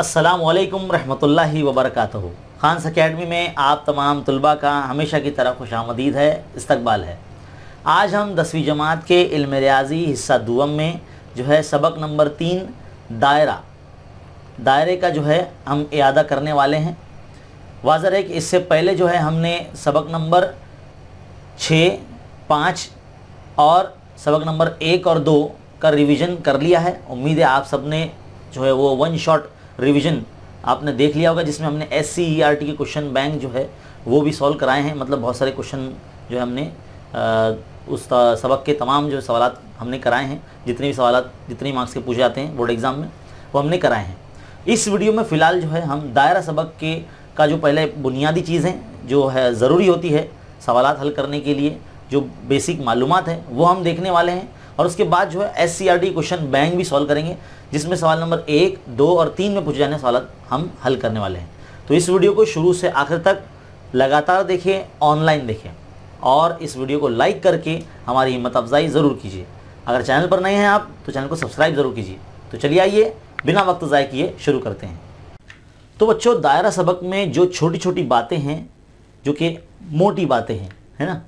असलकम Rahmatullah वबरक Khans academy में आप तमाम तलबा का हमेशा की तरह खुश आमदीद है इस्तबाल है आज हम दसवीं जमात के इल्म रियाजी हिस्सा दुवम में जो है सबक नंबर तीन दायरा दायरे का जो है हम इदा करने वाले हैं वाजर है कि इससे पहले जो है हमने सबक नंबर छः पाँच और सबक नंबर एक और दो का रिवीजन कर लिया है उम्मीद है आप सब ने जो है वो वन शॉट रिविज़न आपने देख लिया होगा जिसमें हमने S C E R T के क्वेश्चन बैंक जो है वो भी सॉल्व कराए हैं मतलब बहुत सारे क्वेश्चन जो है हमने आ, उस सबक के तमाम जो सवाल हमने कराए हैं जितने भी सवाल जितने मार्क्स के पूछे जाते हैं बोर्ड एग्ज़ाम में वो हमने कराए हैं इस वीडियो में फ़िलहाल जो है हम दायरा सबक के का जो पहले बुनियादी चीज़ें जो है ज़रूरी होती है सवाल हल करने के लिए जो बेसिक मालूम है वो हम देखने वाले हैं और उसके बाद जो है एस क्वेश्चन बैंक भी सॉल्व करेंगे जिसमें सवाल नंबर एक दो और तीन में पूछे जाने सवाल हम हल करने वाले हैं तो इस वीडियो को शुरू से आखिर तक लगातार देखें ऑनलाइन देखें और इस वीडियो को लाइक करके हमारी हिम्मत अफजाई ज़रूर कीजिए अगर चैनल पर नए हैं आप तो चैनल को सब्सक्राइब ज़रूर कीजिए तो चलिए आइए बिना वक्त ज़ाय किए शुरू करते हैं तो बच्चों दायरा सबक में जो छोटी छोटी बातें हैं जो कि मोटी बातें हैं है ना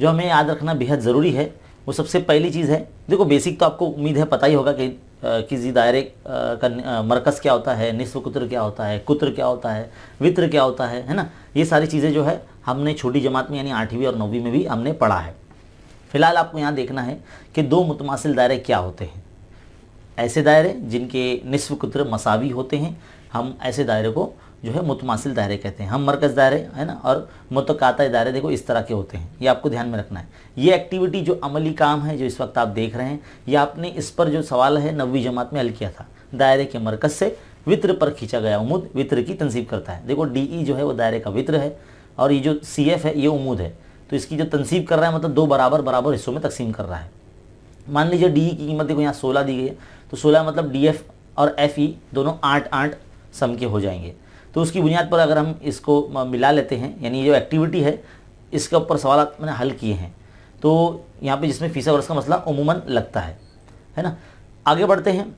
जो हमें याद रखना बेहद ज़रूरी है वो सबसे पहली चीज़ है देखो बेसिक तो आपको उम्मीद है पता ही होगा कि किसी दायरे का मरकज़ क्या होता है निसफ कुत्र क्या होता है कुत्र क्या होता है वित्र क्या होता है है ना ये सारी चीज़ें जो है हमने छोटी जमात में यानी आठवीं और नौवीं में भी हमने पढ़ा है फ़िलहाल आपको यहाँ देखना है कि दो मुतमासिल दायरे क्या होते हैं ऐसे दायरे जिनके निसफ कुत्र मसावी होते हैं हम ऐसे दायरे को जो है मुतमासिल दायरे कहते हैं हम मरकज़ दायरे है ना और मतकाता दायरे देखो इस तरह के होते हैं ये आपको ध्यान में रखना है ये एक्टिविटी जो अमली काम है जो इस वक्त आप देख रहे हैं ये आपने इस पर जो सवाल है नवी जमात में हल किया था दायरे के मरकज़ से वित्र पर खींचा गया उमूद वित्र की तनसीब करता है देखो डी ई e जो है वो दायरे का वित्र है और ये जो सी एफ है ये उमूद है तो इसकी जो तनसीब कर रहा है मतलब दो बराबर बराबर हिस्सों में तकसीम कर रहा है मान लीजिए डी e की कीमत देखो यहाँ सोलह दी गई है तो सोलह मतलब डी एफ और एफ ई e दोनों आठ आठ सम के हो जाएंगे तो उसकी बुनियाद पर अगर हम इसको मिला लेते हैं यानी जो एक्टिविटी है इसके ऊपर सवाल मैंने हल किए हैं तो यहाँ पे जिसमें फीसा वर्ष का मसला उमूमन लगता है है ना आगे बढ़ते हैं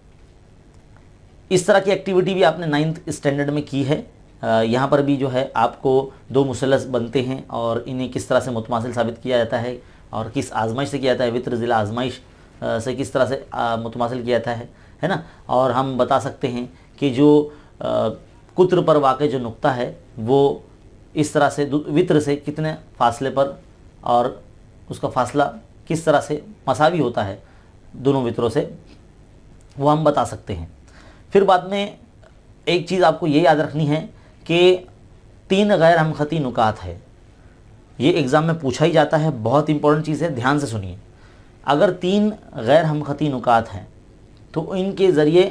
इस तरह की एक्टिविटी भी आपने नाइन्थ स्टैंडर्ड में की है यहाँ पर भी जो है आपको दो मुसलस बनते हैं और इन्हें किस तरह से मुतमासिल साबित किया जाता है और किस आजमाइश से किया जाता है वित्र ज़िला आजमाइश से किस तरह से मुतमासिल किया जाता है है ना और हम बता सकते हैं कि जो कुत्र पर वाक़ जो नुक्ता है वो इस तरह से वित्र से कितने फासले पर और उसका फासला किस तरह से मसावी होता है दोनों वित्रों से वो हम बता सकते हैं फिर बाद में एक चीज़ आपको ये याद रखनी है कि तीन गैर हमखती नुकात है ये एग्ज़ाम में पूछा ही जाता है बहुत इंपॉर्टेंट चीज़ है ध्यान से सुनिए अगर तीन गैर हमखती नुकात हैं तो इनके ज़रिए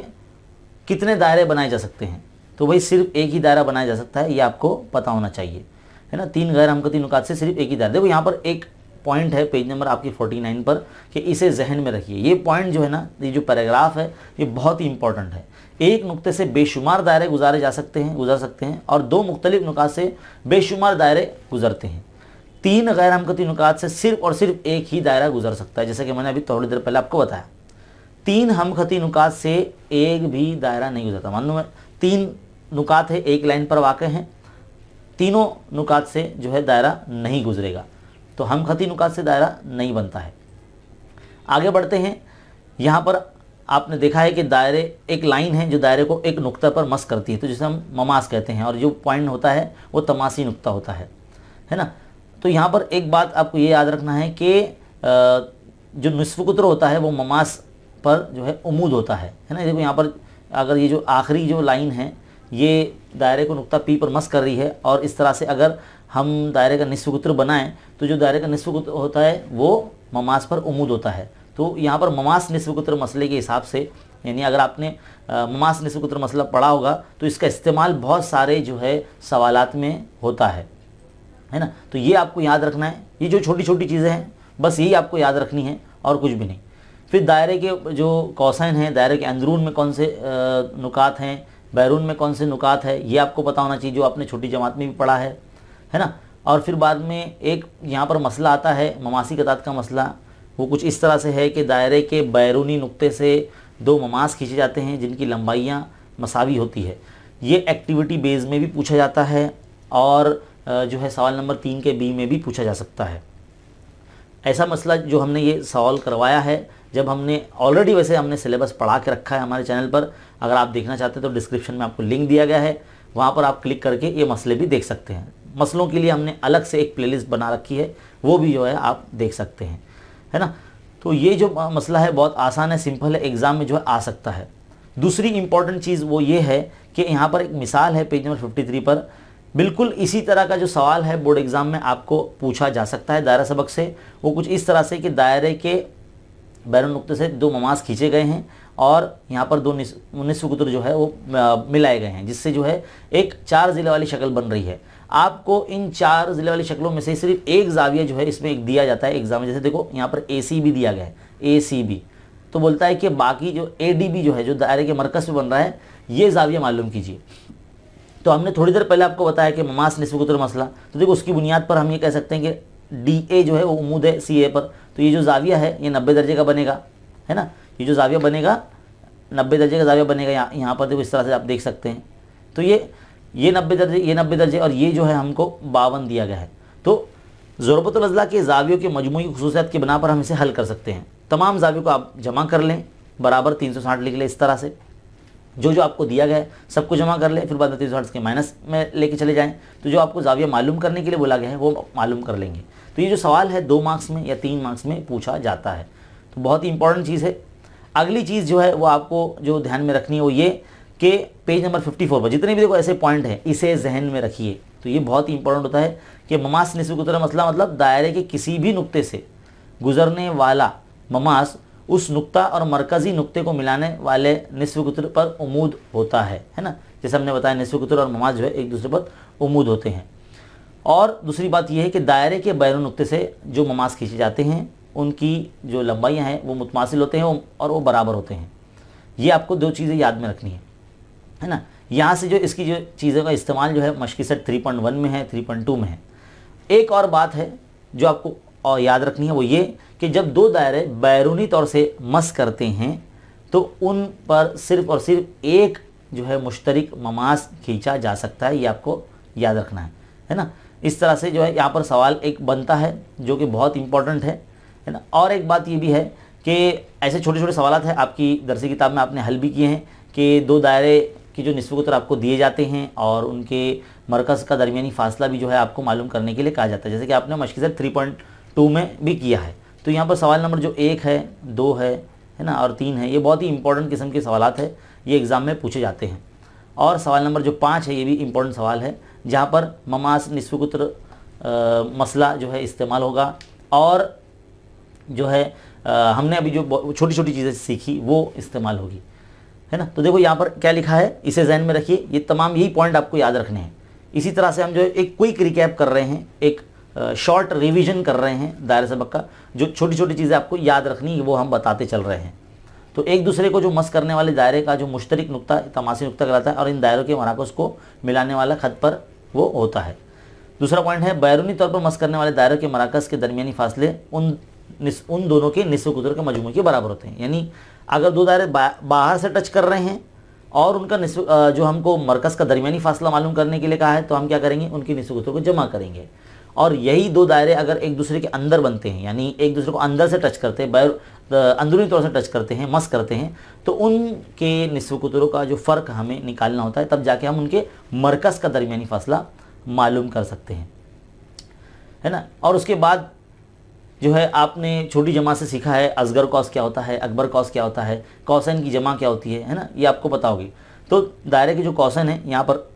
कितने दायरे बनाए जा सकते हैं तो भाई सिर्फ एक ही दायरा बनाया जा सकता है ये आपको पता होना चाहिए है ना तीन गैर हमकती नुकात से सिर्फ एक ही दायरा देखो यहाँ पर एक पॉइंट है पेज नंबर आपकी 49 पर कि इसे जहन में रखिए ये पॉइंट जो है ना ये जो पैराग्राफ है ये बहुत ही इंपॉर्टेंट है एक नुक्ते से बेशुमार दायरे गुजारे जा सकते हैं गुजर सकते हैं और दो मुख्तलिफ नुकात से बेशुमार दायरे गुजरते हैं तीन गैर हमकती नुकात से सिर्फ और सिर्फ एक ही दायरा गुजर सकता है जैसे कि मैंने अभी थोड़ी देर पहले आपको बताया तीन हमखती नुकात से एक भी दायरा नहीं गुजरता मान लो मैं तीन नुकात है एक लाइन पर वाक़ हैं तीनों नुकात से जो है दायरा नहीं गुजरेगा तो हम खती नुकात से दायरा नहीं बनता है आगे बढ़ते हैं यहाँ पर आपने देखा है कि दायरे एक लाइन है जो दायरे को एक नुक्ता पर मस करती है तो जिसे हम ममास कहते हैं और जो पॉइंट होता है वो तमासी नुक्ता होता है है ना तो यहाँ पर एक बात आपको ये याद रखना है कि जो नस्फ़ुत्र होता है वो ममास पर जो है उमूद होता है है ना देखो यहाँ पर अगर ये जो आखिरी जो लाइन है ये दायरे को नुकता पी पर मस कर रही है और इस तरह से अगर हम दायरे का निस्फ गुत्र बनाएँ तो जो दायरे का निस्फ गुत्र होता है वो ममास पर उमूद होता है तो यहाँ पर ममास निस्फ गुत्र मसले के हिसाब से यानी अगर आपने ममास निस्फ गुत्र मसला पढ़ा होगा तो इसका इस्तेमाल बहुत सारे जो है सवाल में होता है है ना तो ये आपको याद रखना है ये जो छोटी छोटी चीज़ें हैं बस यही आपको याद रखनी है और कुछ भी नहीं फिर दायरे के जो कौसन हैं दायरे के अंदरून में कौन से नुकात हैं बैरून में कौन से नुकात है ये आपको पता होना चाहिए जो आपने छोटी जमात में भी पढ़ा है है ना और फिर बाद में एक यहाँ पर मसला आता है ममासी कतात का मसला वो कुछ इस तरह से है कि दायरे के बैरूनी नुक्ते से दो ममास खींचे जाते हैं जिनकी लंबाइयाँ मसावी होती है ये एक्टिविटी बेस में भी पूछा जाता है और जो है सवाल नंबर तीन के बी में भी पूछा जा सकता है ऐसा मसला जो हमने ये सवाल करवाया है जब हमने ऑलरेडी वैसे हमने सिलेबस पढ़ा के रखा है हमारे चैनल पर अगर आप देखना चाहते हैं तो डिस्क्रिप्शन में आपको लिंक दिया गया है वहाँ पर आप क्लिक करके ये मसले भी देख सकते हैं मसलों के लिए हमने अलग से एक प्लेलिस्ट बना रखी है वो भी जो है आप देख सकते हैं है ना तो ये जो मसला है बहुत आसान है सिंपल है एग्ज़ाम में जो है आ सकता है दूसरी इंपॉर्टेंट चीज़ वो ये है कि यहाँ पर एक मिसाल है पेज नंबर फिफ्टी पर बिल्कुल इसी तरह का जो सवाल है बोर्ड एग्ज़ाम में आपको पूछा जा सकता है दायरा सबक से वो कुछ इस तरह से कि दायरे के बैरून नुकते से दो ममास खींचे गए हैं और यहाँ पर दो निस्व कुतुर जो है वो मिलाए गए हैं जिससे जो है एक चार ज़िले वाली शक्ल बन रही है आपको इन चार ज़िले वाली शक्लों में से सिर्फ एक जाविया जो है इसमें एक दिया जाता है एग्जाम जैसे देखो यहाँ पर ए भी दिया गया है ए तो बोलता है कि बाकी जो ए जो है जो दायरे के मरकज़ में बन रहा है ये जाविया मालूम कीजिए तो हमने थोड़ी देर पहले आपको बताया कि ममास कुतुर मसला तो देखो उसकी बुनियाद पर हम ये कह सकते हैं कि डी ए जो है वो उमूद है सी ए पर तो ये जो जाविया है ये नब्बे दर्जे का बनेगा है ना ये जो जाविया बनेगा नब्बे दर्जे का जाविया बनेगा यहाँ यहाँ पर देखो इस तरह से आप देख सकते हैं तो ये ये नब्बे दर्जे ये नब्बे दर्जे और ये जो है हमको बावन दिया गया है तो ज़रूरतलजला के जावियों के मजमू खसूसियात की बना पर हम इसे हल कर सकते हैं तमाम जावियों को आप जमा कर लें बराबर तीन सौ साठ लिख लें इस तरह से जो जो आपको दिया गया है सबको जमा कर लें फिर बाद में तीन सौ साठ के माइनस में लेके चले जाएँ तो जो आपको जाविया मालूम करने के लिए बोला गया है वो मालूम कर लेंगे तो ये जो सवाल है दो मार्क्स में या तीन मार्क्स में पूछा जाता है तो बहुत ही इंपॉर्टेंट चीज़ है अगली चीज़ जो है वो आपको जो ध्यान में रखनी है वो ये कि पेज नंबर 54 पर जितने भी देखो ऐसे पॉइंट हैं इसे जहन में रखिए तो ये बहुत ही इंपॉर्टेंट होता है कि ममास नस्ब तरह मसला मतलब दायरे के किसी भी नुक्ते से गुजरने वाला ममास उस नुक्ता और मरकज़ी नुक्ते को मिलाने वाले नस्व कुतर पर उमूद होता है है ना जैसे हमने बताया नस्व कुतर और ममाज जो है एक दूसरे पर उमूद होते हैं और दूसरी बात यह है कि दायरे के बैरून नुकते से जो ममास खींचे जाते हैं उनकी जो लंबाइयाँ हैं वो मुतमासिल होते हैं और वो बराबर होते हैं ये आपको दो चीज़ें याद में रखनी है है ना यहाँ से जो इसकी जो चीज़ों का इस्तेमाल जो है मशक़ी सेट थ्री पॉइंट वन में है थ्री पॉइंट टू में है एक और बात है जो आपको और याद रखनी है वो ये कि जब दो दायरे बैरूनी तौर से मस करते हैं तो उन पर सिर्फ और सिर्फ एक जो है मुश्तरक ममास खींचा जा सकता है ये आपको याद रखना है है ना इस तरह से जो है यहाँ पर सवाल एक बनता है जो कि बहुत इंपॉर्टेंट है है ना और एक बात ये भी है कि ऐसे छोटे छोटे सवाल हैं आपकी दरसी किताब में आपने हल भी किए हैं कि दो दायरे की जो निस्फ उत्तर आपको दिए जाते हैं और उनके मरकज़ का दरमियानी फासला भी जो है आपको मालूम करने के लिए कहा जाता है जैसे कि आपने मशक़र थ्री पॉइंट टू में भी किया है तो यहाँ पर सवाल नंबर जो एक है दो है है ना और तीन है ये बहुत ही इंपॉर्टेंट किस्म के सवाल है ये एग्ज़ाम में पूछे जाते हैं और सवाल नंबर जो पाँच है ये भी इम्पोर्टेंट सवाल है जहाँ पर ममास निस्वकुत्र मसला जो है इस्तेमाल होगा और जो है आ, हमने अभी जो छोटी छोटी चीज़ें सीखी वो इस्तेमाल होगी है ना तो देखो यहाँ पर क्या लिखा है इसे जहन में रखिए ये तमाम यही पॉइंट आपको याद रखने हैं इसी तरह से हम जो एक क्विक रिकैप कर रहे हैं एक शॉर्ट रिवीजन कर रहे हैं दायरे सबक का जो छोटी छोटी चीज़ें आपको याद रखनी वो हम बताते चल रहे हैं तो एक दूसरे को जो मस करने वाले दायरे का जो मुश्तरक नुकता तमाशी नुकता कराता है और इन दायरों के मराकज़ को मिलाने वाला खत पर वो होता है दूसरा पॉइंट है बैरूनी तौर पर मस करने वाले दायरों के मराकज के दरमियानी फासले उन निस, उन दोनों के निस्व कुदर के मजमू के बराबर होते हैं यानी अगर दो दायरे बा, बाहर से टच कर रहे हैं और उनका निस्व जो हमको मरकज़ का दरमियानी फासला मालूम करने के लिए कहा है तो हम क्या करेंगे उनकी निस्व कुदर को जमा करेंगे और यही दो दायरे अगर एक दूसरे के अंदर बनते हैं यानी एक दूसरे को अंदर से टच करते हैं बैर अंदरूनी तौर से टच करते हैं मस करते हैं तो उनके निसफ कुतरों का जो फ़र्क हमें निकालना होता है तब जाके हम उनके मरकज़ का दरमियानी फासला मालूम कर सकते हैं है ना और उसके बाद जो है आपने छोटी जमा से सीखा है असगर कौस क्या होता है अकबर कौस क्या होता है कौसन की जमा क्या होती है है ना ये आपको पता होगी तो दायरे के जो कौसन है यहाँ पर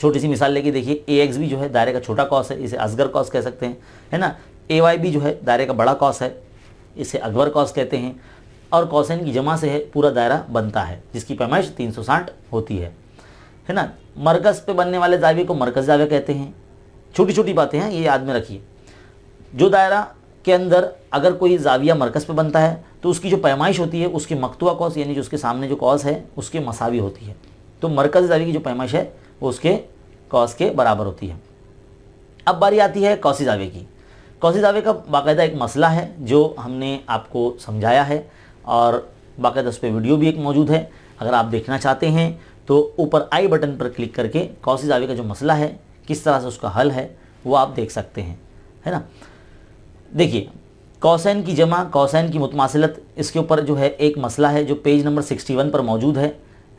छोटी सी मिसाल लेके देखिए ए एक्स भी जो है दायरे का छोटा कॉस है इसे असगर कॉस कह सकते हैं है ना ए वाई भी जो है दायरे का बड़ा कॉस है इसे अकबर कॉस कहते हैं और कौसैन की जमा से है पूरा दायरा बनता है जिसकी पैमाइश तीन सौ साठ होती है है ना मरकज़ पे बनने वाले ज़ावे को मरकज़ जावे कहते हैं छोटी छोटी बातें हैं ये याद में रखिए जो दायरा के अंदर अगर कोई जाविया मरकज़ पे बनता है तो उसकी जो पैमाइश होती है उसकी मकतुआ कौस यानी जो उसके सामने जो कौस है उसके मसावी होती है तो मरकज़ जावे की जो पैमाइश है वो उसके कौस के बराबर होती है अब बारी आती है कौसी ज़ावे की कौशी दावे का बाकायदा एक मसला है जो हमने आपको समझाया है और बाकायदा उस पर वीडियो भी एक मौजूद है अगर आप देखना चाहते हैं तो ऊपर आई बटन पर क्लिक करके कौशी दावे का जो मसला है किस तरह से उसका हल है वो आप देख सकते हैं है ना देखिए कौसैन की जमा कौसैन की मुतमासिलत इसके ऊपर जो है एक मसला है जो पेज नंबर 61 पर मौजूद है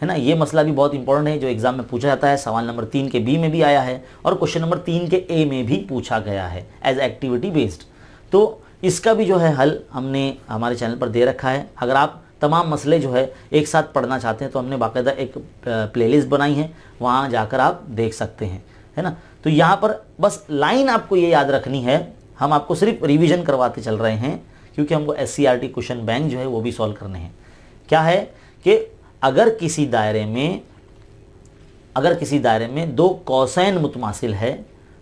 है ना ये मसला भी बहुत इंपॉर्टेंट है जो एग्जाम में पूछा जाता है सवाल नंबर तीन के बी में भी आया है और क्वेश्चन नंबर तीन के ए में भी पूछा गया है एज एक्टिविटी बेस्ड तो इसका भी जो है हल हमने हमारे चैनल पर दे रखा है अगर आप तमाम मसले जो है एक साथ पढ़ना चाहते हैं तो हमने बाकायदा एक प्लेलिस्ट बनाई है वहाँ जाकर आप देख सकते हैं है ना तो यहाँ पर बस लाइन आपको ये याद रखनी है हम आपको सिर्फ रिविजन करवाते चल रहे हैं क्योंकि हमको एस क्वेश्चन बैंक जो है वो भी सॉल्व करने हैं क्या है कि अगर किसी दायरे में अगर किसी दायरे में दो कौसैन मुतमासिल है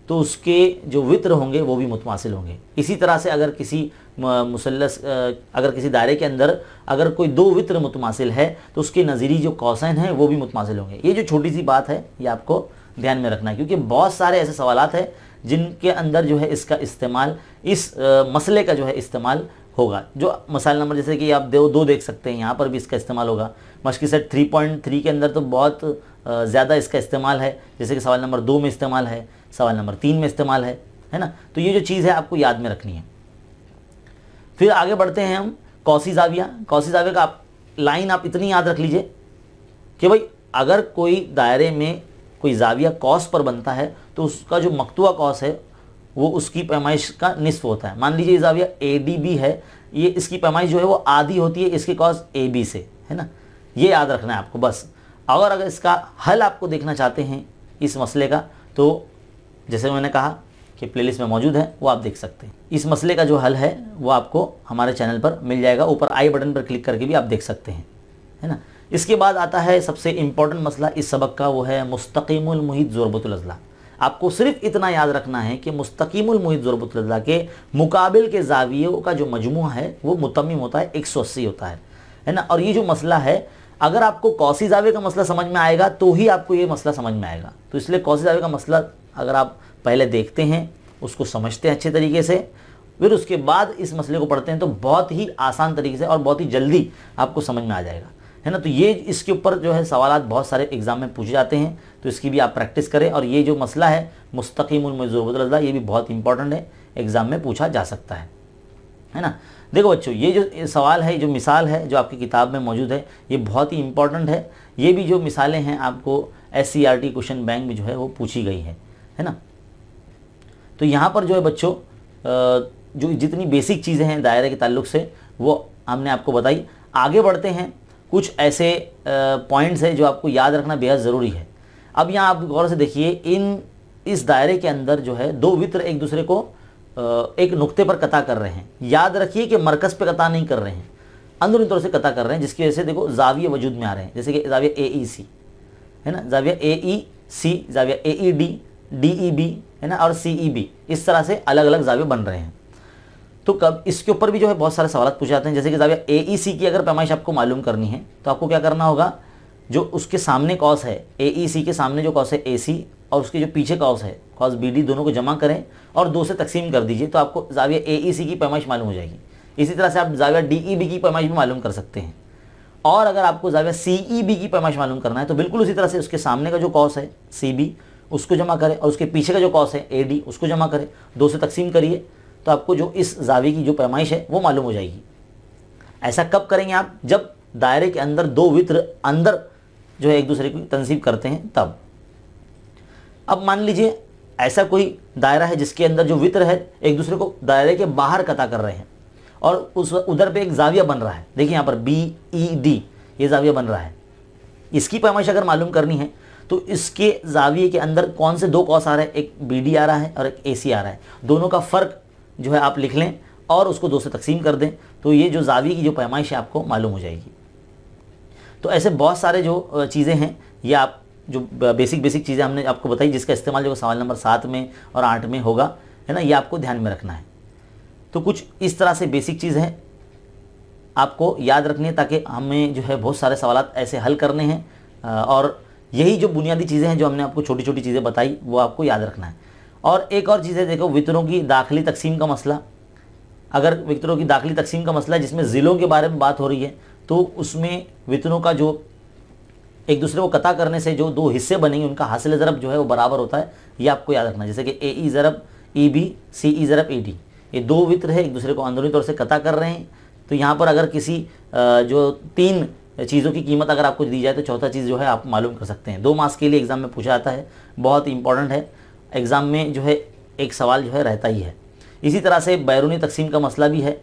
तो उसके जो वित्र होंगे वो भी मुतमासिल होंगे इसी तरह से अगर किसी मुसलस अगर किसी दायरे के अंदर अगर कोई दो वित्र मुतमासिल है तो उसके नज़ीरी जो कौसैन है वो भी मुतमासिल होंगे ये जो छोटी सी बात है ये आपको ध्यान में रखना है क्योंकि बहुत सारे ऐसे सवाल हैं जिनके अंदर जो है इसका इस्तेमाल इस आ, मसले का जो है इस्तेमाल होगा जो मसाइल नंबर जैसे कि आप दो दो देख सकते हैं यहाँ पर भी इसका इस्तेमाल होगा मशकी सेट थ्री पॉइंट थ्री के अंदर तो बहुत ज़्यादा इसका इस्तेमाल है जैसे कि सवाल नंबर दो में इस्तेमाल है सवाल नंबर तीन में इस्तेमाल है है ना तो ये जो चीज़ है आपको याद में रखनी है फिर आगे बढ़ते हैं हम कौसी जाविया कौसी जाविया का आप लाइन आप इतनी याद रख लीजिए कि भाई अगर कोई दायरे में कोई जाविया कौस पर बनता है तो उसका जो मकतुआ कौस है वो उसकी पैमाइश का निसफ होता है मान लीजिए जाविया ए डी बी है ये इसकी पैमाइश जो है वो आधी होती है इसके कॉज ए बी से है ना ये याद रखना है आपको बस और अगर इसका हल आपको देखना चाहते हैं इस मसले का तो जैसे मैंने कहा कि प्ले में मौजूद है वो आप देख सकते हैं इस मसले का जो हल है वो आपको हमारे चैनल पर मिल जाएगा ऊपर आई बटन पर क्लिक करके भी आप देख सकते हैं है ना इसके बाद आता है सबसे इम्पॉर्टेंट मसला इस सबक का वो है मुस्तकीमुल मुहित अजला आपको सिर्फ इतना याद रखना है कि मुस्तकीमुल मुहित ज़रबतल्ला के मुकाबिल के जावियों का जो मजमू है वो मुतमिम होता है एक सौ अस्सी होता है है ना और ये जो मसला है अगर आपको कौसी जावे का मसला समझ में आएगा तो ही आपको ये मसला समझ में आएगा तो इसलिए कौसी जावे का मसला अगर आप पहले देखते हैं उसको समझते हैं अच्छे तरीके से फिर उसके बाद इस मसले को पढ़ते हैं तो बहुत ही आसान तरीके से और बहुत ही जल्दी आपको समझ में आ जाएगा है ना तो ये इसके ऊपर जो है सवाल बहुत सारे एग्जाम में पूछे जाते हैं तो इसकी भी आप प्रैक्टिस करें और ये जो मसला है मुस्तकीमजोबदल्ला ये भी बहुत इंपॉर्टेंट है एग्ज़ाम में पूछा जा सकता है है ना देखो बच्चों ये जो सवाल है जो मिसाल है जो आपकी किताब में मौजूद है ये बहुत ही इंपॉर्टेंट है ये भी जो मिसालें हैं आपको एस क्वेश्चन बैंक में जो है वो पूछी गई है है ना तो यहाँ पर जो है बच्चों जो जितनी बेसिक चीज़ें हैं दायरे के ताल्लुक से वो हमने आपको बताई आगे बढ़ते हैं कुछ ऐसे पॉइंट्स हैं जो आपको याद रखना बेहद ज़रूरी है अब यहाँ आप गौर से देखिए इन इस दायरे के अंदर जो है दो वित्र एक दूसरे को एक नुक्ते पर कता कर रहे हैं याद रखिए कि मरकज़ पे कता नहीं कर रहे हैं अंदरूनी तौर से कता कर रहे हैं जिसकी वजह से देखो जाविया वजूद में आ रहे हैं जैसे कि जाविया ए ई सी है ना जाविया ए ई सी जाविया A E D D E B है ना और सी ई बी इस तरह से अलग अलग जावे बन रहे हैं तो कब इसके ऊपर भी जो है बहुत सारे सवाल पूछे जाते हैं जैसे कि जाविया ए e की अगर पैमाइश आपको मालूम करनी है तो आपको क्या करना होगा जो उसके सामने कॉस है ए e के सामने जो कॉस है ए और उसके जो पीछे कॉस है कॉस बी डी दोनों को जमा करें और दो से तकसीम कर दीजिए तो आपको जाविया ए e की पैमाइश मालूम हो जाएगी इसी तरह से आप जाविया डी की पैमाइश भी मालूम कर सकते हैं और अगर आपको जाविया सी की पैमाइश मालूम करना है तो बिल्कुल उसी तरह से उसके सामने का जो कॉस है सी उसको जमा करें और उसके पीछे का जो कॉस है ए उसको जमा करें दो से तकसीम करिए तो आपको जो इस जावे की जो पैमाइश है वो मालूम हो जाएगी ऐसा कब करेंगे आप जब दायरे के अंदर दो वित्र अंदर जो है एक दूसरे की तनसीब करते हैं तब अब मान लीजिए ऐसा कोई दायरा है जिसके अंदर जो वित्र है एक दूसरे को दायरे के बाहर कता कर रहे हैं और उस उधर पे एक जाविया बन रहा है देखिए यहाँ पर बी ई डी ये जाविया बन रहा है इसकी पैमाइश अगर मालूम करनी है तो इसके जाविये के अंदर कौन से दो कॉस आ रहे हैं एक बी डी आ रहा है और एक ए सी आ रहा है दोनों का फ़र्क जो है आप लिख लें और उसको दो से तकसीम कर दें तो ये जो जावी की जो पैमाइश है आपको मालूम हो जाएगी तो ऐसे बहुत सारे जो चीज़ें हैं ये आप जो बेसिक बेसिक चीज़ें हमने आपको बताई जिसका इस्तेमाल जो सवाल नंबर सात में और आठ में होगा है ना ये आपको ध्यान में रखना है तो कुछ इस तरह से बेसिक चीज़ है आपको याद रखनी है ताकि हमें जो है बहुत सारे सवाल ऐसे हल करने हैं और यही जो बुनियादी चीज़ें हैं जो हमने आपको छोटी छोटी चीज़ें बताई वो आपको याद रखना है और एक और चीज़ है देखो वितरों की दाखिली तकसीम का मसला अगर वितरों की दाखिली तकसीम का मसला जिसमें ज़िलों के बारे में बात हो रही है तो उसमें वितरों का जो एक दूसरे को कता करने से जो दो हिस्से बनेंगे उनका हासिल ज़रब जो है वो बराबर होता है ये आपको याद रखना जैसे कि ए ई ज़रब ई बी सी ई ज़रब ई डी ये दो वित्र है एक दूसरे को अंदरूनी तौर से कता कर रहे हैं तो यहाँ पर अगर किसी जो तीन चीज़ों की कीमत अगर आपको दी जाए तो चौथा चीज़ जो है आप मालूम कर सकते हैं दो मास के लिए एग्ज़ाम में पूछा जाता है बहुत इंपॉर्टेंट है एग्ज़ाम में जो है एक सवाल जो है रहता ही है इसी तरह से बैरूनी तकसीम का मसला भी है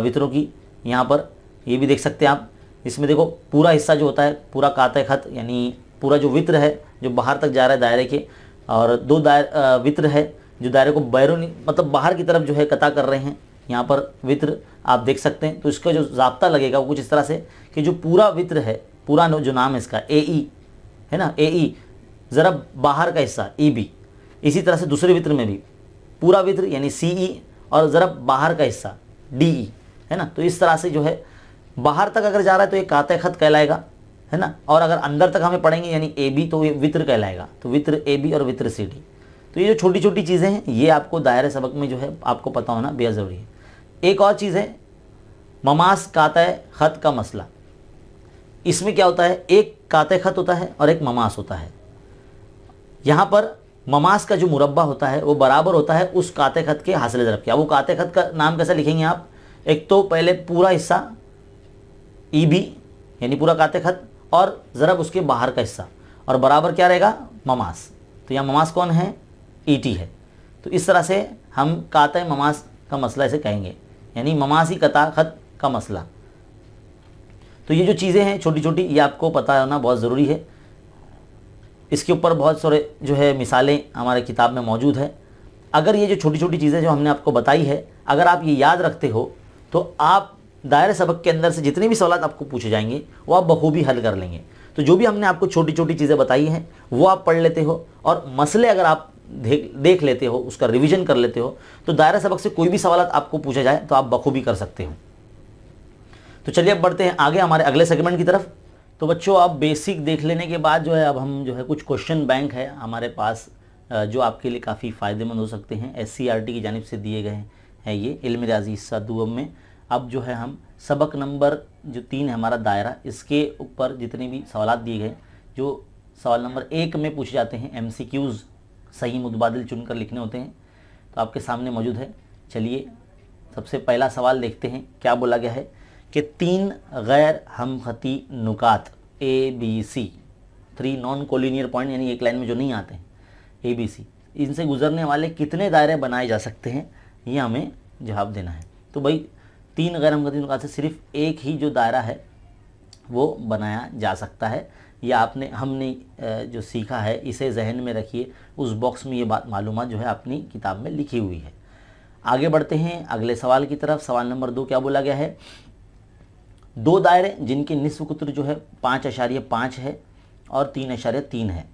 वितरों की यहाँ पर ये भी देख सकते हैं आप इसमें देखो पूरा हिस्सा जो होता है पूरा कात खत यानी पूरा जो वित्र है जो बाहर तक जा रहा है दायरे के और दो दायर वित्र है जो दायरे को बैरूनी मतलब बाहर की तरफ जो है कता कर रहे हैं यहाँ पर वित्र आप देख सकते हैं तो इसका जो जबता लगेगा वो कुछ इस तरह से कि जो पूरा वित्र है पूरा जो नाम है इसका ए ई e, है ना ए ई e, ज़रा बाहर का हिस्सा ई e बी इसी तरह से दूसरे वित्र में भी पूरा वित्र यानी सी e और ज़रा बाहर का हिस्सा डी e, है ना तो इस तरह से जो है बाहर तक अगर जा रहा है तो ये कात खत कहलाएगा है ना और अगर अंदर तक हमें पढ़ेंगे यानी ए बी तो ये वित्र कहलाएगा तो वित्र ए बी और वित्र सी डी तो ये जो छोटी छोटी चीज़ें हैं ये आपको दायरे सबक में जो है आपको पता होना बेहद ज़रूरी है एक और चीज़ है ममास कात खत का मसला इसमें क्या होता है एक कात खत होता है और एक ममास होता है यहाँ पर ममास का जो मुरबा होता है वो बराबर होता है उस काते खत के हासिल ज़रब के अब वो काते खत का नाम कैसे लिखेंगे आप एक तो पहले पूरा हिस्सा ई बी यानी पूरा काते खत और ज़रब उसके बाहर का हिस्सा और बराबर क्या रहेगा ममास तो यहाँ ममास कौन है ई टी है तो इस तरह से हम कात ममास का मसला इसे कहेंगे यानी ममासी कता खत का मसला तो ये जो चीज़ें हैं छोटी छोटी ये आपको पता होना बहुत ज़रूरी है इसके ऊपर बहुत सारे जो है मिसालें हमारे किताब में मौजूद है अगर ये जो छोटी छोटी चीज़ें जो हमने आपको बताई है अगर आप ये याद रखते हो तो आप दायरे सबक के अंदर से जितने भी सवाल आपको पूछे जाएंगे वो आप बखूबी हल कर लेंगे तो जो भी हमने आपको छोटी छोटी चीज़ें बताई हैं वो आप पढ़ लेते हो और मसले अगर आप देख देख लेते हो उसका रिवीजन कर लेते हो तो दायरा सबक से कोई भी सवाल आपको पूछा जाए तो आप बखूबी कर सकते हो तो चलिए अब बढ़ते हैं आगे हमारे अगले सेगमेंट की तरफ तो बच्चों अब बेसिक देख लेने के बाद जो है अब हम जो है कुछ क्वेश्चन बैंक है हमारे पास जो आपके लिए काफ़ी फ़ायदेमंद हो सकते हैं एस की जानब से दिए गए हैं ये इल्म राजी हिस्सा दुअम में अब जो है हम सबक नंबर जो तीन है हमारा दायरा इसके ऊपर जितने भी सवाल दिए गए जो सवाल नंबर एक में पूछे जाते हैं एम सही मुतबादल चुनकर लिखने होते हैं तो आपके सामने मौजूद है चलिए सबसे पहला सवाल देखते हैं क्या बोला गया है कि तीन गैर खती नुकात A B C three non collinear point यानी एक लाइन में जो नहीं आते हैं ए बी सी इनसे गुजरने वाले कितने दायरे बनाए जा सकते हैं ये हमें जवाब देना है तो भाई तीन गैर हमखती नुकात से सिर्फ एक ही जो दायरा है वो बनाया जा सकता है या आपने हमने जो सीखा है इसे जहन में रखिए उस बॉक्स में ये बात मालूम जो है अपनी किताब में लिखी हुई है आगे बढ़ते हैं अगले सवाल की तरफ सवाल नंबर दो क्या बोला गया है दो दायरे जिनके निस्व कुत्र जो है पाँच आशार्य पाँच है और तीन आशार्य तीन है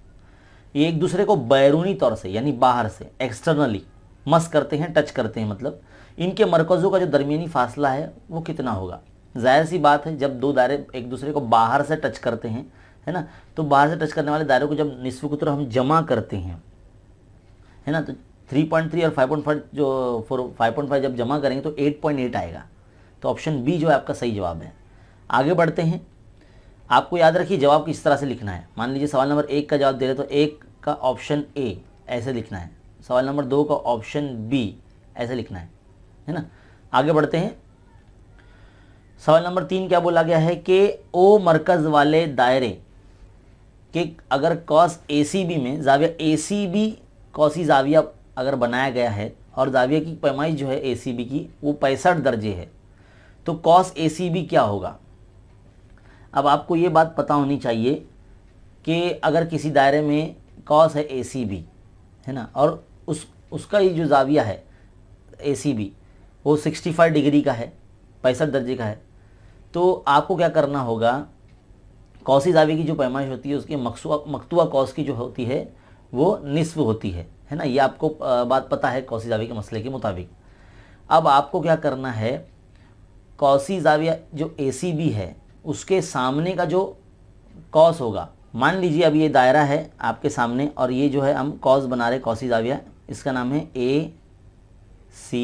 ये एक दूसरे को बैरूनी तौर से यानी बाहर से एक्सटर्नली मस करते हैं टच करते हैं मतलब इनके मरकज़ों का जो दरमियानी फासला है वो कितना होगा जाहिर सी बात है जब दो दायरे एक दूसरे को बाहर से टच करते हैं है ना तो बाहर से टच करने वाले दायरों को जब निस्व कुत्र हम जमा करते हैं है ना तो 3.3 और 5.5 जो फोर 5.5 जब जमा करेंगे तो 8.8 आएगा तो ऑप्शन बी जो है आपका सही जवाब है आगे बढ़ते हैं आपको याद रखिए जवाब किस तरह से लिखना है मान लीजिए सवाल नंबर एक का जवाब दे रहे तो एक का ऑप्शन ए ऐसे लिखना है सवाल नंबर दो का ऑप्शन बी ऐसे लिखना है है ना आगे बढ़ते हैं सवाल नंबर तीन क्या बोला गया है कि ओ मरकज़ वाले दायरे के अगर कॉस ए सी बी में जाविया ए सी बी कौसी जाविया अगर बनाया गया है और जाविया की पैमाइश जो है ए सी बी की वो पैंसठ दर्जे है तो कॉस ए सी बी क्या होगा अब आपको ये बात पता होनी चाहिए कि अगर किसी दायरे में कॉस है ए सी बी है ना और उस उसका ये जो जाविया है ए सी बी वो सिक्सटी फाइव डिग्री का है पैंसठ दर्जे का है तो आपको क्या करना होगा कौसी जावे की जो पैमाइश होती है उसकी मकसुआ मकतुआ कौस की जो होती है वो निसफ होती है है ना ये आपको बात पता है कौसी जावे के मसले के मुताबिक अब आपको क्या करना है कौसी जाविया जो ए सी बी है उसके सामने का जो कॉस होगा मान लीजिए अब ये दायरा है आपके सामने और ये जो है हम कॉस बना रहे कौसी जाविया इसका नाम है ए सी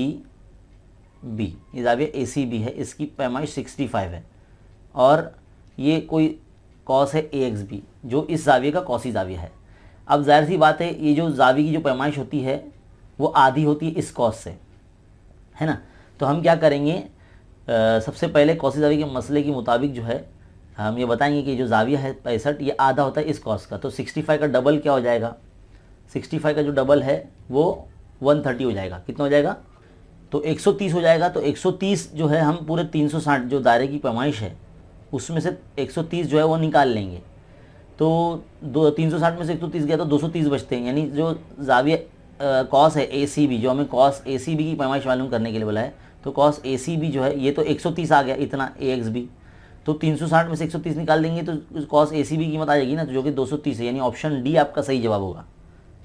बी ये जाविया ए सी बी है इसकी पैमाइश सिक्सटी फाइव है और ये कोई कॉस है ए एक्स बी जो इस जाविये का कौसी जाविया है अब जाहिर सी बात है ये जो जावी की जो पैमाइश होती है वो आधी होती है इस कॉस से है ना तो हम क्या करेंगे सबसे पहले कौसी जावी के मसले के मुताबिक जो है हम ये बताएंगे कि जो जाविया है पैंसठ ये आधा होता है इस कॉस का तो सिक्सटी फाइव का डबल क्या हो जाएगा सिक्सटी फाइव का जो डबल है वो वन थर्टी हो जाएगा कितना हो जाएगा तो एक सौ तीस हो जाएगा तो एक सौ तीस जो है हम पूरे तीन सौ साठ जो दायरे की पैमाइश है उसमें से एक सौ तीस जो है वो निकाल लेंगे तो दो तीन सौ साठ में से एक सौ तीस गया तो दो सौ तीस बचते हैं यानी जो जाविया कॉस है ए सी बी जो हमें कॉस ए सी बी की पैमाइश मालूम करने के लिए बोला है तो कॉस ए सी भी जो है ये तो 130 आ गया इतना ए एक्स भी तो 360 में से 130 निकाल देंगे तो कॉस ए सी भी कीमत आ जाएगी ना तो जो कि 230 है यानी ऑप्शन डी आपका सही जवाब होगा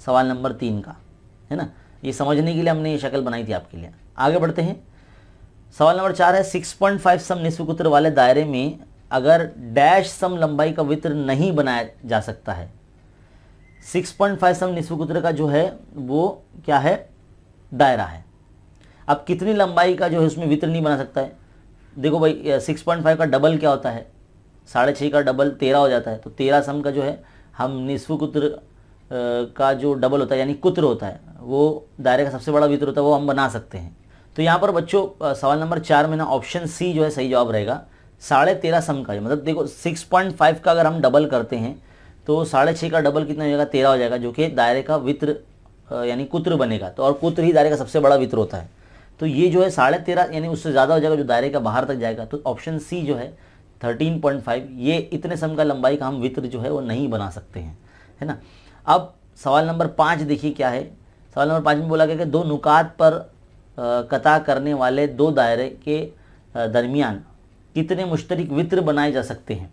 सवाल नंबर तीन का है ना ये समझने के लिए हमने ये शक्ल बनाई थी आपके लिए आगे बढ़ते हैं सवाल नंबर चार है सिक्स पॉइंट फाइव सम निस्वकुत्र वाले दायरे में अगर डैश सम लंबाई का वित्र नहीं बनाया जा सकता है सिक्स पॉइंट फाइव सम निस्वकुत्र का जो है वो क्या है दायरा है अब कितनी लंबाई का जो है उसमें वित्र नहीं बना सकता है देखो भाई सिक्स पॉइंट फाइव का डबल क्या होता है साढ़े छः का डबल तेरह हो जाता है तो तेरह सम का जो है हम निस्फ कुत्र का जो डबल होता है यानी कुत्र होता है वो दायरे का सबसे बड़ा वित्र होता है वो हम बना सकते हैं तो यहाँ पर बच्चों सवाल नंबर चार में ना ऑप्शन सी जो है सही जवाब रहेगा साढ़े तेरह सम का मतलब देखो सिक्स पॉइंट फाइव का अगर हम डबल करते हैं तो साढ़े छः का डबल कितना हो जाएगा तेरह हो जाएगा जो कि दायरे का वित्र यानी कुत्र बनेगा तो और कुत्र ही दायरे का सबसे बड़ा वित्र होता है तो ये जो है साढ़े तेरह यानी उससे ज़्यादा हो जाएगा जो दायरे का बाहर तक जाएगा तो ऑप्शन सी जो है थर्टीन पॉइंट फाइव ये इतने सम का लंबाई का हम वित्र जो है वो नहीं बना सकते हैं है ना अब सवाल नंबर पाँच देखिए क्या है सवाल नंबर पाँच में बोला गया कि दो नुकात पर कता करने वाले दो दायरे के दरमियान कितने मुश्तरक वित्र बनाए जा सकते हैं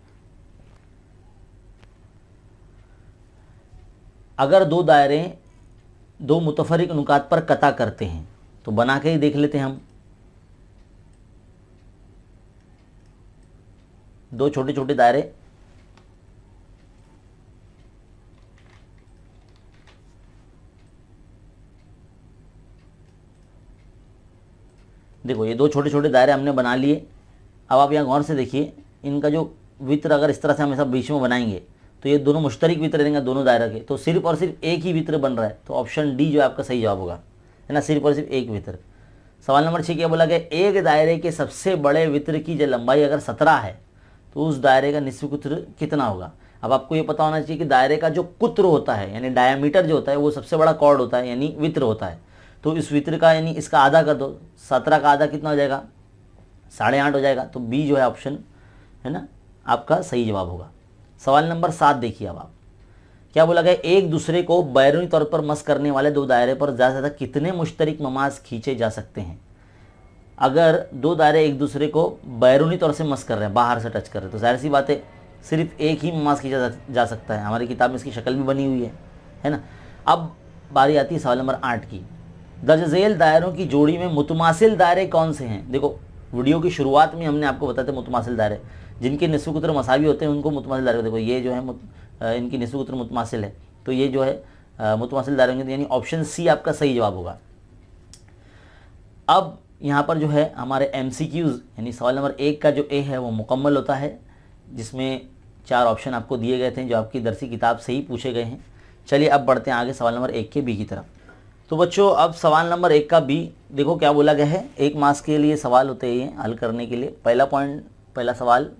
अगर दो दायरे दो मुतफरक नुकात पर कता करते हैं तो बना के ही देख लेते हैं हम दो छोटे छोटे दायरे देखो ये दो छोटे छोटे दायरे हमने बना लिए अब आप यहाँ गौर से देखिए इनका जो वित्र अगर इस तरह से हम सब बीच में बनाएंगे तो ये दोनों मुश्तरक वित्र देंगे दोनों दायरे के तो सिर्फ और सिर्फ एक ही वित्र बन रहा है तो ऑप्शन डी जो आपका सही जवाब होगा है ना सिर्फ और सिर्फ एक वितर सवाल नंबर छः क्या बोला गया एक दायरे के सबसे बड़े वितर की जो लंबाई अगर सत्रह है तो उस दायरे का निस्व कुत्र कितना होगा अब आपको ये पता होना चाहिए कि दायरे का जो कुत्र होता है यानी डायामीटर जो होता है वो सबसे बड़ा कॉर्ड होता है यानी वित्र होता है तो इस वित्र का यानी इसका आधा कर दो सत्रह का आधा कितना हो जाएगा साढ़े आठ हो जाएगा तो बी जो है ऑप्शन है ना आपका सही जवाब होगा सवाल नंबर सात देखिए अब आप क्या बोला गया एक दूसरे को बैरूनी तौर पर मस करने वाले दो दायरे पर ज़्यादा से ज़्यादा कितने मुश्तरक ममाज खींचे जा सकते हैं अगर दो दायरे एक दूसरे को बैरूनी तौर से मस कर रहे हैं बाहर से टच कर रहे हैं तो जाहिर सी बात है सिर्फ एक ही ममाज खींचा जा, सकता है हमारी किताब में इसकी शक्ल भी बनी हुई है है ना अब बारी आती है सवाल नंबर आठ की दर्ज झेल दायरों की जोड़ी में मुतमासिल दायरे कौन से हैं देखो वीडियो की शुरुआत में हमने आपको बताते मुतमासिल दायरे जिनके नस्व कुतर मसावी होते हैं उनको मुतमासिल दायरे देखो ये जो है इनकी नसब उत्तर मुतमासिल है तो ये जो है मुतमासिल दायरेंगे यानी ऑप्शन सी आपका सही जवाब होगा अब यहाँ पर जो है हमारे एम यानी सवाल नंबर एक का जो ए है वो मुकम्मल होता है जिसमें चार ऑप्शन आपको दिए गए थे जो आपकी दरसी किताब से ही पूछे गए हैं चलिए अब बढ़ते हैं आगे सवाल नंबर एक के बी की तरफ तो बच्चों अब सवाल नंबर एक का बी देखो क्या बोला गया है एक मास के लिए सवाल होते हैं हल करने के लिए पहला पॉइंट पहला सवाल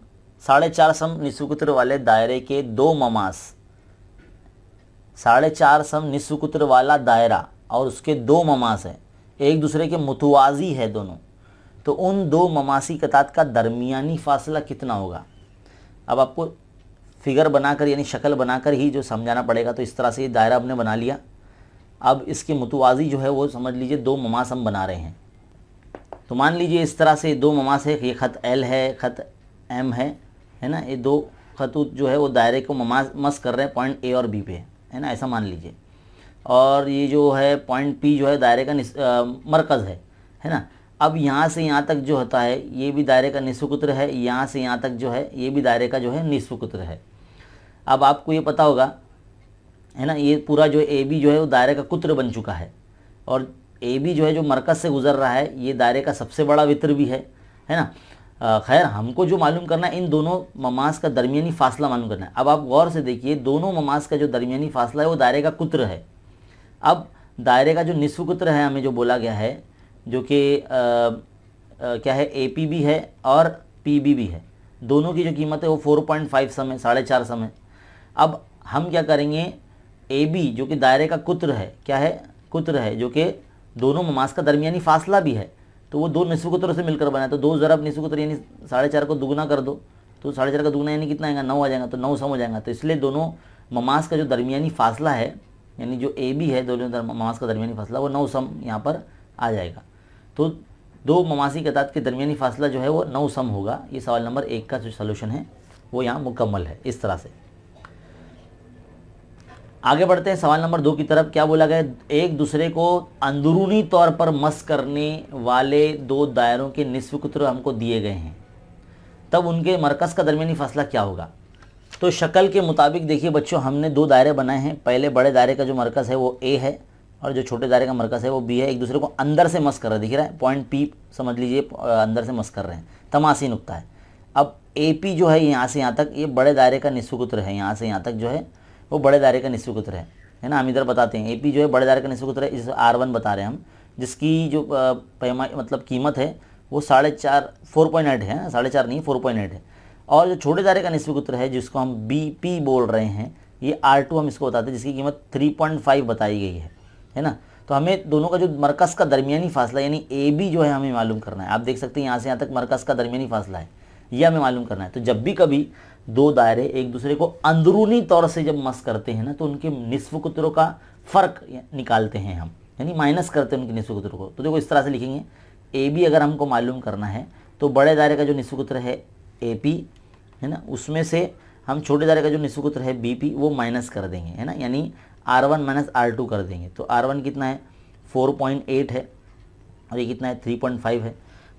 साढ़े चार सम निसुकुत्र वाले दायरे के दो ममास साढ़े चार सम निसुकुत्र वाला दायरा और उसके दो ममास हैं एक दूसरे के मुतवाजी है दोनों तो उन दो ममासी कतात का दरमियानी फासला कितना होगा अब आपको फिगर बनाकर यानी शक्ल बनाकर ही जो समझाना पड़ेगा तो इस तरह से ये दायरा हमने बना लिया अब इसके मुतवाजी जो है वो समझ लीजिए दो ममास हम बना रहे हैं तो मान लीजिए इस तरह से दो ममास है ये ख़त एल है ख़त एम है है ना ये दो खतूत जो है वो दायरे को मस कर रहे हैं पॉइंट ए और बी पे है ना ऐसा मान लीजिए और ये जो है पॉइंट पी जो है दायरे का मरकज़ है है ना अब यहाँ से यहाँ तक जो होता है ये भी दायरे का निस्वकुत्र है यहाँ से यहाँ तक जो है ये भी दायरे का जो है निस्वकुत्र है अब आपको ये पता होगा है ना ये पूरा जो ए बी जो है वो दायरे का कुत्र बन चुका है और ए बी जो है जो मरकज़ से गुज़र रहा है ये दायरे का सबसे बड़ा वित्र भी है है ना खैर हमको जो मालूम करना है इन दोनों ममास का दरमियानी फासला मालूम करना है अब आप गौर से देखिए दोनों ममास का जो दरमियानी फासला है वो दायरे का कुत्र है अब दायरे का जो निसफ कुत्र है हमें जो बोला गया है जो कि क्या है ए पी भी है और पी बी भी है दोनों की जो कीमत है वो फोर पॉइंट फाइव सम है साढ़े चार सम है अब हम क्या करेंगे ए बी जो कि दायरे का कुत्र है क्या है कुत्र है जो कि दोनों ममास का दरमियानी फासला भी है तो वो दो निस्फ उत्तर से मिलकर बना है तो दो ज़रब निस्फ उत्तर यानी साढ़े चार को दुगना कर दो तो साढ़े चार का दुगना यानी कितना आएगा नौ आ जाएगा तो नौ सम हो जाएगा तो इसलिए दोनों ममास का जो दरमियानी फासला है यानी जो ए बी है दोनों ममास का दरमियानी फासला वो नौ सम यहाँ पर आ जाएगा तो दो ममासी कतात के दरमियानी फासला जो है वो नौ सम होगा ये सवाल नंबर एक का जो सलूशन है वो यहाँ मुकम्मल है इस तरह से आगे बढ़ते हैं सवाल नंबर दो की तरफ क्या बोला गया एक दूसरे को अंदरूनी तौर पर मस करने वाले दो दायरों के निस्व कुत्र हमको दिए गए हैं तब उनके मरकज़ का दरमियानी फासला क्या होगा तो शक्ल के मुताबिक देखिए बच्चों हमने दो दायरे बनाए हैं पहले बड़े दायरे का जो मरकज़ है वो ए है और जो छोटे दायरे का मरकज़ है वो बी है एक दूसरे को अंदर से मस कर रहा है दिख रहा है पॉइंट पी समझ लीजिए अंदर से मस कर रहे हैं तमाशी नुकता है अब ए पी जो है यहाँ से यहाँ तक ये बड़े दायरे का निस्फ कुत्र है यहाँ से यहाँ तक जो है वो बड़े दायरे का निस्वी कुत्र है है ना हम इधर बताते हैं ए पी जो है बड़े दायरे का निस्वी कुत्र है इस आर वन बता रहे हैं हम जिसकी जो पैमा मतलब कीमत है वो साढ़े चार फोर पॉइंट एट है ना हाँ, साढ़े चार नहीं फोर पॉइंट एट है और जो छोटे दायरे का निस्वी कुत्र है जिसको हम बी पी बोल रहे हैं ये आर टू हम इसको बताते हैं जिसकी कीमत थ्री पॉइंट फाइव बताई गई है है ना तो हमें दोनों का जो मरकज़ का दरमियानी फासला यानी ए बी जो है हमें मालूम करना है आप देख सकते हैं यहाँ से यहाँ तक मरकज़ का दरमियानी फासला है यह हमें मालूम करना है तो जब भी कभी दो दायरे एक दूसरे को अंदरूनी तौर से जब मस करते हैं ना तो उनके निस्फ कुतरों का फ़र्क निकालते हैं हम यानी माइनस करते हैं उनके निस्फ कुतरों को तो देखो इस तरह से लिखेंगे ए बी अगर हमको मालूम करना है तो बड़े दायरे का जो निस्फ कुत्र है ए पी है ना उसमें से हम छोटे दायरे का जो निस्फ कुत्र है बी पी वो माइनस कर देंगे है ना यानी R one minus R two कर देंगे तो आर वन कितना है फोर पॉइंट एट है और ये कितना है थ्री पॉइंट फाइव है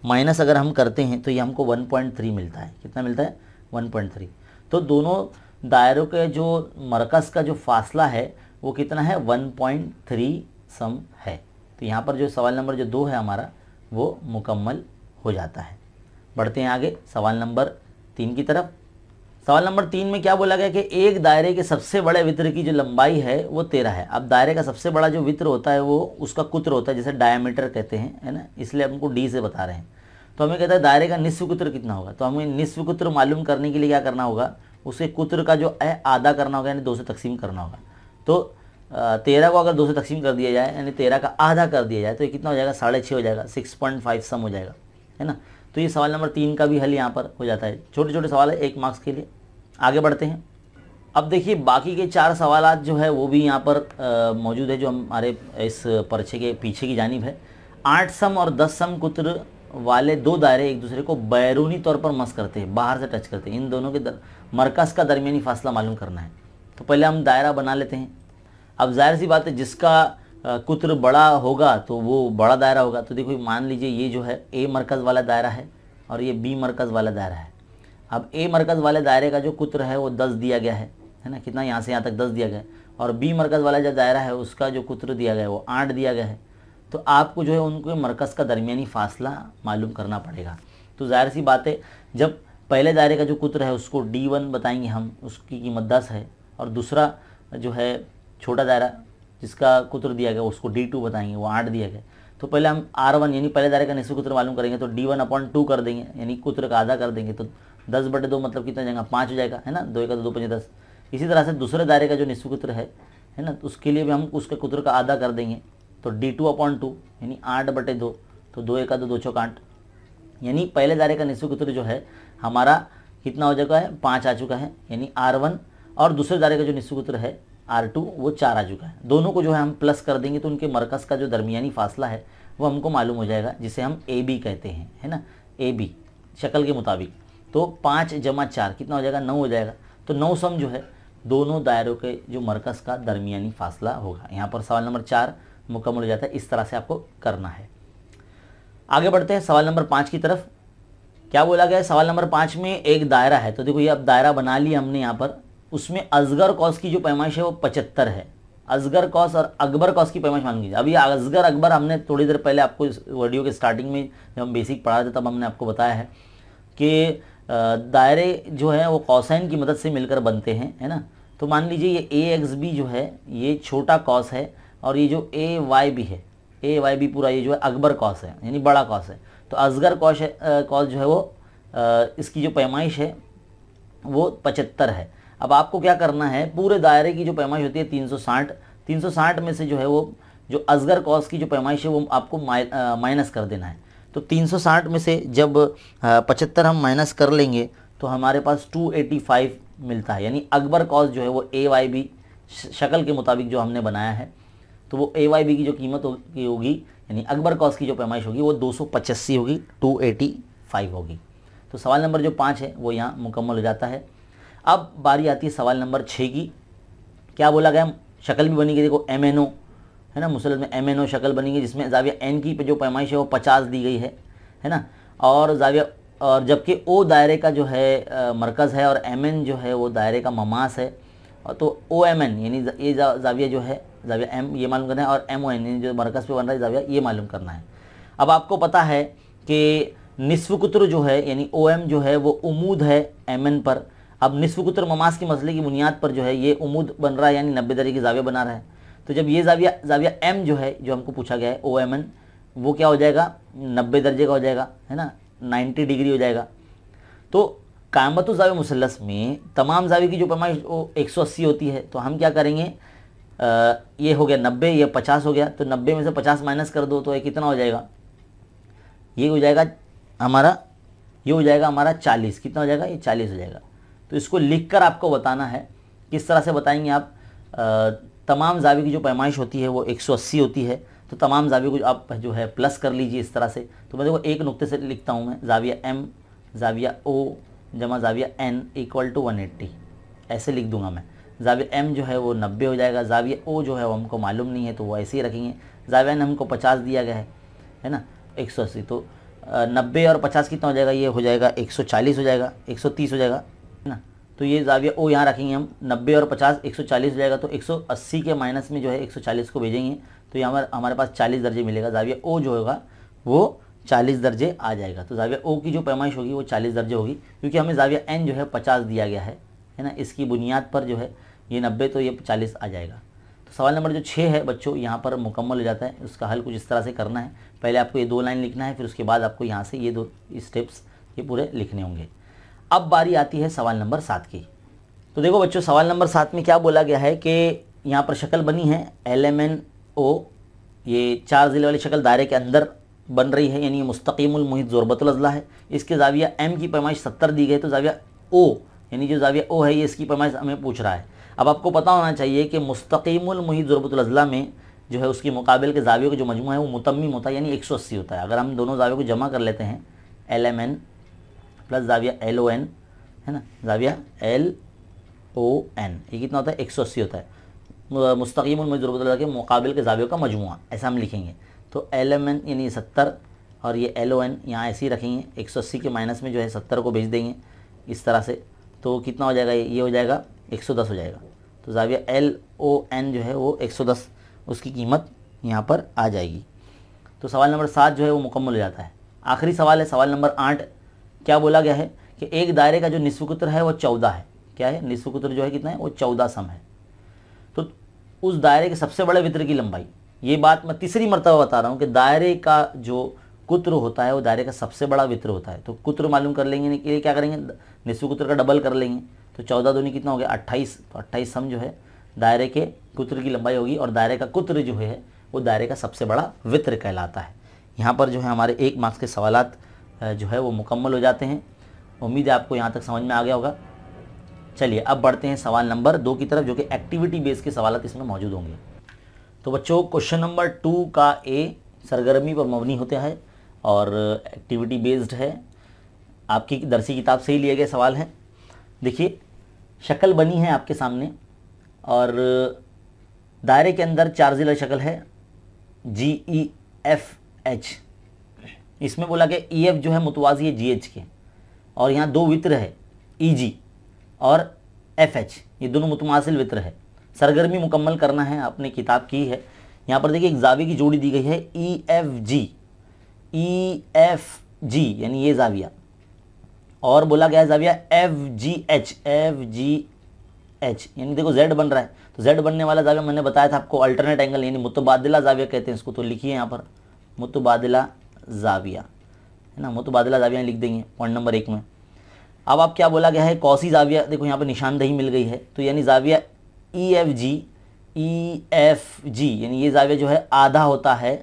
माइनस अगर हम करते हैं तो ये हमको वन पॉइंट थ्री मिलता है कितना मिलता है 1.3 तो दोनों दायरों के जो मरकज़ का जो फासला है वो कितना है 1.3 सम है तो यहाँ पर जो सवाल नंबर जो दो है हमारा वो मुकम्मल हो जाता है बढ़ते हैं आगे सवाल नंबर तीन की तरफ सवाल नंबर तीन में क्या बोला गया कि एक दायरे के सबसे बड़े वित्र की जो लंबाई है वो तेरह है अब दायरे का सबसे बड़ा जो वित्र होता है वो उसका कुत्र होता है जिसे डायामीटर कहते हैं है ना इसलिए हमको डी से बता रहे हैं तो हमें कहता है दायरे का निस्व कुत्र कितना होगा तो हमें निस्व कुत्र मालूम करने के लिए क्या करना होगा उसके कुत्र का जो है आधा करना होगा यानी दो से तकसीम करना होगा तो तेरह को अगर दो से तकसीम कर दिया जाए यानी तेरह का आधा कर दिया जाए तो ये कितना हो जाएगा साढ़े छः हो जाएगा सिक्स पॉइंट फाइव सम हो जाएगा है ना तो ये सवाल नंबर तीन का भी हल यहाँ पर हो जाता है छोटे छोटे सवाल है एक मार्क्स के लिए आगे बढ़ते हैं अब देखिए बाकी के चार सवाल जो है वो भी यहाँ पर मौजूद है जो हमारे इस पर्चे के पीछे की जानब है आठ सम और दस सम कुत्र वाले दो दायरे एक दूसरे को बैरूनी तौर पर मस करते हैं बाहर से टच करते हैं इन दोनों के दर, मरकज़ का दरमियानी फासला मालूम करना है तो पहले हम दायरा बना लेते हैं अब जाहिर सी बात है जिसका कुत्र बड़ा होगा तो वो बड़ा दायरा होगा तो देखो मान लीजिए ये जो है ए मरकज़ वाला दायरा है और ये बी मरकज़ वाला दायरा है अब ए मरकज़ वाले दायरे का जो कुत्र है वो दस दिया गया है है ना कितना यहाँ से यहाँ तक दस दिया गया है और बी मरकज़ वाला जो दायरा है उसका जो कुत्र दिया गया है वो आठ दिया गया है तो आपको जो है उनके मरकज़ का दरमियानी फ़ासला मालूम करना पड़ेगा तो ज़ाहिर सी बात है जब पहले दायरे का जो कुत्र है उसको डी वन बताएंगे हम उसकी कीमत दस है और दूसरा जो है छोटा दायरा जिसका कुत्र दिया गया उसको डी टू बताएंगे वो आठ दिया गया तो पहले हम आर वन यानी पहले दायरे का निश्चित कुत्र मालूम करेंगे तो डी वन अपॉन टू कर देंगे यानी कुत्र का आधा कर देंगे तो दस बटे दो मतलब कितना जाएगा पाँच हो जाएगा है ना दो का दो पंजे दस इसी तरह से दूसरे दायरे का जो निश्चित कुत्र है है ना तो उसके लिए भी हम उसके कुत्र का आधा कर देंगे तो डी टू अपॉन टू यानी आठ बटे दो तो दो एक दो छो का आठ यानी पहले दायरे का निश्चित उत्तर जो है हमारा कितना हो चुका है पाँच आ चुका है यानी आर वन और दूसरे दायरे का जो निश्चित उत्तर है आर टू वो चार आ चुका है दोनों को जो है हम प्लस कर देंगे तो उनके मरकज़ का जो दरमियानी फासला है वो हमको मालूम हो जाएगा जिसे हम ए बी कहते हैं है ना ए बी शक्ल के मुताबिक तो पाँच जमा चार कितना हो जाएगा नौ हो जाएगा तो नौ सम जो है दोनों दायरों के जो मरकज़ का दरमियानी फासला होगा यहाँ पर सवाल नंबर चार मुकम्मल हो जाता है इस तरह से आपको करना है आगे बढ़ते हैं सवाल नंबर पाँच की तरफ क्या बोला गया है सवाल नंबर पाँच में एक दायरा है तो देखो ये अब दायरा बना लिया हमने यहाँ पर उसमें अजगर कॉस की जो पैमाइश है वो पचहत्तर है अजगर कॉस और अकबर कॉस की पैमाइश मान लीजिए अभी अजगर अकबर हमने थोड़ी देर पहले आपको इस वीडियो के स्टार्टिंग में जब हम बेसिक पढ़ा था तब हमने आपको बताया है कि दायरे जो हैं वो कौसैन की मदद से मिलकर बनते हैं है ना तो मान लीजिए ये ए एक्स बी जो है ये छोटा कॉस है और ये जो ए वाई भी है ए वाई भी पूरा ये जो है अकबर कॉस है यानी बड़ा कॉस है तो असगर कॉस कॉस जो है वो आ, इसकी जो पैमाइश है वो पचहत्तर है अब आपको क्या करना है पूरे दायरे की जो पैमाइश होती है तीन तीन सौ साठ सौ साठ में से जो है वो जो असगर कॉस की जो पैमाइश है वो आपको माइनस कर देना है तो तीन सौ साठ में से जब पचहत्तर हम माइनस कर लेंगे तो हमारे पास टू एटी फाइव मिलता है यानी अकबर कॉस जो है वो ए वाई बी शक्ल के मुताबिक जो हमने बनाया है तो वो ए वाई बी की जो कीमत होगी होगी यानी अकबर कॉस की जो पैमाइश होगी वो दो होगी टू होगी तो सवाल नंबर जो पाँच है वो यहाँ मुकम्मल हो जाता है अब बारी आती है सवाल नंबर छः की क्या बोला गया शक्ल भी बनी गई देखो एम एन ओ है ना मुसलत में एम एन ओ शक्ल बनी गई जिसमें जाविया एन की जो पैमाइश है वो पचास दी गई है है ना और जाविया और जबकि ओ दायरे का जो है मरकज़ है और एम एन जो है वो दायरे का ममास है तो ओ एम एन यानी ये जाविया जो है जाविया एम ये मालूम करना है और एम ओ एन जो मरकज़ पे बन रहा है जाविया ये मालूम करना है अब आपको पता है कि निसफ कुत्र जो है यानी ओ एम जो है वो उमूद है एम एन पर अब निसफ कुत्र ममास के मसले की बुनियाद पर जो है ये उमूद बन रहा है यानी नब्बे दर्जे की जाविया बना रहा है तो जब ये जाविया जाविया एम जो है जो हमको पूछा गया है ओ एम एन वो क्या हो जाएगा नब्बे दर्जे का हो जाएगा है ना नाइन्टी डिग्री हो जाएगा तो कामत जाविया मुसलस में तमाम जावे की जो पैमाइश वो एक सौ अस्सी होती है तो हम क्या करेंगे ये हो गया नब्बे ये पचास हो गया तो नब्बे में से पचास माइनस कर दो तो ये कितना हो जाएगा ये हो जाएगा हमारा ये हो जाएगा हमारा चालीस कितना हो जाएगा ये चालीस हो जाएगा तो इसको लिख कर आपको बताना है किस तरह से बताएंगे आप तमाम जावी की जो पैमाइश होती है वो अस्सी होती है तो तमाम जावी को आप जो है प्लस कर लीजिए इस तरह से तो मैं देखो एक नुक्ते से लिखता हूँ मैं जाविया एम जाविया ओ जमा जाविया एन इक्वल टू वन ऐसे लिख दूंगा मैं जाविया एम जो है वो नब्बे हो जाएगा जाविया ओ जो है वो हमको मालूम नहीं है तो वो ऐसे ही रखेंगे जाविया एन हमको पचास दिया गया है है ना एक सौ अस्सी तो नब्बे और पचास कितना हो जाएगा ये हो जाएगा एक सौ चालीस हो जाएगा एक सौ तीस हो जाएगा है ना तो ये जाविया ओ यहाँ रखेंगे हम नब्बे और पचास एक सौ चालीस हो जाएगा तो एक सौ अस्सी के माइनस में जो है एक सौ चालीस को भेजेंगे तो यहाँ पर हमारे पास चालीस दर्जे मिलेगा जाविया ओ जो होगा वो चालीस दर्जे आ जाएगा तो जाविया ओ की जो पैमाइश होगी वो चालीस दर्जे होगी क्योंकि हमें जाविया एन जो है पचास दिया गया है है ना इसकी बुनियाद पर जो है ये नब्बे तो ये चालीस आ जाएगा तो सवाल नंबर जो छः है बच्चों यहाँ पर मुकम्मल हो जाता है उसका हल कुछ इस तरह से करना है पहले आपको ये दो लाइन लिखना है फिर उसके बाद आपको यहाँ से ये दो स्टेप्स ये पूरे लिखने होंगे अब बारी आती है सवाल नंबर सात की तो देखो बच्चों सवाल नंबर सात में क्या बोला गया है कि यहाँ पर शक्ल बनी है एल एम एन ओ ये चार ज़िले वाली शक्ल दायरे के अंदर बन रही है यानी मुस्तकीमुल मुहित अज़ला है इसके जाविया एम की पैमाइश सत्तर दी गई तो जाविया ओ यानी जो जाविया ओ है ये इसकी पैमाइश हमें पूछ रहा है अब आपको पता होना चाहिए कि मुस्तकीमुलमही ज़रबतलजला में जो है उसके मुकाबले के जावियों का जो मजमू है वो मुतम होता है यानी एक सौ अस्सी होता है अगर हम दोनों जावियों को जमा कर लेते हैं एल एम एन प्लस जाविया एल ओ एन है ना जाविया एल ओ एन ये कितना होता है एक सौ अस्सी होता है मुस्तकीमुलमजरबतल्ला के मुकाबल के जावियों का मजमू ऐसा हम लिखेंगे तो एल एम एन यानी सत्तर और ये एल ओ एन यहाँ ऐसे ही रखेंगे एक सौ अस्सी के माइनस में जो है सत्तर को भेज देंगे इस तरह से तो कितना हो जाएगा ये ये हो जाएगा एक सौ दस हो जाएगा तो जाविया एल ओ एन जो है वो 110 उसकी कीमत यहाँ पर आ जाएगी तो सवाल नंबर सात जो है वो मुकम्मल हो जाता है आखिरी सवाल है सवाल नंबर आठ क्या बोला गया है कि एक दायरे का जो निस्वकुत्र है वो चौदह है क्या है निस्वकुत्र जो है कितना है वो चौदह सम है तो उस दायरे के सबसे बड़े वित्र की लंबाई ये बात मैं तीसरी मरतबा बता रहा हूँ कि दायरे का जो कुत्र होता है वो दायरे का सबसे बड़ा वित्र होता है तो कुत्र मालूम कर लेंगे के लिए क्या करेंगे निस्वकुत्र का डबल कर लेंगे तो चौदह दूनी कितना हो गया अट्ठाईस तो अट्ठाईस सम जो है दायरे के कुत्र की लंबाई होगी और दायरे का कुत्र जो है वो दायरे का सबसे बड़ा वित्र कहलाता है यहाँ पर जो है हमारे एक मार्क्स के सवाल जो है वो मुकम्मल हो जाते हैं उम्मीद है आपको यहाँ तक समझ में आ गया होगा चलिए अब बढ़ते हैं सवाल नंबर दो की तरफ जो कि एक्टिविटी बेस के सवाल इसमें मौजूद होंगे तो बच्चों क्वेश्चन नंबर टू का ए सरगर्मी पर मबनी होता है और एक्टिविटी बेस्ड है आपकी दरसी किताब से ही लिए गए सवाल हैं देखिए शक्ल बनी है आपके सामने और दायरे के अंदर चार ज़िला शक्ल है जी ई एफ एच इसमें बोला कि ई एफ जो है मुतवाजी है जी एच के और यहाँ दो वित्र है ई e जी और एफ एच ये दोनों मुतमासिल वित्र है सरगर्मी मुकम्मल करना है आपने किताब की है यहाँ पर देखिए एक जावी की जोड़ी दी गई है E F G E F G यानी ये जाविया और बोला गया है जाविया F G H F G H यानी देखो जेड बन रहा है तो जेड बनने वाला जाविया मैंने बताया था आपको अल्टरनेट एंगल यानी मुतबादला जाविया कहते हैं इसको तो लिखिए यहाँ पर मुतबादला जाविया है ना मुतबादला जाविया लिख देंगे पॉइंट नंबर एक में अब आप क्या बोला गया है कौसी जाविया देखो यहाँ पर निशानदही मिल गई है तो यानी जाविया E F G E F G यानी ये जाविया जो है आधा होता है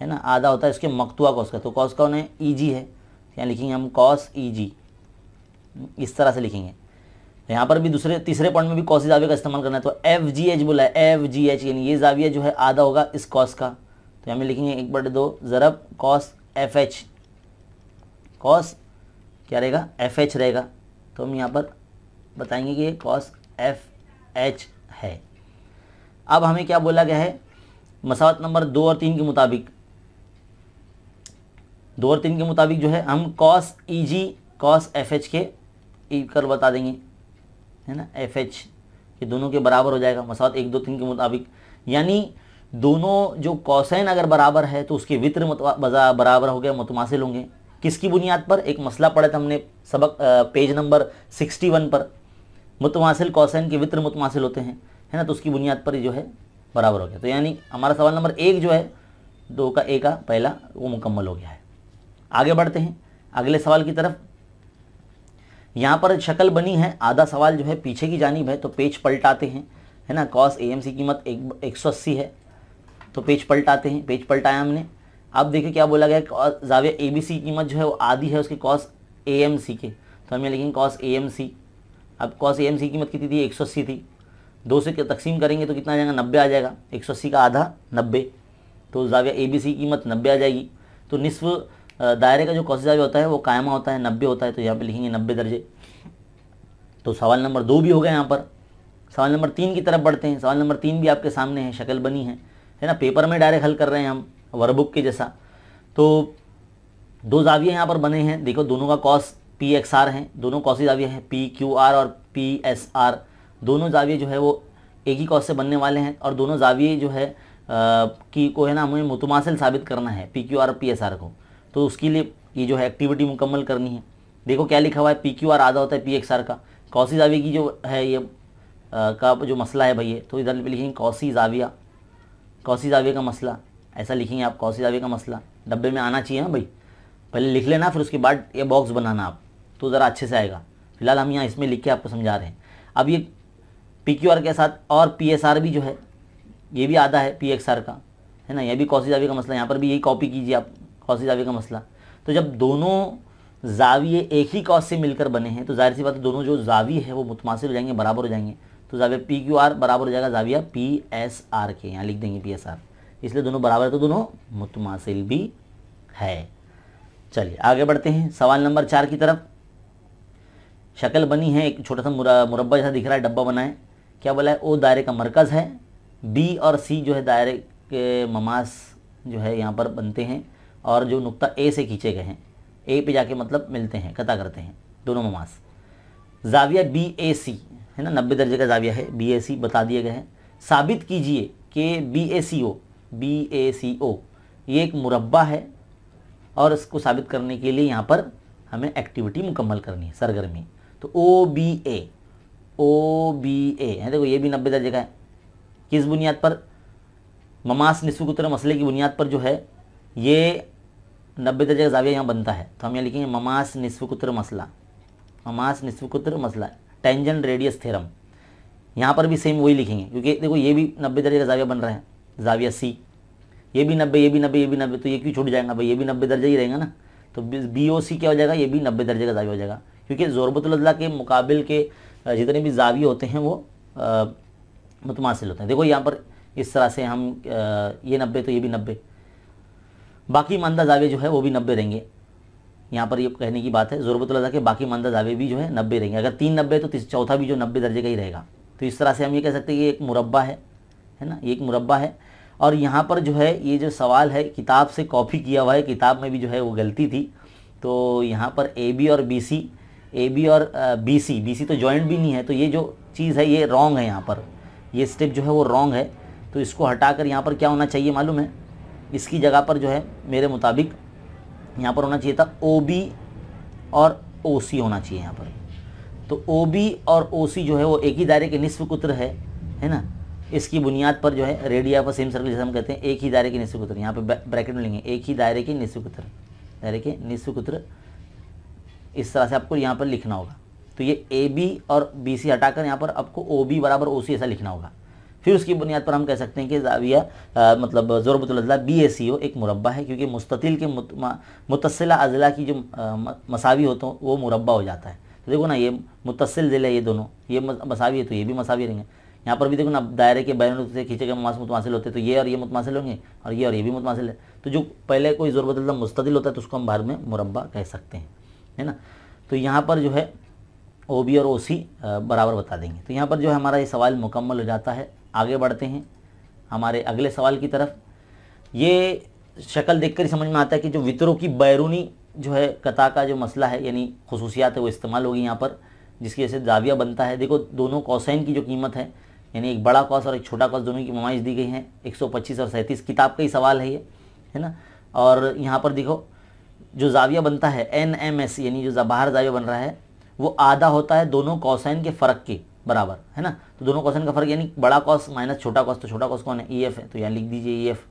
है ना आधा होता है इसके मकतुआ कॉस का तो कॉस का उन्हें ई e जी है यहाँ लिखेंगे हम कॉस ई e जी इस तरह से लिखेंगे तो यहाँ पर भी दूसरे तीसरे पॉइंट में भी कॉस जाविया का इस्तेमाल करना है तो एफ जी एच बोला है एफ जी एच यानी ये जाविया जो है आधा होगा इस कॉस का तो यहाँ लिखेंगे एक बटे दो ज़रब कॉस एफ एच कॉस क्या रहेगा एफ एच रहेगा तो हम यहाँ पर बताएंगे कि ये कॉस एफ एच है अब हमें क्या बोला गया है मसावत नंबर दो और तीन के मुताबिक दो और तीन के मुताबिक जो है हम cos E G cos F H के ई e कर बता देंगे है ना एफ एच ये दोनों के बराबर हो जाएगा मसाद एक दो तीन के मुताबिक यानी दोनों जो कौसैन अगर बराबर है तो उसके वित्र बराबर हो गया मुतमासिल होंगे किसकी बुनियाद पर एक मसला पड़े था हमने सबक पेज नंबर सिक्सटी वन पर मुतमासिल कौसैन के वित्र मुतमासिल होते हैं है ना तो उसकी बुनियाद पर जो है बराबर हो गया तो यानी हमारा सवाल नंबर एक जो है दो का ए का पहला वो मुकम्मल हो गया है आगे बढ़ते हैं अगले सवाल की तरफ यहाँ पर शक्ल बनी है आधा सवाल जो है पीछे की जानी है तो पेज पलटाते हैं है ना कॉस ए एम सी कीमत एक एक सौ अस्सी है तो पेज पलटाते हैं पेज पलटाया हमने अब देखिए क्या बोला गया जाविया ए बी सी कीमत जो है वो आधी है उसके कॉस ए एम सी के तो हमें लिखेंगे कॉस ए एम सी अब कॉस ए एम सी कीमत कितनी थी एक सौ अस्सी थी दो से तकसीम करेंगे तो कितना आ जाएगा नब्बे आ जाएगा एक सौ अस्सी का आधा नब्बे तो जाविया ए बी सी कीमत नब्बे आ जाएगी तो निसफ दायरे का जो कौशजावी होता है वो कायमा होता है नब्बे होता है तो यहाँ पर लिखेंगे नब्बे दर्जे तो सवाल नंबर दो भी हो गया यहाँ पर सवाल नंबर तीन की तरफ बढ़ते हैं सवाल नंबर तीन भी आपके सामने है शक्ल बनी है है ना पेपर में डायरेक्ट हल कर रहे हैं हम वर्बुक के जैसा तो दो जाविये यहाँ पर बने हैं देखो दोनों का कॉस पी एक्स आर हैं दोनों कॉसी जाविये हैं पी क्यू आर और पी एस आर दोनों जाविये जो है वो एक ही कॉस से बनने वाले हैं और दोनों जाविये जो है आ, की को है ना हमें मुतमासिल साबित करना है पी क्यू आर और पी एस आर को तो उसके लिए ये जो है एक्टिविटी मुकम्मल करनी है देखो क्या लिखा हुआ है पी क्यू आर आधा होता है पी एक्स आर का कौसी जावे की जो है ये आ, का जो मसला है भैया तो इधर लिखेंगे कौसी जाविया कौसी जाविया का मसला ऐसा लिखेंगे आप कौसी जावे का मसला डब्बे में आना चाहिए ना भाई पहले लिख लेना फिर उसके बाद ये बॉक्स बनाना आप तो ज़रा अच्छे से आएगा फिलहाल हम यहाँ इसमें लिख के आपको समझा रहे हैं अब ये पी क्यू आर के साथ और पी एस आर भी जो है ये भी आधा है पी एक्स आर का है ना यह भी कौसी जावे का मसला यहाँ पर भी यही कॉपी कीजिए आप कौसी जाविया का मसला तो जब दोनों जाविये एक ही कॉज से मिलकर बने हैं तो जाहिर सी बात है दोनों जो जावी है वो मुतमासिर हो जाएंगे बराबर हो जाएंगे तो जाविया पी क्यू आर बराबर हो जाएगा जाविया पी एस आर के यहाँ लिख देंगे पी एस आर इसलिए दोनों बराबर है तो दोनों मुतमासिल भी है चलिए आगे बढ़ते हैं सवाल नंबर चार की तरफ शक्ल बनी है एक छोटा सा मुरबा जैसा दिख रहा है डब्बा बनाए क्या बोला है ओ दायरे का मरकज़ है बी और सी जो है दायरे के ममास जो है यहाँ पर बनते हैं और जो नुक्ता ए से खींचे गए हैं ए पे जाके मतलब मिलते हैं कता करते हैं दोनों ममास जाविया बी ए सी है ना नब्बे दर्जे का जाविया है बी ए सी बता दिए गए हैं साबित कीजिए कि बी ए सी ओ बी ए सी ओ ये एक मुरबा है और इसको साबित करने के लिए यहाँ पर हमें एक्टिविटी मुकम्मल करनी है सरगर्मी तो ओ बी ए ओ बी ए है देखो ये भी नब्बे दर्जे का है किस बुनियाद पर ममास निस्फ तरह मसले की बुनियाद पर जो है ये नब्बे दर्जे का जाविया यहाँ बनता है तो हम यहाँ लिखेंगे ममास निस्वकुत्र मसला ममास निस्वकुत्र मसला टेंजन रेडियस थेरम यहाँ पर भी सेम वही लिखेंगे क्योंकि देखो ये भी नब्बे दर्जे का जाविया बन रहा है जाविया सी ये भी नब्बे ये भी नब्बे ये भी नब्बे तो ये क्यों छूट जाएगा भाई ये भी नब्बे दर्जे ही रहेगा ना तो बी ओ सी क्या हो जाएगा ये भी नब्बे दर्जे का जाविया हो जाएगा क्योंकि ज़ोरबतुल्ला के मुकाबले के जितने भी जाविये होते हैं वो मुतमासिल होते हैं देखो यहाँ पर इस तरह से हम ये नब्बे तो ये भी नब्बे बाकी मंदा दावे जो है वो भी नब्बे रहेंगे यहाँ पर ये कहने की बात है ज़रूरतुल्ला के बाकी मंदा दावे भी जो है नब्बे रहेंगे अगर तीन नब्बे तो चौथा भी जो नब्बे दर्जे का ही रहेगा तो इस तरह से हम ये कह सकते हैं कि एक मुरबा है है ना ये एक मुरबा है और यहाँ पर जो है ये जो सवाल है किताब से कॉपी किया हुआ है किताब में भी जो है वो गलती थी तो यहाँ पर ए बी और बी सी ए बी और बी सी बी सी तो जॉइंट भी नहीं है तो ये जो चीज़ है ये रॉन्ग है यहाँ पर ये स्टेप जो है वो रॉन्ग है तो इसको हटाकर यहाँ पर क्या होना चाहिए मालूम है इसकी जगह पर जो है मेरे मुताबिक यहाँ पर होना चाहिए था ओ बी और ओ सी होना चाहिए यहाँ पर तो ओ बी और ओ सी जो है वो एक ही दायरे के निसफ कुत्र है है ना इसकी बुनियाद पर जो है रेडिया पर सेम सर्कल जैसे हम कहते हैं एक ही दायरे के निसफ कुत्र यहाँ पर ब्रैकेट में लेंगे एक ही दायरे के निसफ कुत्र दायरे के निसफ कुत्र इस तरह से आपको यहाँ पर लिखना होगा तो ये ए बी और बी सी हटाकर यहाँ पर आपको ओ बी बराबर ओ सी ऐसा लिखना होगा फिर उसकी बुनियाद पर हम कह सकते हैं कि जाविया मतलब ज़ोरबतुल्ला बी ए सी ओ एक मुरबा है क्योंकि मुस्तिल के मुतसला अजला की जो मसावी होते हैं वो मुरबा हो जाता है तो देखो ना ये मुतसिल ज़िले ये दोनों ये मसावी है तो ये भी मसावी रहेंगे यहाँ पर भी देखो ना दायरे के बैन से खींचे गए मास मुतमासिल होते तो ये और ये मुतमासिल होंगे और ये और ये भी मुतमासिल है तो जो पहले कोई ज़रूरत मुस्तिल होता है तो उसको हम बाहर में मुरबा कह सकते हैं है ना तो यहाँ पर जो है ओ बी और ओ सी बराबर बता देंगे तो यहाँ पर जो है हमारा ये सवाल मुकम्मल हो जाता है आगे बढ़ते हैं हमारे अगले सवाल की तरफ ये शक्ल देखकर ही समझ में आता है कि जो वितरों की बैरूनी जो है कता का जो मसला है यानी खसूसियात है वो इस्तेमाल होगी यहाँ पर जिसकी वजह से जाविया बनता है देखो दोनों कौसैन की जो कीमत है यानी एक बड़ा कौस और एक छोटा कौस दोनों की नुमाइश दी गई है 125 और सैंतीस किताब का ही सवाल है ये है ना और यहाँ पर देखो जो जाविया बनता है एन एम एस यानी जो बाहर जाविया बन रहा है वो आधा होता है दोनों कौसैन के फ़र्क के बराबर है ना तो दोनों क्वेश्चन का फर्क यानी बड़ा कॉस माइनस छोटा कॉस तो छोटा कॉस कौन है ई e एफ है तो यहाँ लिख दीजिए ई e एफ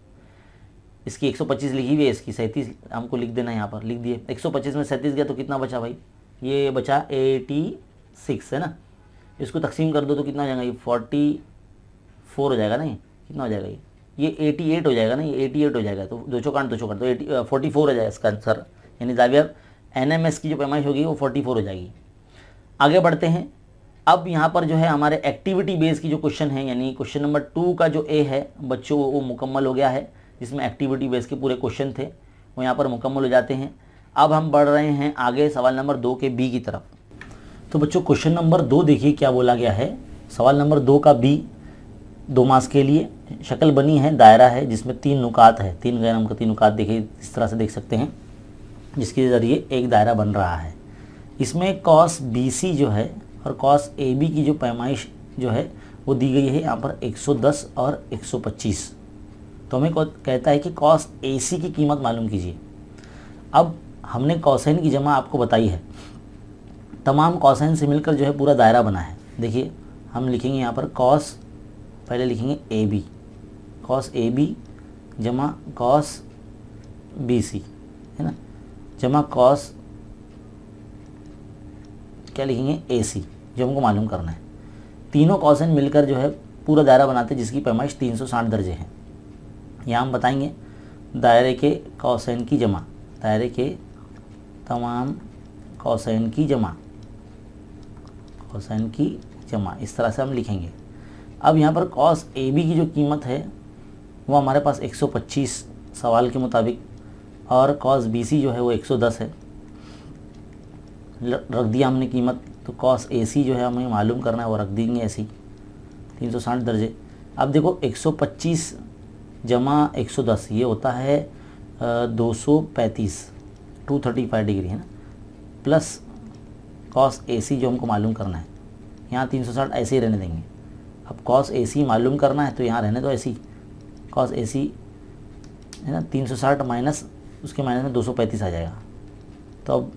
इसकी 125 लिखी हुई है इसकी सैंतीस हमको लिख देना है यहाँ पर लिख दिए 125 में सैंतीस गया तो कितना बचा भाई ये बचा 86 है ना इसको तकसीम कर दो तो कितना हो जाएगा ये फोर्टी फोर हो जाएगा ना ये कितना हो जाएगा ये ये 88 हो जाएगा ना ये 88 हो जाएगा तो दो चौकांट दो चौकांट तो एटी फोर्टी फोर हो जाएगा इसका आंसर यानी जावियर एन की जो पैमाइश होगी वो फोर्टी फोर हो जाएगी आगे बढ़ते हैं अब यहाँ पर जो है हमारे एक्टिविटी बेस की जो क्वेश्चन है यानी क्वेश्चन नंबर टू का जो ए है बच्चों वो मुकम्मल हो गया है जिसमें एक्टिविटी बेस के पूरे क्वेश्चन थे वो यहाँ पर मुकम्मल हो जाते हैं अब हम बढ़ रहे हैं आगे सवाल नंबर दो के बी की तरफ तो बच्चों क्वेश्चन नंबर दो देखिए क्या बोला गया है सवाल नंबर दो का बी दो मास के लिए शक्ल बनी है दायरा है जिसमें तीन नुकात है तीन गैर हम तीन नुकात देखिए इस तरह से देख सकते हैं जिसके ज़रिए एक दायरा बन रहा है इसमें कॉस बी सी जो है और कॉस ए बी की जो पैमाइश जो है वो दी गई है यहाँ पर 110 और 125 तो हमें कहता है कि कॉस ए सी की कीमत मालूम कीजिए अब हमने कौसैन की जमा आपको बताई है तमाम कॉसाइन से मिलकर जो है पूरा दायरा बना है देखिए हम लिखेंगे यहाँ पर कॉस पहले लिखेंगे A B cos A B जमा कॉस बी सी है ना जमा कॉस क्या लिखेंगे ए सी जो हमको मालूम करना है तीनों कौशन मिलकर जो है पूरा दायरा बनाते हैं जिसकी पैमाइश तीन सौ साठ दर्जे है यहाँ हम बताएंगे दायरे के कौशन की जमा दायरे के तमाम कौशन की जमा कौशन की जमा इस तरह से हम लिखेंगे अब यहाँ पर कॉस ए बी की जो कीमत है वो हमारे पास 125 सवाल के मुताबिक और कॉस बी सी जो है वो 110 है रख दिया हमने कीमत तो कॉस ए सी जो है हमें मालूम करना है वो रख देंगे ऐसी तीन सौ साठ दर्जे अब देखो एक सौ पच्चीस जमा एक सौ दस ये होता है दो सौ पैंतीस टू थर्टी फाइव डिग्री है ना प्लस कॉस ए सी जो हमको मालूम करना है यहाँ तीन सौ साठ ऐसे ही रहने देंगे अब कॉस ए सी मालूम करना है तो यहाँ रहने दो ए सी कॉस ए सी है ना तीन सौ साठ माइनस उसके माइनस में दो सौ पैंतीस आ जाएगा तो अब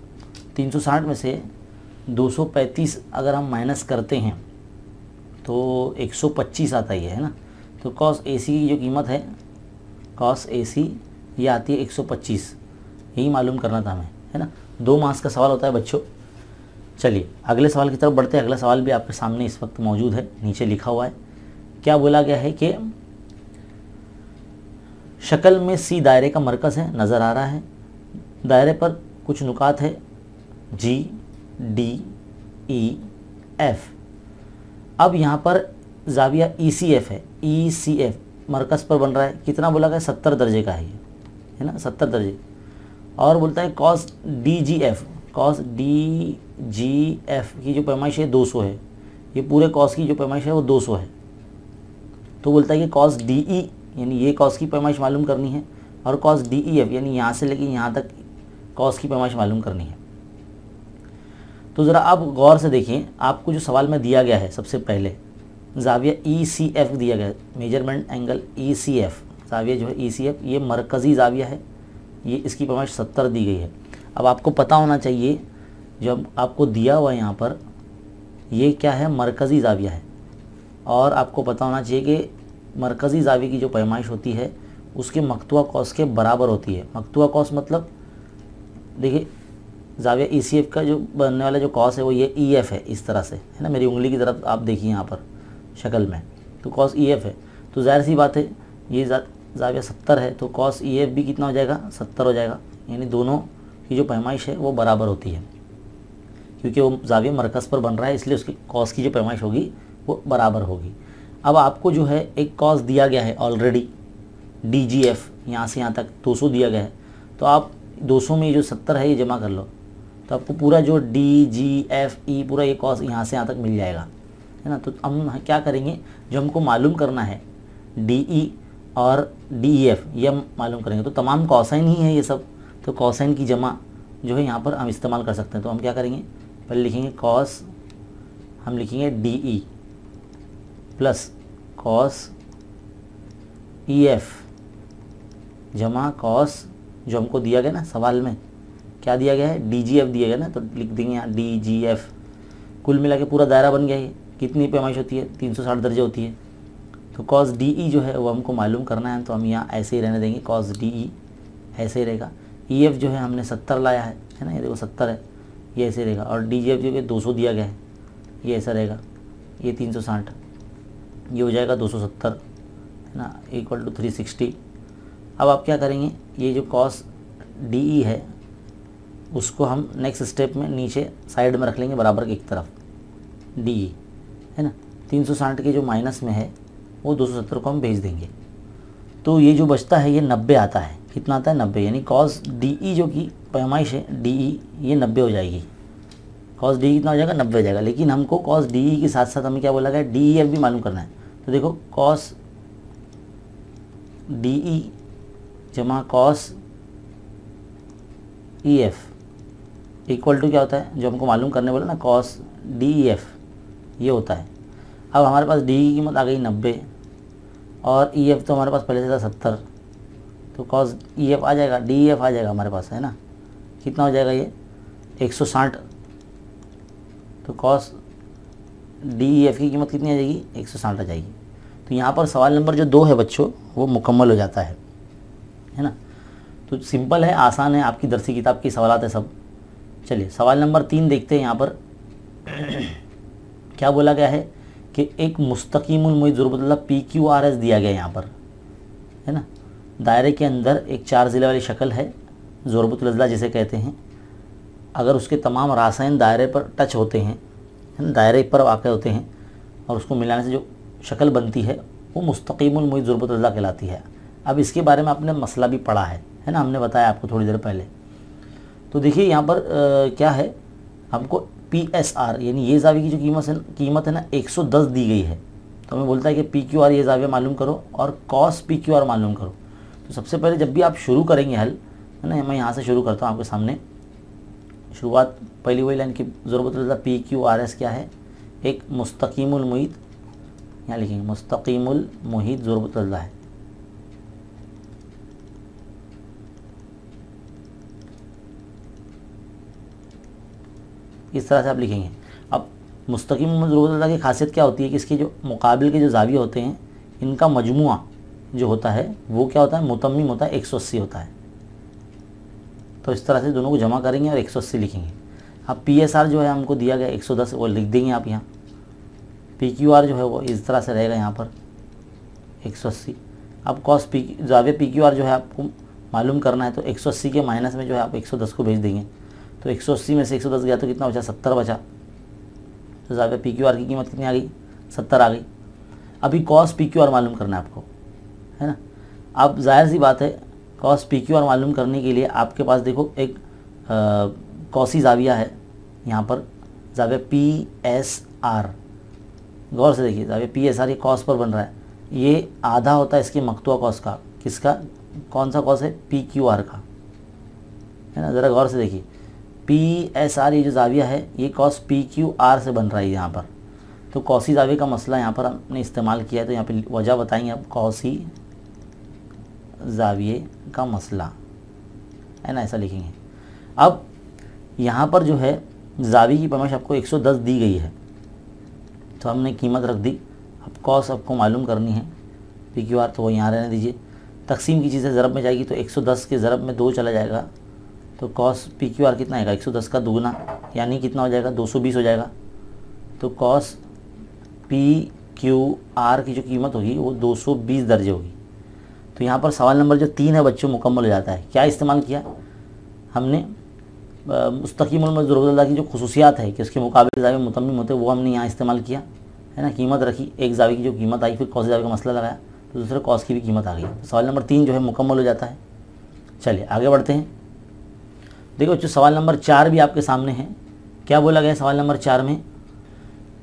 360 में से 235 अगर हम माइनस करते हैं तो 125 आता ही है ना तो कॉस ए सी की जो कीमत है कॉस ए सी ये आती है 125 यही मालूम करना था हमें है ना दो मास का सवाल होता है बच्चों चलिए अगले सवाल की तरफ बढ़ते हैं अगला सवाल भी आपके सामने इस वक्त मौजूद है नीचे लिखा हुआ है क्या बोला गया है कि शक्ल में सी दायरे का मरकज़ है नज़र आ रहा है दायरे पर कुछ नुकात है जी डी ई एफ अब यहाँ पर जाविया ई सी एफ है ई e सी एफ मरकज़ पर बन रहा है कितना बोला गया सत्तर दर्जे का है ये है ना सत्तर दर्जे और बोलता है cos D G F cos D G F की जो पैमाइश है दो सौ है ये पूरे कॉस की जो पैमाइश है वो दो सौ है तो बोलता है कि कॉस डी ई यानी ये कॉस की पैमाइश मालूम करनी है और कॉस डी ई एफ यानी यहाँ से लेके यहाँ तक कॉस की पैमाइश मालूम करनी है तो ज़रा आप गौर से देखिए आपको जो सवाल में दिया गया है सबसे पहले जाविया ई सी एफ़ दिया गया है measurement angle E C F जाविया जो है ई सी एफ़ ये मरकज़ी जाविया है ये इसकी पैमाइश सत्तर दी गई है अब आपको पता होना चाहिए जब आपको दिया हुआ है यहाँ पर ये क्या है मरकज़ी जाविया है और आपको पता होना चाहिए कि मरकज़ी जाविया की जो पैमाइश होती है उसके मकतुआ कौस के बराबर होती है मकतुआ कौस मतलब देखिए जाविया ई e का जो बनने वाला जो कॉस है वो ये ई e एफ है इस तरह से है ना मेरी उंगली की तरफ आप देखिए यहाँ पर शक्ल में तो कॉस ई एफ है तो जाहिर सी बात है ये जाविया सत्तर है तो कॉस ई एफ भी कितना हो जाएगा सत्तर हो जाएगा यानी दोनों की जो पैमाइश है वो बराबर होती है क्योंकि वो जाविया मरकज़ पर बन रहा है इसलिए उसकी कॉस की जो पैमाइश होगी वो बराबर होगी अब आपको जो है एक कॉस दिया गया है ऑलरेडी डी जी एफ यहाँ से यहाँ तक दो दिया गया है तो आप 200 में जो 70 है ये जमा कर लो तो आपको पूरा जो डी जी एफ ई पूरा ये कॉस यहाँ से यहाँ तक मिल जाएगा है ना तो हम क्या करेंगे जो हमको मालूम करना है डी ई e और डी ई एफ ये हम मालूम करेंगे तो तमाम कॉसाइन ही है ये सब तो कॉसाइन की जमा जो है यहाँ पर हम इस्तेमाल कर सकते हैं तो हम क्या करेंगे पहले लिखेंगे कॉस हम लिखेंगे D E plus cos E F जमा कॉस जो हमको दिया गया ना सवाल में क्या दिया गया है डी जी एफ दिया गया ना तो लिख देंगे यहाँ डी जी एफ कुल मिला के पूरा दायरा बन गया ये कितनी पैमाइश होती है तीन सौ साठ दर्जे होती है तो कॉस डी ई जो है वो हमको मालूम करना है तो हम यहाँ ऐसे ही रहने देंगे कॉस डी ई ऐसे ही रहेगा ई e एफ जो है हमने सत्तर लाया है है ना ये देखो सत्तर है ये ऐसे रहेगा और डी जी एफ जो है दो सौ दिया गया है ये ऐसा रहेगा ये तीन सौ साठ ये हो जाएगा दो सौ सत्तर है ना इक्वल टू थ्री सिक्सटी अब आप क्या करेंगे ये जो कॉस डी ई है उसको हम नेक्स्ट स्टेप में नीचे साइड में रख लेंगे बराबर एक तरफ डी e, है ना तीन सौ साठ के जो माइनस में है वो दो सौ सत्तर को हम भेज देंगे तो ये जो बचता है ये नब्बे आता है कितना आता है नब्बे यानी कॉस डी ई जो कि पैमाइश है डी ई e, ये नब्बे हो जाएगी कॉस डी e कितना हो जाएगा नब्बे हो जाएगा लेकिन हमको कॉस डी के साथ साथ हमें क्या बोला गया डी ई एफ भी मालूम करना है तो देखो कॉस डी ई जमा cos E F equal to क्या होता है जो हमको मालूम करने बोला ना कॉस डी एफ ये होता है अब हमारे पास डी की कीमत आ गई नब्बे और ई एफ तो हमारे पास पहले से था सत्तर तो कॉस ई एफ आ जाएगा डी एफ आ जाएगा हमारे पास है ना कितना हो जाएगा ये एक सौ साठ तो कॉस डी ई एफ की कीमत कितनी आ जाएगी एक सौ साठ आ जाएगी तो यहाँ पर सवाल नंबर जो दो है बच्चों वो मुकम्मल हो जाता है है ना तो सिंपल है आसान है आपकी दरसी किताब के सवाल है सब चलिए सवाल नंबर तीन देखते हैं यहाँ पर क्या बोला गया है कि एक मुस्तकीम जुर्बतल्ला पी क्यू आर एस दिया गया है यहाँ पर है ना दायरे के अंदर एक चार ज़िले वाली शक्ल है ज़ोरबतलजला जिसे कहते हैं अगर उसके तमाम रासायन दायरे पर टच होते हैं है ना दायरे पर वाक़ होते हैं और उसको मिलाने से जो शक्ल बनती है वो मुस्तकीमलमई ज़ुरबतल्ला कहलाती है अब इसके बारे में आपने मसला भी पढ़ा है है ना हमने बताया आपको थोड़ी देर पहले तो देखिए यहाँ पर आ, क्या है हमको पी एस आर यानी ये जावे की जो कीमत है कीमत है ना 110 दी गई है तो हमें बोलता है कि पी क्यू आर ये जावे मालूम करो और कॉस पी क्यू आर मालूम करो तो सबसे पहले जब भी आप शुरू करेंगे हल है ना मैं यहाँ से शुरू करता हूँ आपके सामने शुरुआत पहली वही लाइन की ज़रूरत रहता पी क्यू आर एस क्या है एक मुस्तकीमुल मुहित यहाँ लिखेंगे मुस्तकीमुल मुहित ज़रूरत है इस तरह से आप लिखेंगे अब मुस्तकिम मजरूरतल्ला की खासियत क्या होती है कि इसके जो मुकाबले के जो जाविये होते हैं इनका मजमू जो होता है वो क्या होता है मुतमिम होता है एक होता है तो इस तरह से दोनों को जमा करेंगे और एक लिखेंगे अब पी जो है हमको दिया गया 110 वो लिख देंगे आप यहाँ पी क्यू आर जो है वो इस तरह से रहेगा यहाँ पर 180 अब कॉस पी जावे पी क्यू आर जो है आपको मालूम करना है तो 180 के माइनस में जो है आप 110 को भेज देंगे तो एक में से एक गया तो कितना बचा सत्तर बचा तो ज़्यादा पी क्यू आर की कीमत कितनी आ गई सत्तर आ गई अभी कॉस पी क्यू आर मालूम करना है आपको है ना आप जाहिर सी बात है कॉस पी क्यू आर मालूम करने के लिए आपके पास देखो एक कौसी जाविया है यहाँ पर जाविया पी एस आर गौर से देखिए जाविया पी एस आर ये कॉस पर बन रहा है ये आधा होता है इसके मकतुआ कॉस का किसका कौन सा कॉस है पी क्यू आर का है ना ज़रा गौर से देखिए पी एस आर ये जो जाविया है ये कॉस पी क्यू आर से बन रहा है यहाँ पर तो कौसी जावे का मसला यहाँ पर हमने इस्तेमाल किया है तो यहाँ पे वजह बताएंगे आप कौसी जाविये का मसला है ना ऐसा लिखेंगे अब यहाँ पर जो है जावी की पमेश आपको 110 दी गई है तो हमने कीमत रख दी अब कॉस आपको मालूम करनी है पी क्यू आर तो वो यहाँ रहने दीजिए तकसीम की चीज़ें ज़रब में जाएगी तो 110 के ज़रब में दो चला जाएगा तो कॉस पी क्यू आर कितना आएगा 110 का दोगुना यानी कितना हो जाएगा 220 हो जाएगा तो कॉस पी क्यू आर की जो कीमत होगी वो 220 दर्जे होगी तो यहाँ पर सवाल नंबर जो तीन है बच्चों मुकम्मल हो जाता है क्या इस्तेमाल किया हमने मुस्तकीम की जो खसूसियात है कि उसके मुकाबले जावे मुतमिन होते वो हमने यहाँ इस्तेमाल किया है ना कीमत रखी एक जावे की जो कीमत आई फिर कॉस जावे का मसला लगाया तो दूसरे कॉस की भी कीमत आ गई तो सवाल नंबर तीन जो है मुकम्मल हो जाता है चलिए आगे बढ़ते हैं देखो बच्चों सवाल नंबर चार भी आपके सामने है क्या बोला गया सवाल नंबर चार में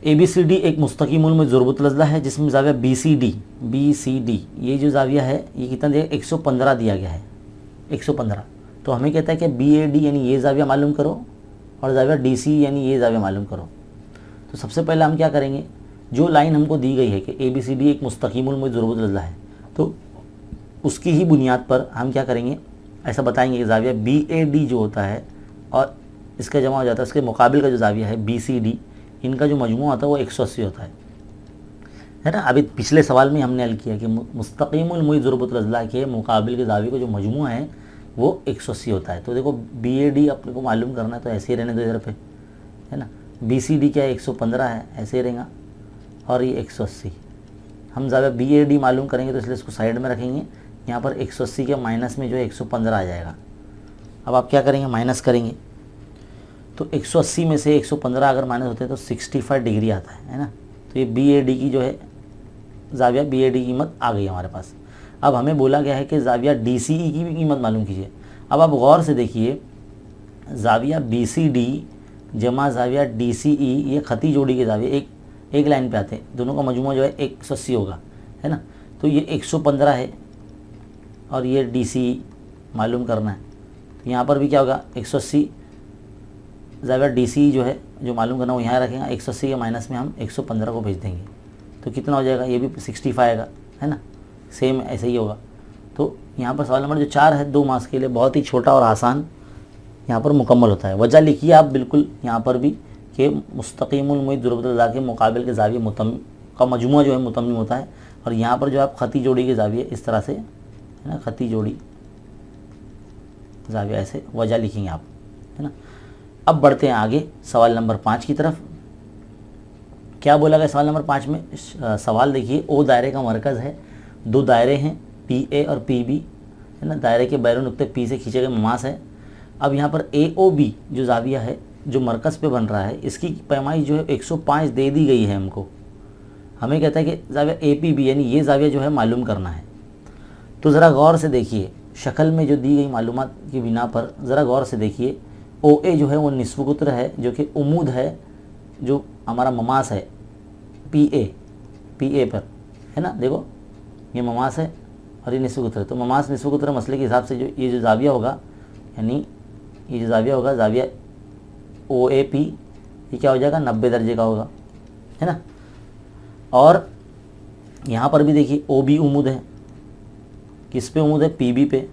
ए बी सी डी एक मुस्तकीम में ज़रूरत लजला है जिसमें जाविया B C D B C D ये जो जाविया है ये कितना दिया एक सौ पंद्रह दिया गया है एक सौ पंद्रह तो हमें कहता है कि बी ए डी यानी ये जाविया मालूम करो और जाविया डी सी यानी ये जाविया मालूम करो तो सबसे पहले हम क्या करेंगे जो लाइन हमको दी गई है कि ए बी सी डी एक मुस्तकीम में ज़रूरत लजला है तो उसकी ही बुनियाद पर हम क्या करेंगे ऐसा बताएंगे कि जाविया बी ए डी जो होता है और इसका जमा हो जाता है उसके मुकाबले का जो जाविया है बी सी डी इनका जो मजमू होता है वो एक सौ अस्सी होता है है ना अभी पिछले सवाल में हमने हल किया कि मुस्तकीमलमई ज़रबतलजला के मुकाबले के जाविये का जो मजमू है वो एक सौ अस्सी होता है तो देखो बी ए डी अपने को मालूम करना है तो ऐसे ही रहने दो इधर पे है ना बी सी डी क्या है एक सौ पंद्रह है ऐसे ही रहेगा और ये एक सौ अस्सी हम ज़्यादा बी ए डी मालूम करेंगे तो इसलिए इसको साइड में रखेंगे यहाँ पर एक सौ अस्सी के माइनस में जो है एक सौ पंद्रह आ जाएगा अब आप क्या करेंगे माइनस करेंगे तो 180 में से 115 अगर माइनस होते हैं तो 65 डिग्री आता है है ना तो ये बी ए डी की जो है जाविया बी ए डी की कीमत आ गई हमारे पास अब हमें बोला गया है कि जाविया डी सी ई की भी कीमत मालूम कीजिए अब आप गौर से देखिए जाविया बी सी डी जमा जाविया डी सी ई ये खती जोड़ी के जाविया एक एक लाइन पे आते हैं दोनों का मजमू जो है एक सौ अस्सी होगा है ना तो ये 115 है और ये डी सी मालूम करना है तो यहाँ पर भी क्या होगा एक सौ अस्सी ज़्यादा डी सी जो है जो मालूम करना वो यहाँ रखेंगे एक सौ अस्सी के माइनस में हम एक सौ पंद्रह को भेज देंगे तो कितना हो जाएगा ये भी सिक्सटी फाइव आएगा है ना सेम ऐसे ही होगा तो यहाँ पर सवाल नंबर जो चार है दो मार्क्स के लिए बहुत ही छोटा और आसान यहाँ पर मुकम्मल होता है वजह लिखिए आप बिल्कुल यहाँ पर भी कि मुस्तकीमुलमई दुर्बा के मुकाबले के जाविये मुतम का मजमू जो है मुतम होता है और यहाँ पर जो आप ख़ती जोड़ी के जाविये इस तरह से है ना खती जोड़ी जाविया ऐसे वजह लिखेंगे आप है ना अब बढ़ते हैं आगे सवाल नंबर पाँच की तरफ क्या बोला गया सवाल नंबर पाँच में सवाल देखिए ओ दायरे का मरकज़ है दो दायरे हैं पी ए और पी बी है ना दायरे के बैरून नुकते पी से खींचे गए मास है अब यहाँ पर ए ओ बी जो जाविया है जो मरकज़ पे बन रहा है इसकी पैमाइश जो है 105 दे दी गई है हमको हमें कहता है कि जाविया ए पी बी यानी ये जाविया जो है मालूम करना है तो ज़रा गौर से देखिए शक्ल में जो दी गई मालूम की बिना पर ज़रा गौर से देखिए ओ ए जो है वो निस्वगुत्र है जो कि उमूद है जो हमारा ममास है पी ए पी ए पर है ना देखो ये ममास है और ये निस्वगुत्र तो ममास निस्वगुत्र मसले के हिसाब से जो ये जो जाविया होगा यानी ये जो जाविया होगा जाविया ओ ए पी ये क्या हो जाएगा नब्बे दर्जे का होगा है ना और यहाँ पर भी देखिए ओ बी उमूद है किस पे उमूद है बी पे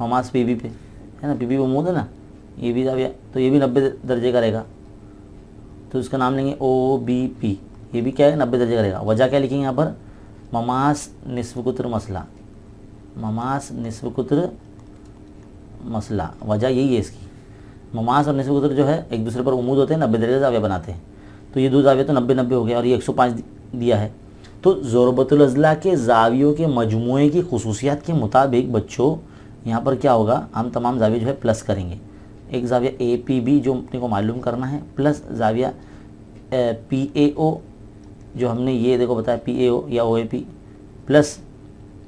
ममास बी पे है ना बी पे उमूद है ना ये भी तो ये भी नब्बे दर्जे का रहेगा तो इसका नाम लेंगे ओ बी पी ये भी क्या है नब्बे दर्जे का रहेगा वजह क्या लिखेंगे यहाँ पर ममास निस्वकुत्र मसला ममास निस्वकुत्र मसला वजह यही है इसकी ममास और निस्वकुत्र जो है एक दूसरे पर उमूद होते हैं नब्बे दर्जे जाविया बनाते हैं तो ये दो जाविया तो नब्बे नब्बे हो गया और ये एक सौ पाँच दिया है तो ज़रबतलज़ला के जावियों के मजमू की खसूसियात के मुताबिक बच्चों यहाँ पर क्या होगा हम तमाम जाविया जो है प्लस करेंगे एक जाविया ए पी बी जो अपने को मालूम करना है प्लस जाविया पी ए ओ जो हमने ये देखो बताया पी ए ओ या O A P plus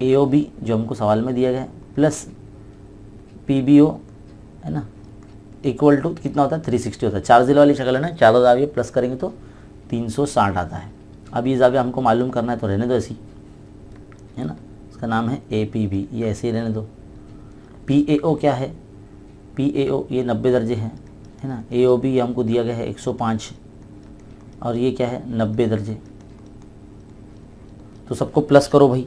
A O B जो हमको सवाल में दिया गया है प्लस पी बी ओ है ना इक्वल टू कितना होता है थ्री सिक्सटी होता है चार जिले वाली शक्ल है ना चारों जाविया प्लस करेंगे तो तीन सौ साठ आता है अब ये जावे हमको मालूम करना है तो रहने दो ऐसी है ना इसका नाम है ए पी बी ये ऐसे ही रहने दो पी ए ओ क्या है पी ए ओ ये नब्बे दर्जे हैं है ना ए ओ बी ये हमको दिया गया है एक सौ पाँच और ये क्या है नब्बे दर्जे तो सबको प्लस करो भाई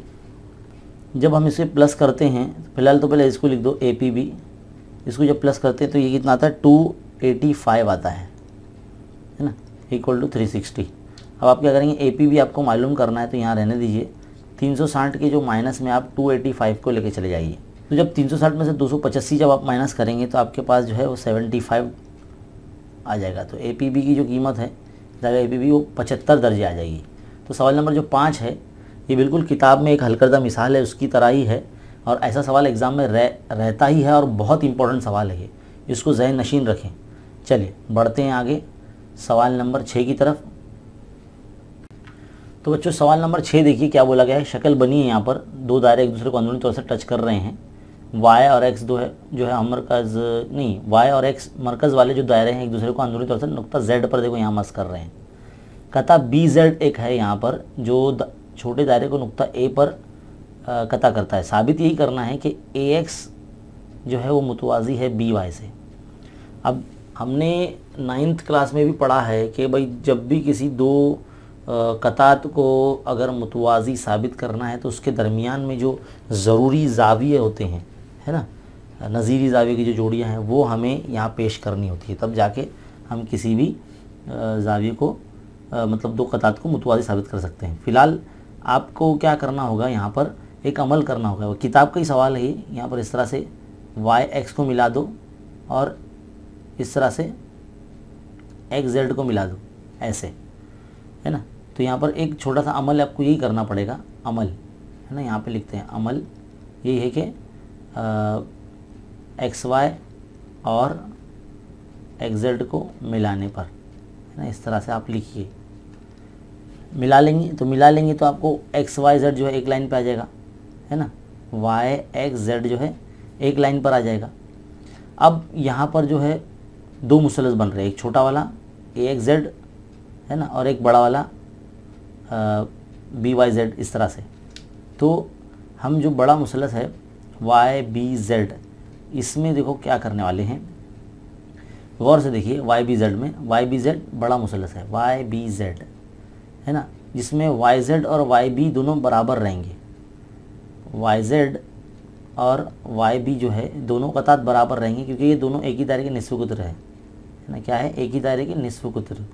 जब हम इसे प्लस करते हैं फिलहाल तो पहले इसको लिख दो ए पी बी इसको जब प्लस करते हैं तो ये कितना आता है टू एटी फाइव आता है है ना इक्वल टू थ्री सिक्सटी अब आप क्या करेंगे ए भी आपको मालूम करना है तो यहाँ रहने दीजिए 360 के जो माइनस में आप 285 को लेके चले जाइए तो जब 360 में से 285 जब आप माइनस करेंगे तो आपके पास जो है वो 75 आ जाएगा तो ए की जो कीमत है ज़्यादा ए वो पचहत्तर दर्जे आ जाएगी तो सवाल नंबर जो पाँच है ये बिल्कुल किताब में एक हलकरदा मिसाल है उसकी तरह ही है और ऐसा सवाल एग्ज़ाम में रह, रहता ही है और बहुत इंपॉर्टेंट सवाल है ये इसको जहन नशीन रखें चलिए बढ़ते हैं आगे सवाल नंबर छः की तरफ तो बच्चों सवाल नंबर छः देखिए क्या बोला गया है शक्ल बनी है यहाँ पर दो दायरे एक दूसरे को अंदरूनी तौर से टच कर रहे हैं वाई और एक्स दो है जो है हम मरकज़ नहीं वाई और एक्स मरकज़ वाले जो दायरे हैं एक दूसरे को अंदरूनी तौर से नुकता जेड पर देखो यहाँ मस कर रहे हैं कथा बी जेड एक है यहाँ पर जो छोटे दायरे को नुकता ए पर कथा करता है साबित यही करना है कि ए एक्स जो है वो मुतवाजी है बी वाई से अब हमने नाइन्थ क्लास में भी पढ़ा है कि भाई जब भी किसी दो कतात को अगर मुतवाज़ी साबित करना है तो उसके दरमियान में जो ज़रूरी जाविये होते हैं है ना नज़ीरी जाविये की जो जोड़ियाँ हैं वो हमें यहाँ पेश करनी होती है तब जाके हम किसी भी जाविये को मतलब दो कतात को मुतवाज़ी साबित कर सकते हैं फ़िलहाल आपको क्या करना होगा यहाँ पर एक अमल करना होगा किताब का ही सवाल है यहाँ पर इस तरह से वाई एक्स को मिला दो और इस तरह से एक्स जेड को मिला दो ऐसे है ना तो यहाँ पर एक छोटा सा अमल आपको यही करना पड़ेगा अमल है ना यहाँ पे लिखते हैं अमल यही है कि एक्स वाई और एक्जेड को मिलाने पर है ना इस तरह से आप लिखिए मिला लेंगे तो मिला लेंगे तो आपको एक्स वाई जेड जो है एक लाइन पे आ जाएगा है ना वाई एक्स जेड जो है एक लाइन पर आ जाएगा अब यहाँ पर जो है दो मुसलस बन रहे हैं एक छोटा वाला ए एक्स जेड है ना और एक बड़ा वाला बी वाई जेड इस तरह से तो हम जो बड़ा मुसलस है वाई बी जेड इसमें देखो क्या करने वाले हैं गौर से देखिए वाई बी जेड में वाई बी जेड बड़ा मुसलस है वाई बी जेड है ना जिसमें वाई जेड और वाई बी दोनों बराबर रहेंगे वाई जेड और वाई बी जो है दोनों कतात बराबर रहेंगे क्योंकि ये दोनों एक ही दायरे के निस्फ कुत्र है ना क्या है एक ही दायरे के निस्फ कुत्र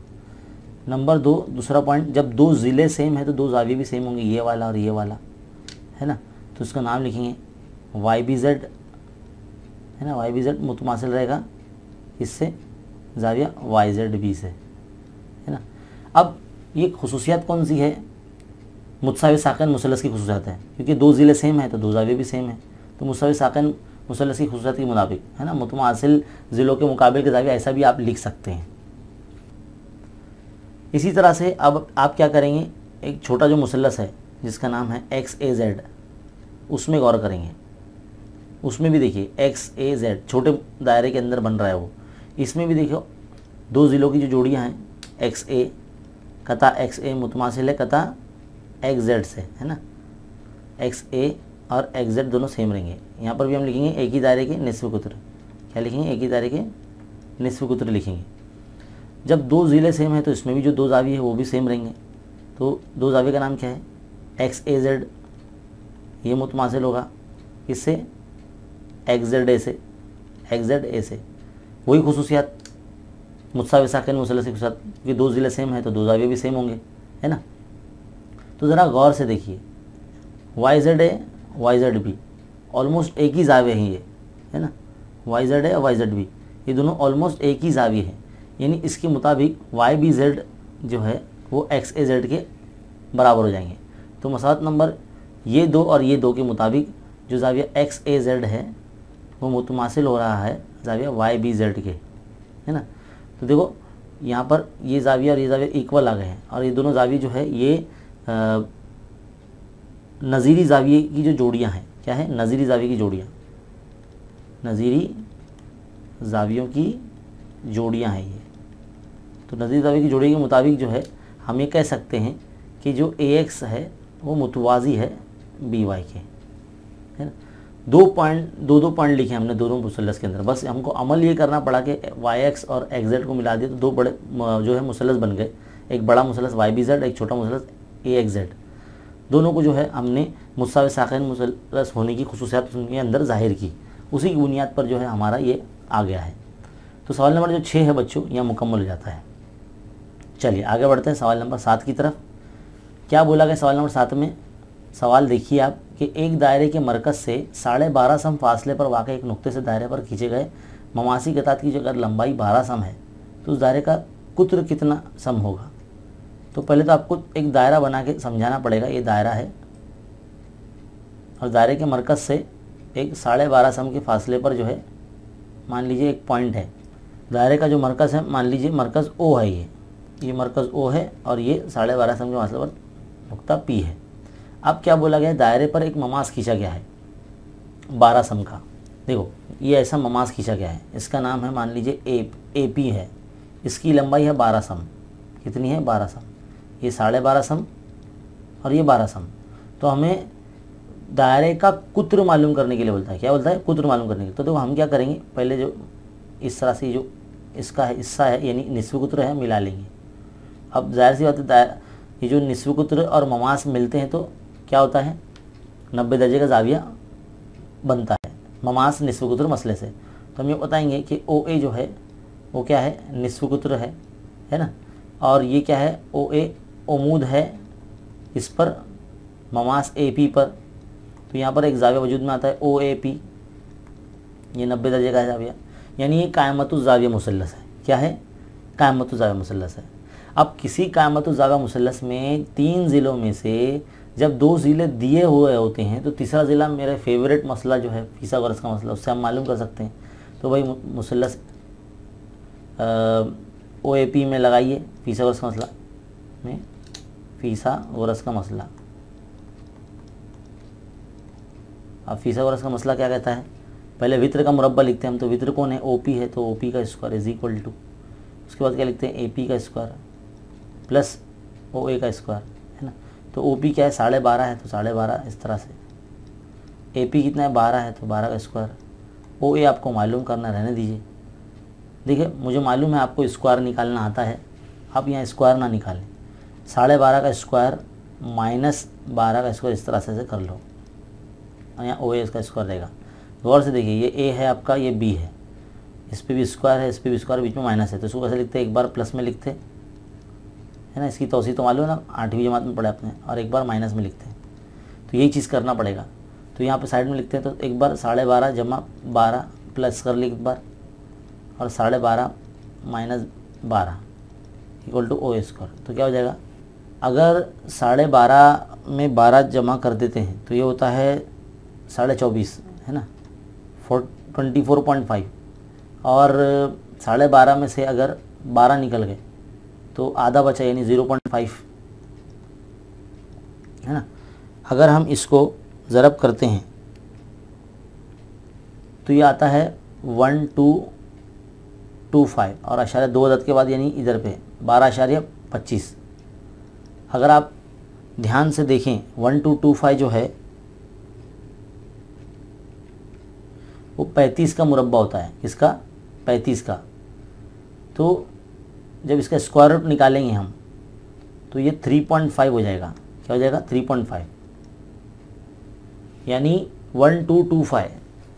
नंबर दो दूसरा पॉइंट जब दो ज़िले सेम है तो दो जावे भी सेम होंगे ये वाला और ये वाला है ना तो इसका नाम लिखेंगे वाई बी जेड है ना वाई बी जेड मुतमासिल रहेगा इससे जाविया वाई जेड बी से है ना अब ये खसूसियात कौन सी है मुतसावी साकन मुसलस की खसूसियात है क्योंकि दो ज़िले सेम है तो दो जावे भी सेम है तो मुसावी साकन मुसलस की खसूसियात के मुताबिक है ना मुतमासिल ज़िलों के मुकाबले के जाविया ऐसा भी आप लिख सकते हैं इसी तरह से अब आप क्या करेंगे एक छोटा जो मुसलस है जिसका नाम है एक्स ए जेड उसमें गौर करेंगे उसमें भी देखिए एक्स ए जेड छोटे दायरे के अंदर बन रहा है वो इसमें भी देखो दो ज़िलों की जो जोड़ियाँ हैं एक्स ए कथा एक्स ए मुतमासिल है कथा एक्स जेड से है ना एक्स ए और एक्स जेड दोनों सेम रहेंगे यहाँ पर भी हम लिखेंगे एक ही दायरे के नस्फ़ कुत्र क्या लिखेंगे एक ही दायरे के नस्फ़ कुत्र लिखेंगे जब दो ज़िले सेम हैं तो इसमें भी जो दो जावी है वो भी सेम रहेंगे तो दो जावे का नाम क्या है एक्स ए जेड ये मुतमासिल होगा इससे एक्स जेड ए से एक्स जेड ए से वही खसूसियात मुसाव साकिन मुसलस के साथ क्योंकि दो ज़िले सेम है तो दो जावे भी सेम होंगे है ना तो ज़रा गौर से देखिए Y Z A Y Z B almost एक ही जावे हैं ये है ना वाई जेड ए और वाई जेड बी ये दोनों ऑलमोस्ट एक ही जावी हैं यानी इसके मुताबिक वाई बी जेड जो है वो एक्स ए जेड के बराबर हो जाएंगे तो मसाद नंबर ये दो और ये दो के मुताबिक जो जाविया एक्स ए जेड है वो मुतमासिल हो रहा है जाविया वाई बी जेड के है ना तो देखो यहाँ पर ये जाविया और ये जाविया इक्वल आ गए हैं और ये दोनों जाविया जो है ये नज़ीरी जाविये की जो जोड़ियाँ हैं क्या है नज़ीरी जाविये की जोड़ियाँ नज़ीरी जावियों की जोड़ियाँ हैं ये तो नदी तवे की जोड़ी के मुताबिक जो है हम ये कह सकते हैं कि जो ए एक्स है वो मुतवाजी है बी वाई के है ना दो पॉइंट दो दो पॉइंट लिखे हमने दोनों मुसलस के अंदर बस हमको अमल ये करना पड़ा कि वाई एक्स और एक्स जेड को मिला दिए तो दो बड़े जो है मुसलस बन गए एक बड़ा मुसलस वाई बी जेड एक छोटा मुसलस ए एक्स जेड दोनों को जो है हमने मुसाव साखिन मुसलस होने की खसूसियात उनके अंदर जाहिर की उसी की बुनियाद पर जो है हमारा ये आ गया है तो सवाल नंबर जो छः है बच्चों यह मुकम्मल हो जाता है चलिए आगे बढ़ते हैं सवाल नंबर सात की तरफ क्या बोला गया सवाल नंबर सात में सवाल देखिए आप कि एक दायरे के मरकज़ से साढ़े बारह सम फासले पर वाक़ एक नुक्ते से दायरे पर खींचे गए ममासी कतात की जो अगर लंबाई बारह सम है तो उस दायरे का कुत्र कितना सम होगा तो पहले तो आपको एक दायरा बना के समझाना पड़ेगा ये दायरा है और दायरे के मरकज़ से एक साढ़े बारह सम के फासले पर जो है मान लीजिए एक पॉइंट है दायरे का जो मरकज़ है मान लीजिए मरकज़ ओ है ये ये मरकज़ ओ है और ये साढ़े बारह सम के नुकता पी है अब क्या बोला गया दायरे पर एक ममास खींचा गया है बारह सम का देखो ये ऐसा ममास खींचा गया है इसका नाम है मान लीजिए ए ए पी है इसकी लंबाई है बारह सम कितनी है बारह सम ये साढ़े बारह सम और ये बारह सम तो हमें दायरे का कुत्र मालूम करने के लिए बोलता है क्या बोलता है कुत्र मालूम करने के लिए तो देखो हम क्या करेंगे पहले जो इस तरह से जो इसका हिस्सा है यानी निस्वकुत्र है मिला लेंगे अब जाहिर सी बात है ये जो निस्वकुत्र और ममास मिलते हैं तो क्या होता है नब्बे दर्जे का जाविया बनता है ममास निस्वकुत्र मसले से तो हम ये बताएंगे कि ओ ए जो है वो क्या है निस्वकुत्र है है ना और ये क्या है ओ ए उमूद है इस पर ममास ए पी पर तो यहाँ पर एक जाविया वजूद में आता है ओ ए पी ये नब्बे दर्जे का जाविया यानी ये कायमत जाविया मुसलस है क्या है कायमत मुसलस है अब किसी कामत ज़्यादा मुसलस में तीन ज़िलों में से जब दो ज़िले दिए हुए होते हैं तो तीसरा ज़िला मेरा फेवरेट मसला जो है फीसा वर्ष का मसला उससे हम मालूम कर सकते हैं तो भाई मुसलस ओ ए पी में लगाइए फीसा वर्ष का मसला में फीसा वर्ष का मसला अब फीसा वर्ष का मसला क्या कहता है पहले वित्र का मुरबा लिखते हैं हम तो वित्र कौन है ओ पी है तो ओ पी का स्क्वायर इज इक्वल टू उसके बाद क्या लिखते हैं ए पी का स्क्वायर प्लस ओ ए का स्क्वायर है ना तो ओ पी क्या है साढ़े बारह है तो साढ़े बारह इस तरह से ए पी कितना है बारह है तो बारह का स्क्वायर ओ ए आपको मालूम करना रहने दीजिए देखिए मुझे मालूम है आपको स्क्वायर निकालना आता है आप यहाँ स्क्वायर ना निकालें साढ़े बारह का स्क्वायर माइनस बारह का स्क्वायर इस तरह से कर लो यहाँ ओ ए इसका स्क्वायर देगा गौर से देखिए ये ए है आपका ये बी है इस पर भी स्क्वायर है इस पर भी स्क्वायर बीच में माइनस है तो इसको कैसे लिखते हैं एक बार प्लस में लिखते हैं है ना इसकी तोसी तो मालूम है ना आठवीं जमात में पढ़े अपने और एक बार माइनस में लिखते हैं तो यही चीज़ करना पड़ेगा तो यहाँ पर साइड में लिखते हैं तो एक बार साढ़े बारह जमा बारह प्लस कर ली एक बार और साढ़े बारह माइनस बारह इक्वल टू ओ स्क्वायर तो क्या हो जाएगा अगर साढ़े बारह में बारह जमा कर देते हैं तो ये होता है साढ़े चौबीस है ना four twenty four point five और साढ़े बारह में से अगर बारह निकल गए तो आधा बचा यानी ज़ीरो पॉइंट फाइव है ना अगर हम इसको ज़रब करते हैं तो ये आता है वन टू टू फाइव और आशार्य दो अदद के बाद यानी इधर पे बारह आशार्य पच्चीस अगर आप ध्यान से देखें वन टू टू फाइव जो है वो पैंतीस का मुरबा होता है किसका पैंतीस का तो जब इसका स्क्वायर रूट निकालेंगे हम तो ये 3.5 हो जाएगा क्या हो जाएगा 3.5 यानी 1225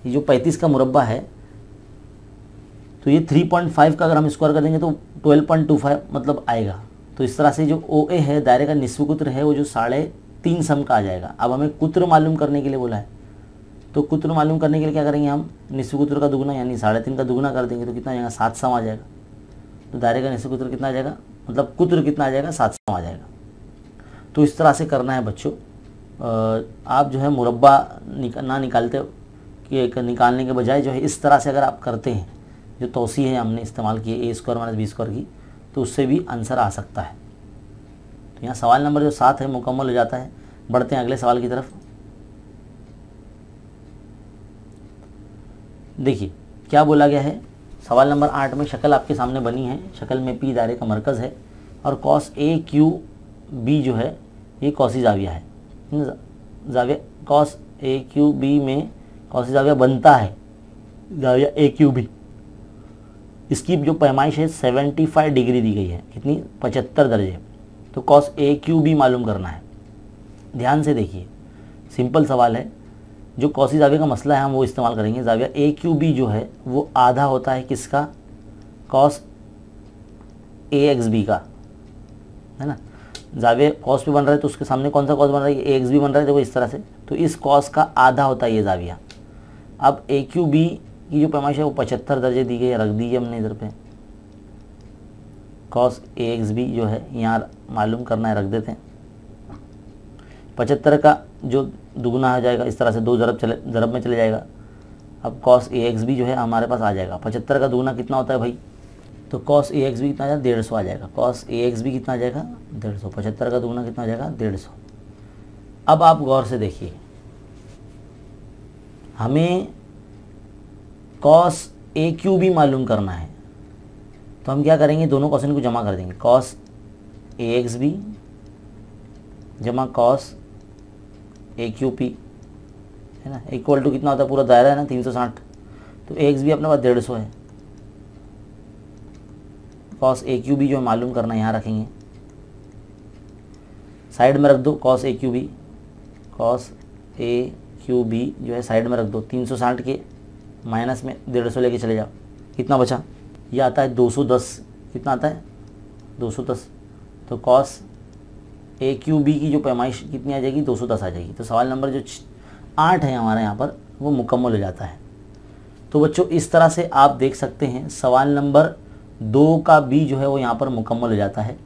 ये जो 35 का मुरबा है तो ये 3.5 का अगर हम स्क्वायर कर देंगे तो 12.25 मतलब आएगा तो इस तरह से जो ओ ए है दायरे का निस्व कुत्र है वो जो साढ़े तीन सम का आ जाएगा अब हमें कुत्र मालूम करने के लिए बोला है तो कुत्र मालूम करने के लिए क्या करेंगे हम निस्व कुत्र का दुगना यानी साढ़े तीन का दुगना कर देंगे तो कितना आ जाएगा सात सम आ जाएगा तो दायरे का निश्चित कुत्र कितना आ जाएगा मतलब कुत्र कितना आ जाएगा सात सौ आ जाएगा तो इस तरह से करना है बच्चों आप जो है मुरबा निका, ना निकालते कि निकालने के बजाय जो है इस तरह से अगर आप करते हैं जो तोसी है हमने इस्तेमाल किए A square minus B square की तो उससे भी आंसर आ सकता है तो यहाँ सवाल नंबर जो सात है मुकम्मल हो जाता है बढ़ते हैं अगले सवाल की तरफ देखिए क्या बोला गया है सवाल नंबर आठ में शक्ल आपके सामने बनी है शक्ल में पी दायरे का मरकज़ है और कॉस ए क्यू बी जो है ये कौसी जाविया है जाविया कॉस ए क्यू बी में कौसी जाविया बनता है जाविया ए क्यू बी इसकी जो पैमाइश है सेवेंटी फाइव डिग्री दी गई है कितनी पचहत्तर दर्जे तो कॉस ए क्यू बी मालूम करना है ध्यान से देखिए सिंपल सवाल है जो कौसी जाविया का मसला है हम वो इस्तेमाल करेंगे जाविया ए क्यू बी जो है वो आधा होता है किसका कॉस ए एक्स बी का है ना जाविया कॉस भी बन रहा है तो उसके सामने कौन सा कॉस बन रहा है ए एक्स बी बन रहा है देखो इस तरह से तो इस कॉस का आधा होता है ये जाविया अब ए क्यू बी की जो पैमाइश है वो पचहत्तर दर्जे दी गई है रख दीजिए हमने इधर पे कॉस ए एक्स बी जो है यहाँ मालूम करना है रख देते हैं पचहत्तर का जो दुगुना हो जाएगा इस तरह से दो ज़रब चले ज़रब में चले जाएगा अब कॉस ए एक्स भी जो है हमारे पास आ जाएगा पचहत्तर का दुगुना कितना होता है भाई तो कॉस ए एक्स भी कितना आ जाएगा डेढ़ सौ आ जाएगा कॉस ए एक्स भी कितना आ जाएगा डेढ़ सौ पचहत्तर का दुगुना कितना आ जाएगा डेढ़ सौ अब आप गौर से देखिए हमें कॉस ए क्यू भी मालूम करना है तो हम क्या करेंगे दोनों क्वेश्चन को जमा कर देंगे कॉस ए एक्स भी जमा कॉस ए क्यू पी है ना इक्वल टू कितना होता है पूरा दायरा है ना तीन सौ साठ तो एक्स भी अपने पास डेढ़ सौ है कॉस ए क्यू बी जो मालूम करना यहाँ रखेंगे साइड में रख दो cos A Q B cos A Q B जो है साइड में रख दो तीन सौ साठ के माइनस में डेढ़ सौ लेके चले जाओ कितना बचा ये आता है दो सौ दस कितना आता है दो सौ दस तो कॉस ए क्यू बी की जो पैमाइश कितनी आ जाएगी 210 आ जाएगी तो सवाल नंबर जो आठ है हमारे यहाँ पर वो मुकम्मल हो जाता है तो बच्चों इस तरह से आप देख सकते हैं सवाल नंबर दो का बी जो है वो यहाँ पर मुकम्मल हो जाता है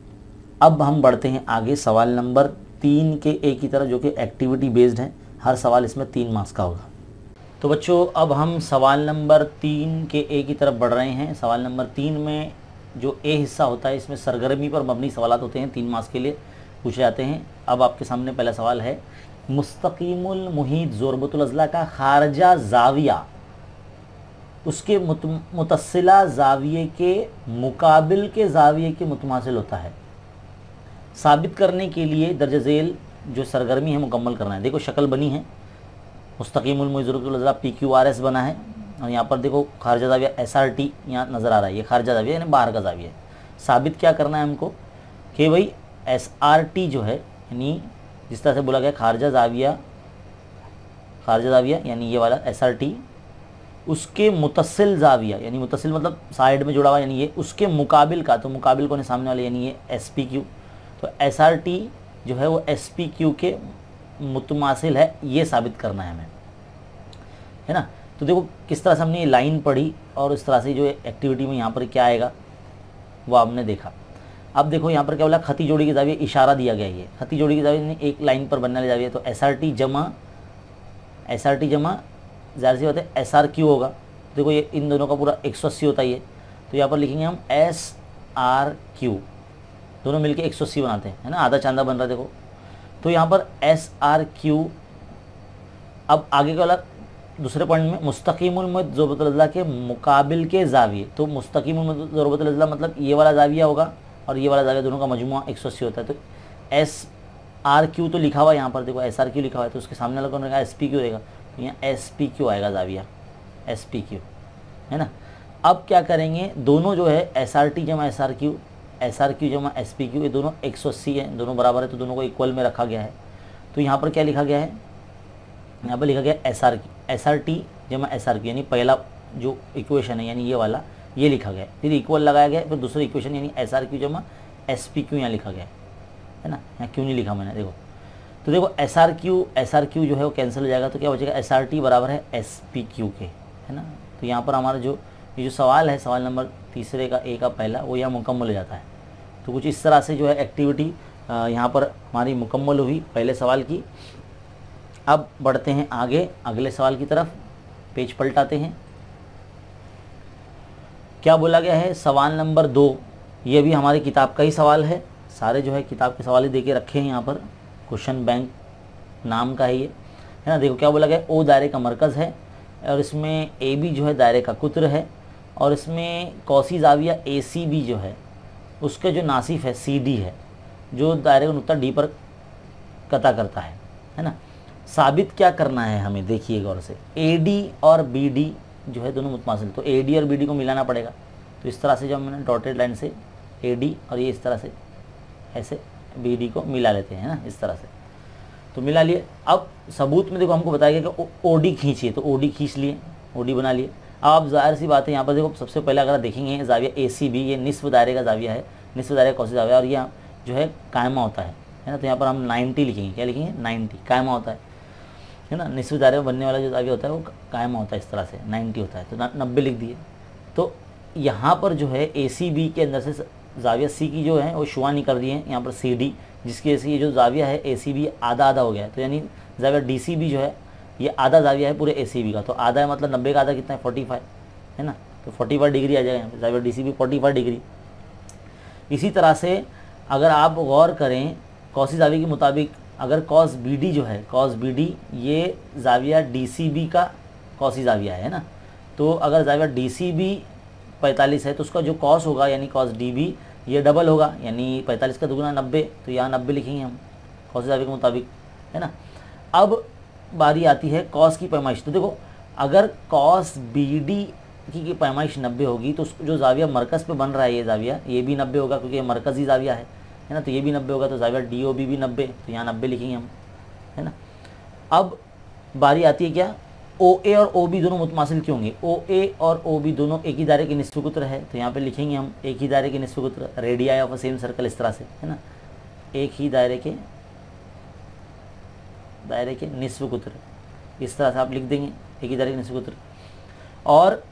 अब हम बढ़ते हैं आगे सवाल नंबर तीन के ए की तरफ जो कि एक्टिविटी बेस्ड है हर सवाल इसमें तीन मार्क्स का होगा तो बच्चों अब हम सवाल नंबर तीन के ए की तरफ बढ़ रहे हैं सवाल नंबर तीन में जो ए हिस्सा होता है इसमें सरगर्मी पर मबनी सवाल होते हैं तीन मार्क्स के लिए पूछे जाते हैं अब आपके सामने पहला सवाल है मुस्तकीमुल मुहित जोरबतुल अजला का खारजा जाविया उसके मुतसिला जाविये के मुकाबिल के जाविये के मुतमासिल होता है साबित करने के लिए दर्ज झेल जो सरगर्मी है मुकम्मल करना है देखो शक्ल बनी है मुस्तकीमजरतुल्ला पी क्यू आर एस बना है और यहाँ पर देखो खारजा जाविया एस आर टी यहाँ नज़र आ रहा है ये खारजा जाविया यानी बाहर का जाविया है साबित क्या करना है हमको कि भाई एस आर टी जो है यानी जिस तरह से बोला गया खारजा जाविया खारजा जाविया यानी ये वाला एस आर टी उसके मुतसिल जाविया यानी मुतसिल मतलब साइड में जुड़ा हुआ यानी ये उसके मुकाबिल का तो मुकाबिल को सामने वाले यानी ये एस पी क्यू तो एस आर टी जो है वो एस पी क्यू के मुतमासिल है ये साबित करना है हमें है ना तो देखो किस तरह से हमने ये लाइन पढ़ी और इस तरह से जो एक्टिविटी में यहाँ पर क्या आएगा वो आपने देखा अब देखो यहाँ पर क्या बोला खती जोड़ी के जाविए इशारा दिया गया ये खती जोड़ी के जाविए एक लाइन पर बनने जाविए तो एस आर टी जमा एस आर टी जमा ज़ाहिर सी बात है एस आर क्यू होगा देखो ये इन दोनों का पूरा एक सौ अस्सी होता है तो यहाँ पर लिखेंगे हम एस आर क्यू दोनों मिलकर एक सौ अस्सी बनाते हैं है ना आधा चांदा बन रहा है देखो तो यहाँ पर एस आर क्यू अब आगे का वाला दूसरे पॉइंट में मुस्तकीम ज़रूरत के मुकाबिल के जाविए तो मुस्तकीम ज़रूरत मतलब ये वाला जाविया होगा और ये वाला दायरा दोनों का मजमू एक सौ अस्सी होता है तो एस आर क्यू तो लिखा हुआ है यहाँ पर देखो एस आर क्यू लिखा हुआ है तो उसके सामने वाला कौन रहेगा एस पी क्यू रहेगा तो यहाँ एस पी क्यू आएगा जाविया एस पी क्यू है ना अब क्या करेंगे दोनों जो है एस आर टी जमा S R Q S R Q जमा एस पी क्यू ये दोनों एक सौ अस्सी है दोनों बराबर है तो दोनों को इक्वल में रखा गया है तो यहाँ पर क्या लिखा गया है यहाँ पर लिखा गया S R S R T जमा एस आर क्यू यानी पहला जो इक्वेशन है यानी ये वाला ये लिखा गया फिर इक्वल लगाया गया फिर दूसरा इक्वेशन यानी एस आर क्यू जमा एस पी क्यू यहाँ लिखा गया है ना यहाँ क्यों नहीं लिखा मैंने देखो तो देखो S R Q S R Q जो है वो कैंसिल हो जाएगा तो क्या हो जाएगा एस आर टी बराबर है एस पी क्यू के है ना तो यहाँ पर हमारा जो ये जो सवाल है सवाल नंबर तीसरे का ए का पहला वो यहाँ मुकम्मल हो जाता है तो कुछ इस तरह से जो है एक्टिविटी यहाँ पर हमारी मुकम्मल हुई पहले सवाल की अब बढ़ते हैं आगे अगले सवाल की तरफ पेज पलटाते हैं क्या बोला गया है सवाल नंबर दो ये भी हमारी किताब का ही सवाल है सारे जो है किताब के सवाल ही दे के रखे हैं यहाँ पर क्वेश्चन बैंक नाम का है ये है ना देखो क्या बोला गया ओ दायरे का मरकज़ है और इसमें ए बी जो है दायरे का कुत्र है और इसमें कौसी जाविया ए सी बी जो है उसके जो नासिफ है सी डी है जो दायरे का नुकता डी पर कता करता है है ना साबित क्या करना है हमें देखिए गौर से ए डी और बी डी जो है दोनों मुतमासिल तो ए डी और बी डी को मिलाना पड़ेगा तो इस तरह से जो हमने डॉटेड लाइन से ए डी और ये इस तरह से ऐसे बी डी को मिला लेते हैं ना इस तरह से तो मिला लिए अब सबूत में देखो हमको बताया गया कि ओ डी खींचिए तो ओ डी खींच लिए ओ डी बना लिए अब आप जाहिर सी बात है यहाँ पर देखो सबसे पहले अगर देखेंगे जाविया ए सी बी ये निसफ दायरे का जाविया है निसफ दायरे कौन सा जाविया और यहाँ जो है कायमा होता है है ना तो यहाँ पर हम नाइन्टी लिखेंगे क्या लिखेंगे नाइन्टी कायमा होता है है ना निश्चित दायरे में बनने वाला जो आगे होता है वो कायम होता है इस तरह से नाइन्टी होता है तो नब्बे लिख दिए तो यहाँ पर जो है ए सी बी के अंदर से जाविया सी की जो है वो शुआ निकल रही है यहाँ पर सी डी जिसकी वजह से ये जो जाविया है ए सी बी आधा आधा हो गया है तो यानी जाविया डी सी बी जो है ये आधा जाविया है पूरे ए सी बी का तो आधा है मतलब नब्बे का आधा कितना है फोर्टी फाइव है ना तो फोर्टी फाइव डिग्री आ जाएगा यहाँ पर जाविया D C B forty five degree इसी तरह से अगर आप गौर करें कौसी जावी के मुताबिक अगर कॉस बी डी जो है कॉस बी डी ये जाविया डी सी बी का कौसी जाविया है ना तो अगर जाविया डी सी बी पैंतालीस है तो उसका जो कॉस होगा यानी कॉस डी बी ये डबल होगा यानी पैंतालीस का दुगुना नब्बे तो यहाँ नब्बे लिखेंगे हम कौसी जाविया के मुताबिक है ना अब बारी आती है कॉस की पैमाइश तो देखो अगर कॉस बी डी की, की पैमाइश नब्बे होगी तो जो जाविया मरकज़ पे बन रहा है ये जाविया ये भी नब्बे होगा क्योंकि ये मरकज़ी जाविया है है ना तो ये भी नब्बे होगा तो जाहिर डी ओ बी भी नब्बे तो यहाँ नब्बे लिखेंगे हम है ना अब बारी आती है क्या ओ ए और ओ बी दोनों मुतमासिल क्यों होंगे ओ ए और ओ बी दोनों एक ही दायरे के निसफ कुत्र है तो यहाँ पे लिखेंगे हम एक ही दायरे के निस्फ कुत्र radii of a same circle इस तरह से है ना एक ही दायरे के दायरे के निसफ कुत्र इस तरह से आप लिख देंगे एक ही दायरे के निसफ कुत्र और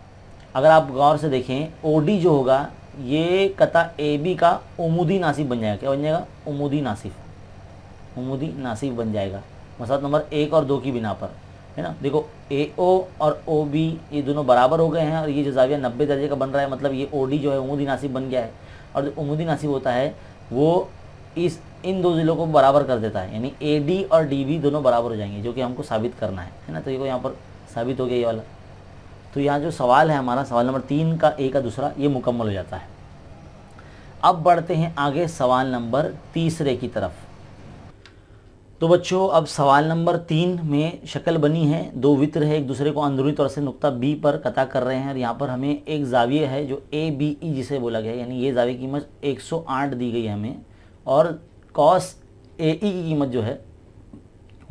अगर आप गौर से देखें ओ डी जो होगा ये कथा ए बी का उमूदी नासिब बन जाएगा क्या बन जाएगा उमूदी नासिफ उमूदी नासिफ बन जाएगा मसाद नंबर एक और दो की बिना पर है ना देखो ए ओ और ओ बी ये दोनों बराबर हो गए हैं और ये जो जाविया नब्बे दर्जे का बन रहा है मतलब ये ओ डी जो है उमूदी नासिब बन गया है और जो उमूदी नासिब होता है वो इस इन दो ज़िलों को बराबर कर देता है यानी ए डी और डी बी दोनों बराबर हो जाएंगे जो कि हमको साबित करना है है ना तो ये को यहाँ पर साबित हो गया ये वाला तो यहाँ जो सवाल है हमारा सवाल नंबर तीन का ए का दूसरा ये मुकम्मल हो जाता है अब बढ़ते हैं आगे सवाल नंबर तीसरे की तरफ तो बच्चों अब सवाल नंबर तीन में शक्ल बनी है दो वित्र है एक दूसरे को अंदरूनी तौर से नुक्ता बी पर कता कर रहे हैं और यहाँ पर हमें एक जाविये है जो ए बी ई जिसे बोला गया है यानी ये जाविये की कीमत 108 दी गई है हमें और कॉस ए ई की कीमत जो है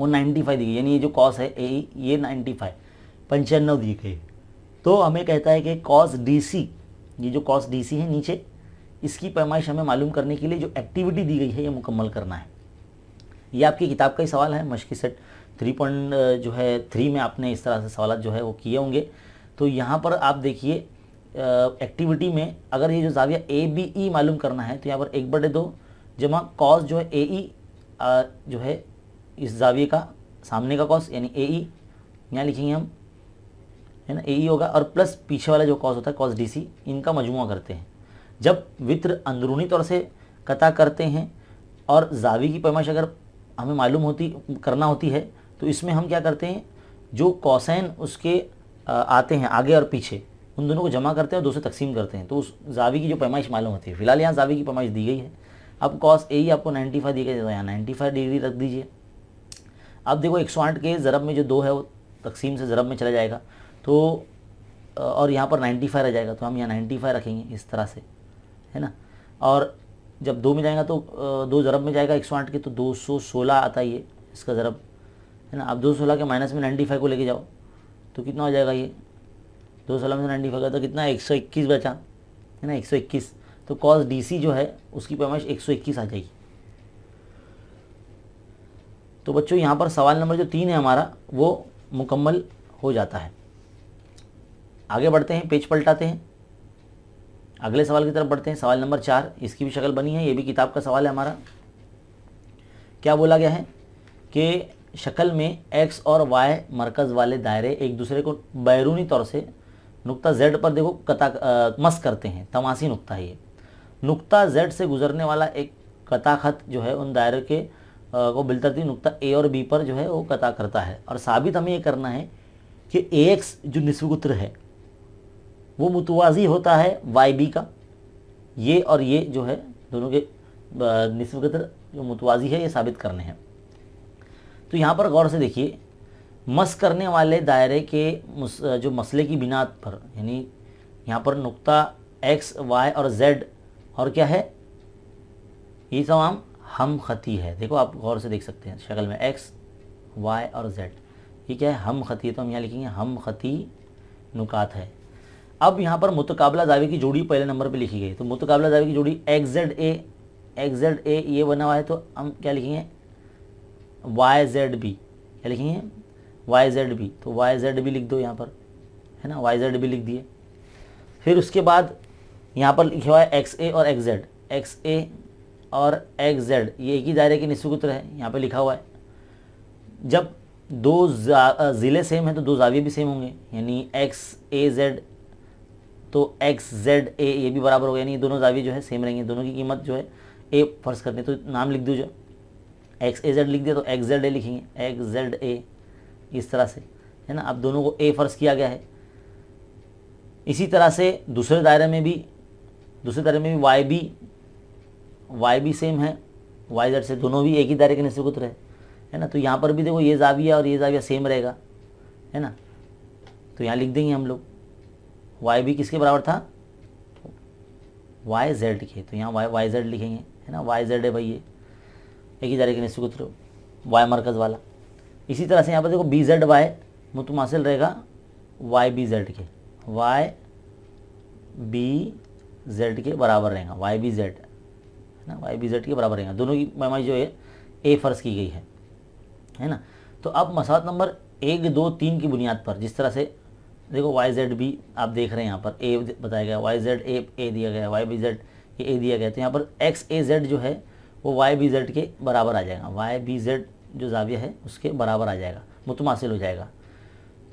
वो 95 दी गई यानी ये जो कॉस है ए ई ये नाइन्टी फाइव पंचानवे दी गई तो हमें कहता है कि कॉस डी सी ये जो कॉस डी सी है नीचे इसकी पैमाइश हमें मालूम करने के लिए जो एक्टिविटी दी गई है ये मुकम्मल करना है ये आपकी किताब का ही सवाल है मश्की सेट थ्री पॉइंट जो है थ्री में आपने इस तरह से सवाल जो है वो किए होंगे तो यहाँ पर आप देखिए एक्टिविटी में अगर ये जो जाविया ए बी ई मालूम करना है तो यहाँ पर एक बटे दो जमा कॉस जो है ए ई e, जो है इस जाविये का सामने का कॉस यानी ए ई e, यहाँ लिखेंगे हम है ना ए ई e होगा और प्लस पीछे वाला जो कॉस होता है कॉस डी सी इनका मजमु करते हैं जब वित्र अंदरूनी तौर से कता करते हैं और जावी की पैमाइश अगर हमें मालूम होती करना होती है तो इसमें हम क्या करते हैं जो कौसैन उसके आते हैं आगे और पीछे उन दोनों को जमा करते हैं और दो से तकसीम करते हैं तो उस जावी की जो पैमाइश मालूम होती है फिलहाल यहाँ जावी की पैमाइश दी गई है अब कॉस ए ही आपको 95 फाइव दिया जाएगा तो यहाँ नाइन्टी फाइव डिग्री रख दीजिए अब देखो एक के ज़रब में जो दो है वो तकसीम से ज़रब में चला जाएगा तो और यहाँ पर 95 रह जाएगा तो हम यहाँ 95 रखेंगे इस तरह से है ना और जब दो में जाएगा तो दो ज़रब में जाएगा एक सौ आठ के तो दो सौ सोलह आता है ये इसका ज़रब है ना अब दो सोलह के माइनस में नाइन्टी फाइव को लेके जाओ तो कितना हो जाएगा ये दो सोलह में से नाइन्टी फाइव का तो कितना एक सौ इक्कीस बचा है ना एक सौ इक्कीस तो कॉस डी सी जो है उसकी पैमाइश एक सौ इक्कीस आ जाएगी तो बच्चों यहाँ पर सवाल नंबर जो तीन है हमारा वो मुकम्मल हो जाता है आगे बढ़ते हैं पेज पलटाते हैं अगले सवाल की तरफ बढ़ते हैं सवाल नंबर चार इसकी भी शक्ल बनी है ये भी किताब का सवाल है हमारा क्या बोला गया है कि शक्ल में एक्स और वाई मरकज़ वाले दायरे एक दूसरे को बैरूनी तौर से नुक्ता जेड पर देखो कता आ, मस करते हैं तमासी नुक्ता है ये नुक्ता जेड से गुजरने वाला एक कता खत जो है उन दायरे के आ, को बिलतरती नुक्ता ए और बी पर जो है वो कता करता है और साबित हमें ये करना है कि ए एक्स जो निस्वगुत्र है वो मुतवाजी होता है वाई बी का ये और ये जो है दोनों के नस्बत जो मुतवाजी है ये साबित करने हैं तो यहाँ पर गौर से देखिए मस करने वाले दायरे के जो मसले की बिना पर यानी यहाँ पर नुक्ता एक्स वाई और जेड और क्या है ये तमाम हम खती है देखो आप गौर से देख सकते हैं शक्ल में एक्स वाई और जेड ये क्या है हम खती है तो हम यहाँ लिखेंगे हम खती नुकात है अब यहाँ पर मुतकाबला जावे की जोड़ी पहले नंबर पे लिखी गई तो मुतकाबला जावे की जोड़ी X Z A X Z A ये बना हुआ है तो हम क्या लिखेंगे वाई जेड बी क्या लिखेंगे वाई जेड बी तो वाई जेड बी लिख दो यहाँ पर है ना वाई जेड बी लिख दिए फिर उसके बाद यहाँ पर लिखा हुआ है एक्स ए और एक्स जेड एक्स ए और एक्स जेड ये एक ही दायरे के निस्वतुत्र है यहाँ पर लिखा हुआ है जब दो ज़िले सेम हैं तो दो जाविये भी सेम होंगे यानी एक्स ए जेड तो एक्स जेड ए ये भी बराबर हो गया यानी दोनों जावी जो है सेम रहेंगे दोनों की कीमत जो है ए फर्ज करते हैं तो नाम लिख दो जो एक्स ए जेड लिख दिया तो एक्स जेड ए लिखेंगे एक्स जेड ए इस तरह से है ना अब दोनों को ए फर्ज किया गया है इसी तरह से दूसरे दायरे में भी दूसरे दायरे में भी Y B Y B same है वाई जेड से दोनों भी एक ही दायरे के नीचे उतरे है ना तो यहाँ पर भी देखो ये जाविया और ये जाविया सेम रहेगा है ना तो यहाँ लिख देंगे हम लोग वाई भी किसके बराबर था वाई जेड के तो यहाँ वाई वाई जेड लिखेंगे है ना वाई जेड है भाई ये एक ही तरीके के निश्चित उत्तर वाई मरकज़ वाला इसी तरह से यहाँ पर देखो बी जेड वाई मुतम हासिल रहेगा वाई बी जेड के वाई बी जेड के बराबर रहेगा वाई बी जेड है ना वाई बी जेड के बराबर रहेगा दोनों की पैमाई जो है ए फ़र्ज़ की गई है है ना तो अब मसाद नंबर एक दो तीन की बुनियाद पर जिस तरह से देखो वाई जेड भी आप देख रहे हैं यहाँ पर ए बताया गया वाई जेड ए ए दिया गया वाई बी जेड ये ए दिया गया तो यहाँ पर एक्स ए जेड जो है वो वाई बी जेड के बराबर आ जाएगा वाई बी जेड जो जाविया है उसके बराबर आ जाएगा मुतमासिल हो जाएगा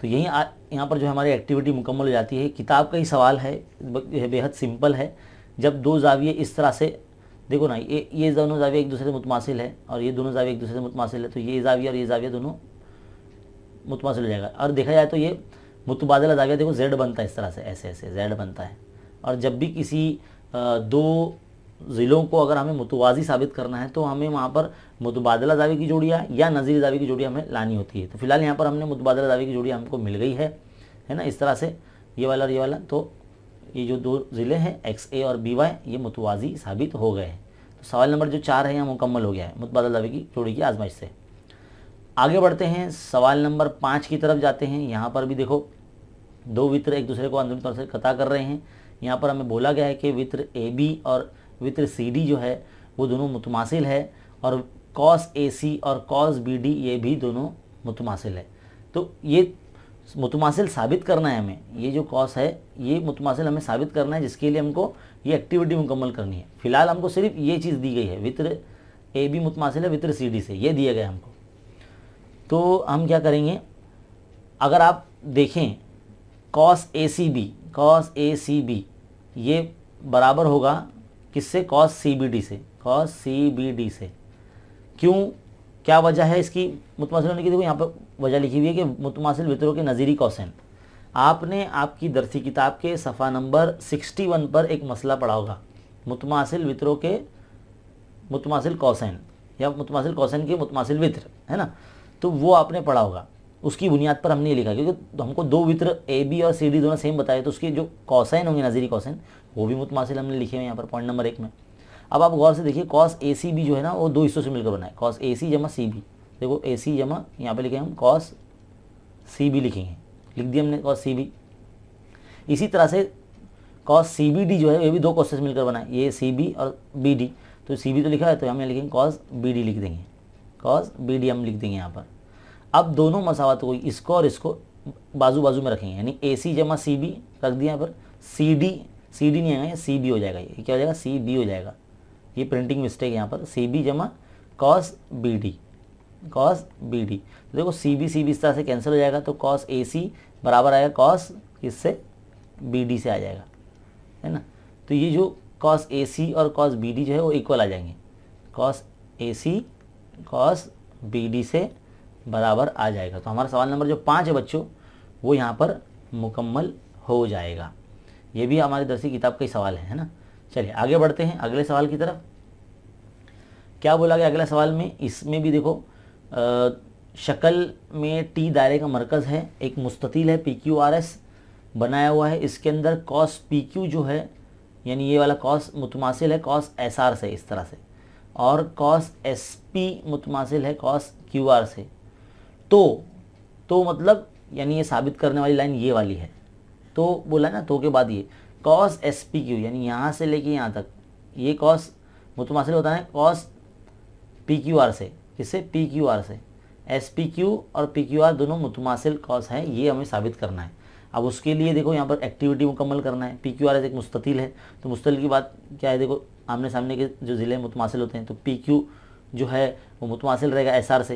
तो यहीं यहाँ पर जो हमारी एक्टिविटी मुकम्मल हो जाती है किताब का ही सवाल है बेहद सिंपल है जब दो जाविये इस तरह से देखो ना ये ये दोनों जाविया एक दूसरे से मुतमासिल है और ये दोनों जाविया एक दूसरे से मुतमासिल है तो ये जाविया और ये जाविया दोनों मुतमासिल हो जाएगा और देखा जाए तो ये मुतबादला अदाविया देखो जेड बनता है इस तरह से ऐसे ऐसे जेड बनता है और जब भी किसी दो ज़िलों को अगर हमें मुतवाजी साबित करना है तो हमें वहाँ पर मुतबादला दावे की जोड़ियाँ या नज़ीर दावे की जोड़ी हमें लानी होती है तो फिलहाल यहाँ पर हमने मुतबादला दावे की जोड़ी हमको मिल गई है है ना इस तरह से ये वाला और ये वाला तो ये जो दो ज़िले हैं एक्स ए और बी वाई ये मुतवाजी साबित हो गए हैं तो सवाल नंबर जो चार है यहाँ मुकम्मल हो गया है मुतबादला दावे की जोड़ी की आजमाइश से आगे बढ़ते हैं सवाल नंबर पाँच की तरफ जाते हैं यहाँ पर भी देखो दो वित्र एक दूसरे को अंदरूनी तौर से कथा कर रहे हैं यहाँ पर हमें बोला गया है कि वित्र ए बी और वित्र सी डी जो है वो दोनों मुतमासिल है और कॉस ए सी और कॉस बी डी ये भी दोनों मुतमासिल है तो ये मुतमासिल साबित करना है हमें ये जो कॉस है ये मुतमासिल हमें साबित करना है जिसके लिए हमको ये एक्टिविटी मुकम्मल करनी है फिलहाल हमको सिर्फ ये चीज़ दी गई है वित्र ए बी मुतमासिल है वित्र सी डी से ये दिया गया हमको तो हम क्या करेंगे अगर आप देखें कॉस A C B cos A C B ये बराबर होगा किससे कॉस सी बी डी से कॉस सी बी डी से क्यों क्या वजह है इसकी मुतमासिल होने की देखो यहाँ पर वजह लिखी हुई है कि मुतमासिल वितरों के नज़ीरी कौसन आपने आपकी दरसी किताब के सफ़ा नंबर सिक्सटी वन पर एक मसला पढ़ा होगा मुतमासिल वितरों के मुतमासिल कौशन या मुतमासिल कौशन के मुतमासिल वितर है ना तो वो आपने पढ़ा होगा उसकी बुनियाद पर हमने लिखा क्योंकि हमको दो वित्र ए बी और सी डी दोनों सेम बताए तो उसके जो कौसाइन होंगे नज़री कौसाइन वो भी मुतमासिल हमने लिखे हुए यहाँ पर पॉइंट नंबर एक में अब आप गौर से देखिए कॉस ए सी बी जो है ना वो दो हिस्सों से मिलकर बना है कॉस ए सी जमा सी बी देखो ए सी जमा यहाँ पर लिखे हम कॉस सी बी लिखेंगे लिख दिया हमने कॉस सी बी इसी तरह से कॉस सी बी डी जो है ये भी दो कॉसेस मिलकर बना है ये सी बी और बी डी तो सी बी तो लिखा है तो हम यहाँ लिखेंगे कॉस बी डी लिख देंगे कॉज बी डी एम लिख देंगे यहाँ पर अब दोनों मसावत तो को इसको और इसको बाजू बाजू में रखेंगे यानी ए सी जमा सी बी रख दिया यहाँ पर सी डी सी डी नहीं आएगा सी बी हो जाएगा ये क्या हो जाएगा सी बी हो जाएगा ये प्रिंटिंग मिस्टेक यहाँ पर सी बी जमा कॉस बी डी कॉस बी डी तो देखो सी बी सी बी इस तरह से कैंसिल हो जाएगा तो कॉस ए सी बराबर आएगा कॉस इससे बी डी से आ जाएगा है ना तो ये जो कॉस ए सी और कॉस बी डी जो है वो इक्वल आ जाएंगे कॉस ए सी कॉस बी डी से बराबर आ जाएगा तो हमारा सवाल नंबर जो पाँच है बच्चों वो यहाँ पर मुकम्मल हो जाएगा ये भी हमारे दसवीं किताब का ही सवाल है है ना चलिए आगे बढ़ते हैं अगले सवाल की तरफ क्या बोला गया अगला सवाल में इसमें भी देखो आ, शक्ल में टी दायरे का मरकज़ है एक मुस्ततील है पी क्यू आर एस बनाया हुआ है इसके अंदर कॉस पी क्यू जो है यानी ये वाला कॉस मुतमासिल है कॉस एस आर से इस तरह से और कॉस एस पी मुतमासिल है कॉस क्यू आर से तो तो मतलब यानी ये साबित करने वाली लाइन ये वाली है तो बोला ना तो के बाद ये कॉस एस पी क्यू यानी यहाँ से लेके यहाँ तक ये कॉस मुतमासिल होता है कॉस पी क्यू आर से किससे पी क्यू आर से एस पी क्यू और पी क्यू आर दोनों मुतमासिल कॉस हैं ये हमें साबित करना है अब उसके लिए देखो यहाँ पर एक्टिविटी मुकम्मल करना है पी क्यू आर एक मुस्तिल है तो मुस्तिल की बात क्या है देखो आमने सामने के जो ज़िले मुतमासिल होते हैं तो पी क्यू जो है वो मुतमासिल रहेगा एस आर से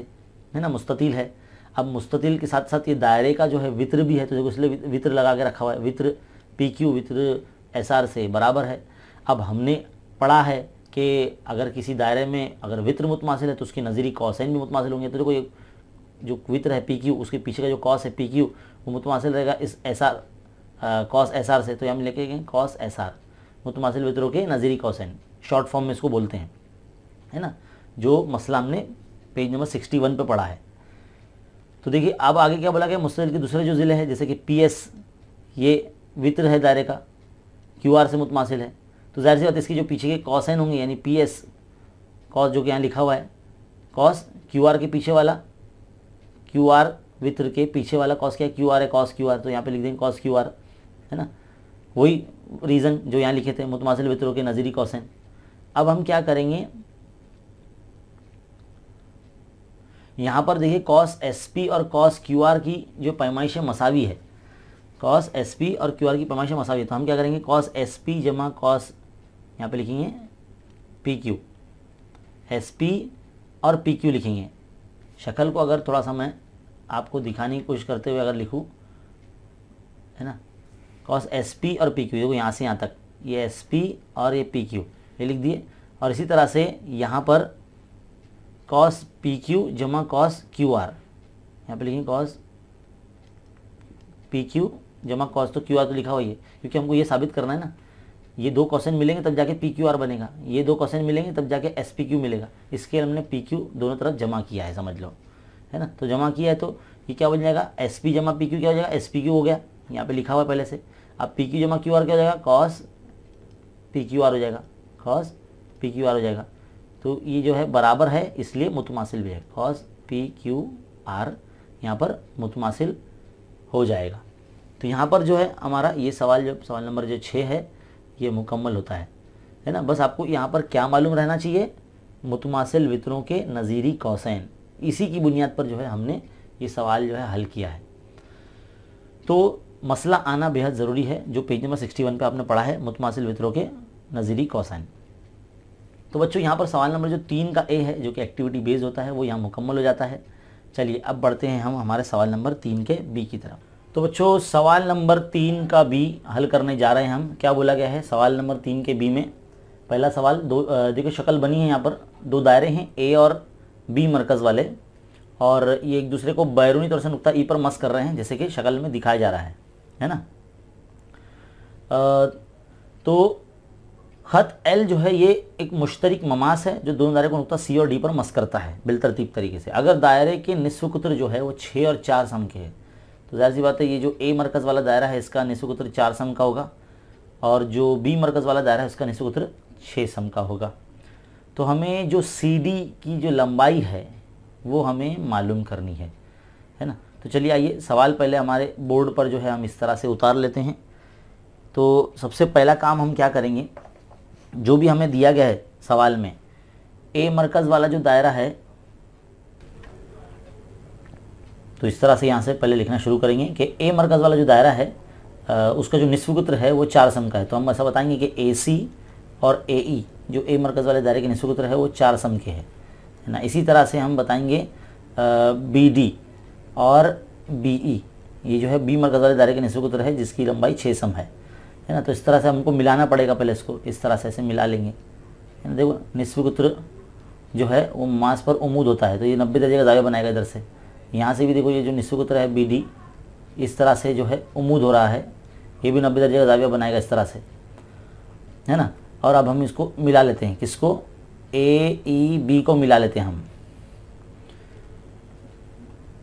है ना मुस्ततील है अब मुस्ततील के साथ साथ ये दायरे का जो है वित्र भी है तो इसलिए वित्र लगा के रखा हुआ है वित्र पी क्यू वित्र एस आर से बराबर है अब हमने पढ़ा है कि अगर किसी दायरे में अगर वित्र मुतमासिल है तो उसकी नज़री कौसैन भी मुतमासिल होंगे तो देखो ये जो वित्र है पी क्यू उसके पीछे का जो कॉस है पी क्यू वो मुतमासिल रहेगा इस एस आर कॉस एस आर से तो हम लेके गए कॉस एस आर मुतमासिल वितरों के नज़ीरी कौसैन शॉर्ट फॉर्म में इसको बोलते हैं है ना जो मसला हमने पेज नंबर सिक्सटी वन पर पढ़ा है तो देखिए अब आगे क्या बोला गया मुस्तिल के दूसरे जो ज़िले हैं जैसे कि पी एस ये वित्र है दायरे का क्यू आर से मुतमासिल है तो जाहिर सी बात इसके जो पीछे के कौसैन होंगे यानी पी एस कॉस जो कि यहाँ लिखा हुआ है कॉस क्यू आर के पीछे वाला क्यू आर वित्र के पीछे वाला कॉस क्या क्यू आर है कॉस क्यू आर तो यहाँ पे लिख देंगे कॉस क्यू आर है ना वही रीज़न जो यहाँ लिखे थे मुतमासिल वितरों के नजरी कौसन अब हम क्या करेंगे यहाँ पर देखिए कॉस एस पी और कॉस क्यू आर की जो पैमाइश मसावी है कॉस एस पी और क्यू आर की पैमाइश मसावी है तो हम क्या करेंगे कॉस एस पी जमा कॉस यहाँ पे लिखेंगे पी क्यू एस पी और पी क्यू लिखेंगे शक्ल को अगर थोड़ा सा मैं आपको दिखाने की कोशिश करते हुए अगर लिखूँ है ना कॉस एस पी और पी क्यू देखो यहाँ से यहाँ तक ये एस पी और ये पी क्यू ये लिख दिए और इसी तरह से यहाँ पर कॉस पी क्यू जमा कॉस क्यू आर यहाँ पर लिखेंगे कॉस पी क्यू जमा कॉस तो क्यू आर तो लिखा हुआ ये क्योंकि हमको ये साबित करना है ना ये दो क्वेश्चन मिलेंगे तब जाके पी क्यू आर बनेगा ये दो क्वेश्चन मिलेंगे तब जाके एस पी क्यू मिलेगा इसके लिए हमने पी क्यू दोनों तरफ जमा किया है समझ लो है ना तो जमा किया है तो ये क्या बन जाएगा एस पी जमा पी क्यू क्या हो जाएगा एस पी क्यू हो गया यहाँ पे लिखा हुआ है पहले से अब पी क्यू जमा क्यू आर क्या हो जाएगा कॉस पी क्यू आर हो जाएगा कॉस पी क्यू आर हो जाएगा तो ये जो है बराबर है इसलिए मुतमासिल भी है कॉस पी क्यू आर यहाँ पर मुतमासिल हो जाएगा तो यहाँ पर जो है हमारा ये सवाल जो सवाल नंबर जो छः है ये मुकम्मल होता है है ना बस आपको यहाँ पर क्या मालूम रहना चाहिए मुतमासिल वितरों के नज़ीरी कौसैन इसी की बुनियाद पर जो है हमने ये सवाल जो है हल किया है तो मसला आना बेहद ज़रूरी है जो पेज नंबर सिक्सटी वन पर आपने पढ़ा है मुतमासिल वितरों के नज़ीरी कौसाइन तो बच्चों यहाँ पर सवाल नंबर जो तीन का ए है जो कि एक्टिविटी बेस्ड होता है वो यहाँ मुकम्मल हो जाता है चलिए अब बढ़ते हैं हम हमारे सवाल नंबर तीन के बी की तरफ तो बच्चों सवाल नंबर तीन का बी हल करने जा रहे हैं हम क्या बोला गया है सवाल नंबर तीन के बी में पहला सवाल दो देखिए शक्ल बनी है यहाँ पर दो दायरे हैं ए और बी मरकज़ वाले और ये एक दूसरे को बैरूनी तौर से नुकता ई e पर मस कर रहे हैं जैसे कि शक्ल में दिखाया जा रहा है है ना आ, तो ख़त एल जो है ये एक मुश्तरक ममास है जो दोनों दायरे को नुकता सी और डी पर मस करता है बिलतरतीब तरीके से अगर दायरे के निसफ जो है वो छः और चार सम के हैं तो जाहिर सी बात है ये जो ए मरकज़ वाला दायरा है इसका निसफ कुतर चार सम का होगा और जो बी मरकज़ वाला दायरा है उसका निसफ छः सम का होगा तो हमें जो सी डी की जो लंबाई है वो हमें मालूम करनी है है ना तो चलिए आइए सवाल पहले हमारे बोर्ड पर जो है हम इस तरह से उतार लेते हैं तो सबसे पहला काम हम क्या करेंगे जो भी हमें दिया गया है सवाल में ए मरकज़ वाला जो दायरा है तो इस तरह से यहाँ से पहले लिखना शुरू करेंगे कि ए मरकज़ वाला जो दायरा है उसका जो निस्फुत्र गुत्र है वो चार सम का है तो हम ऐसा बताएंगे कि ए सी और ए ई e, जो ए मरकज़ वाले दायरे के निसफ गुत्र है वो चार सम के है ना इसी तरह से हम बताएंगे बी डी और बी ई e, ये जो है बी मरकज वाले दायरे के नसब की है जिसकी लंबाई छः सम है है ना तो इस तरह से हमको मिलाना पड़ेगा पहले इसको इस तरह से ऐसे मिला लेंगे है ना देखो निस्वकुत्र जो है वो मास पर उमूद होता है तो ये नब्बे दर्जे का दायरा बनाएगा इधर से यहाँ से भी देखो ये जो निस्वकुत्र है बी डी इस तरह से जो है उमूद हो रहा है ये भी नब्बे दर्जे का दायरा बनाएगा इस तरह से है ना और अब हम इसको मिला लेते हैं किसको ए ई बी को मिला लेते हैं हम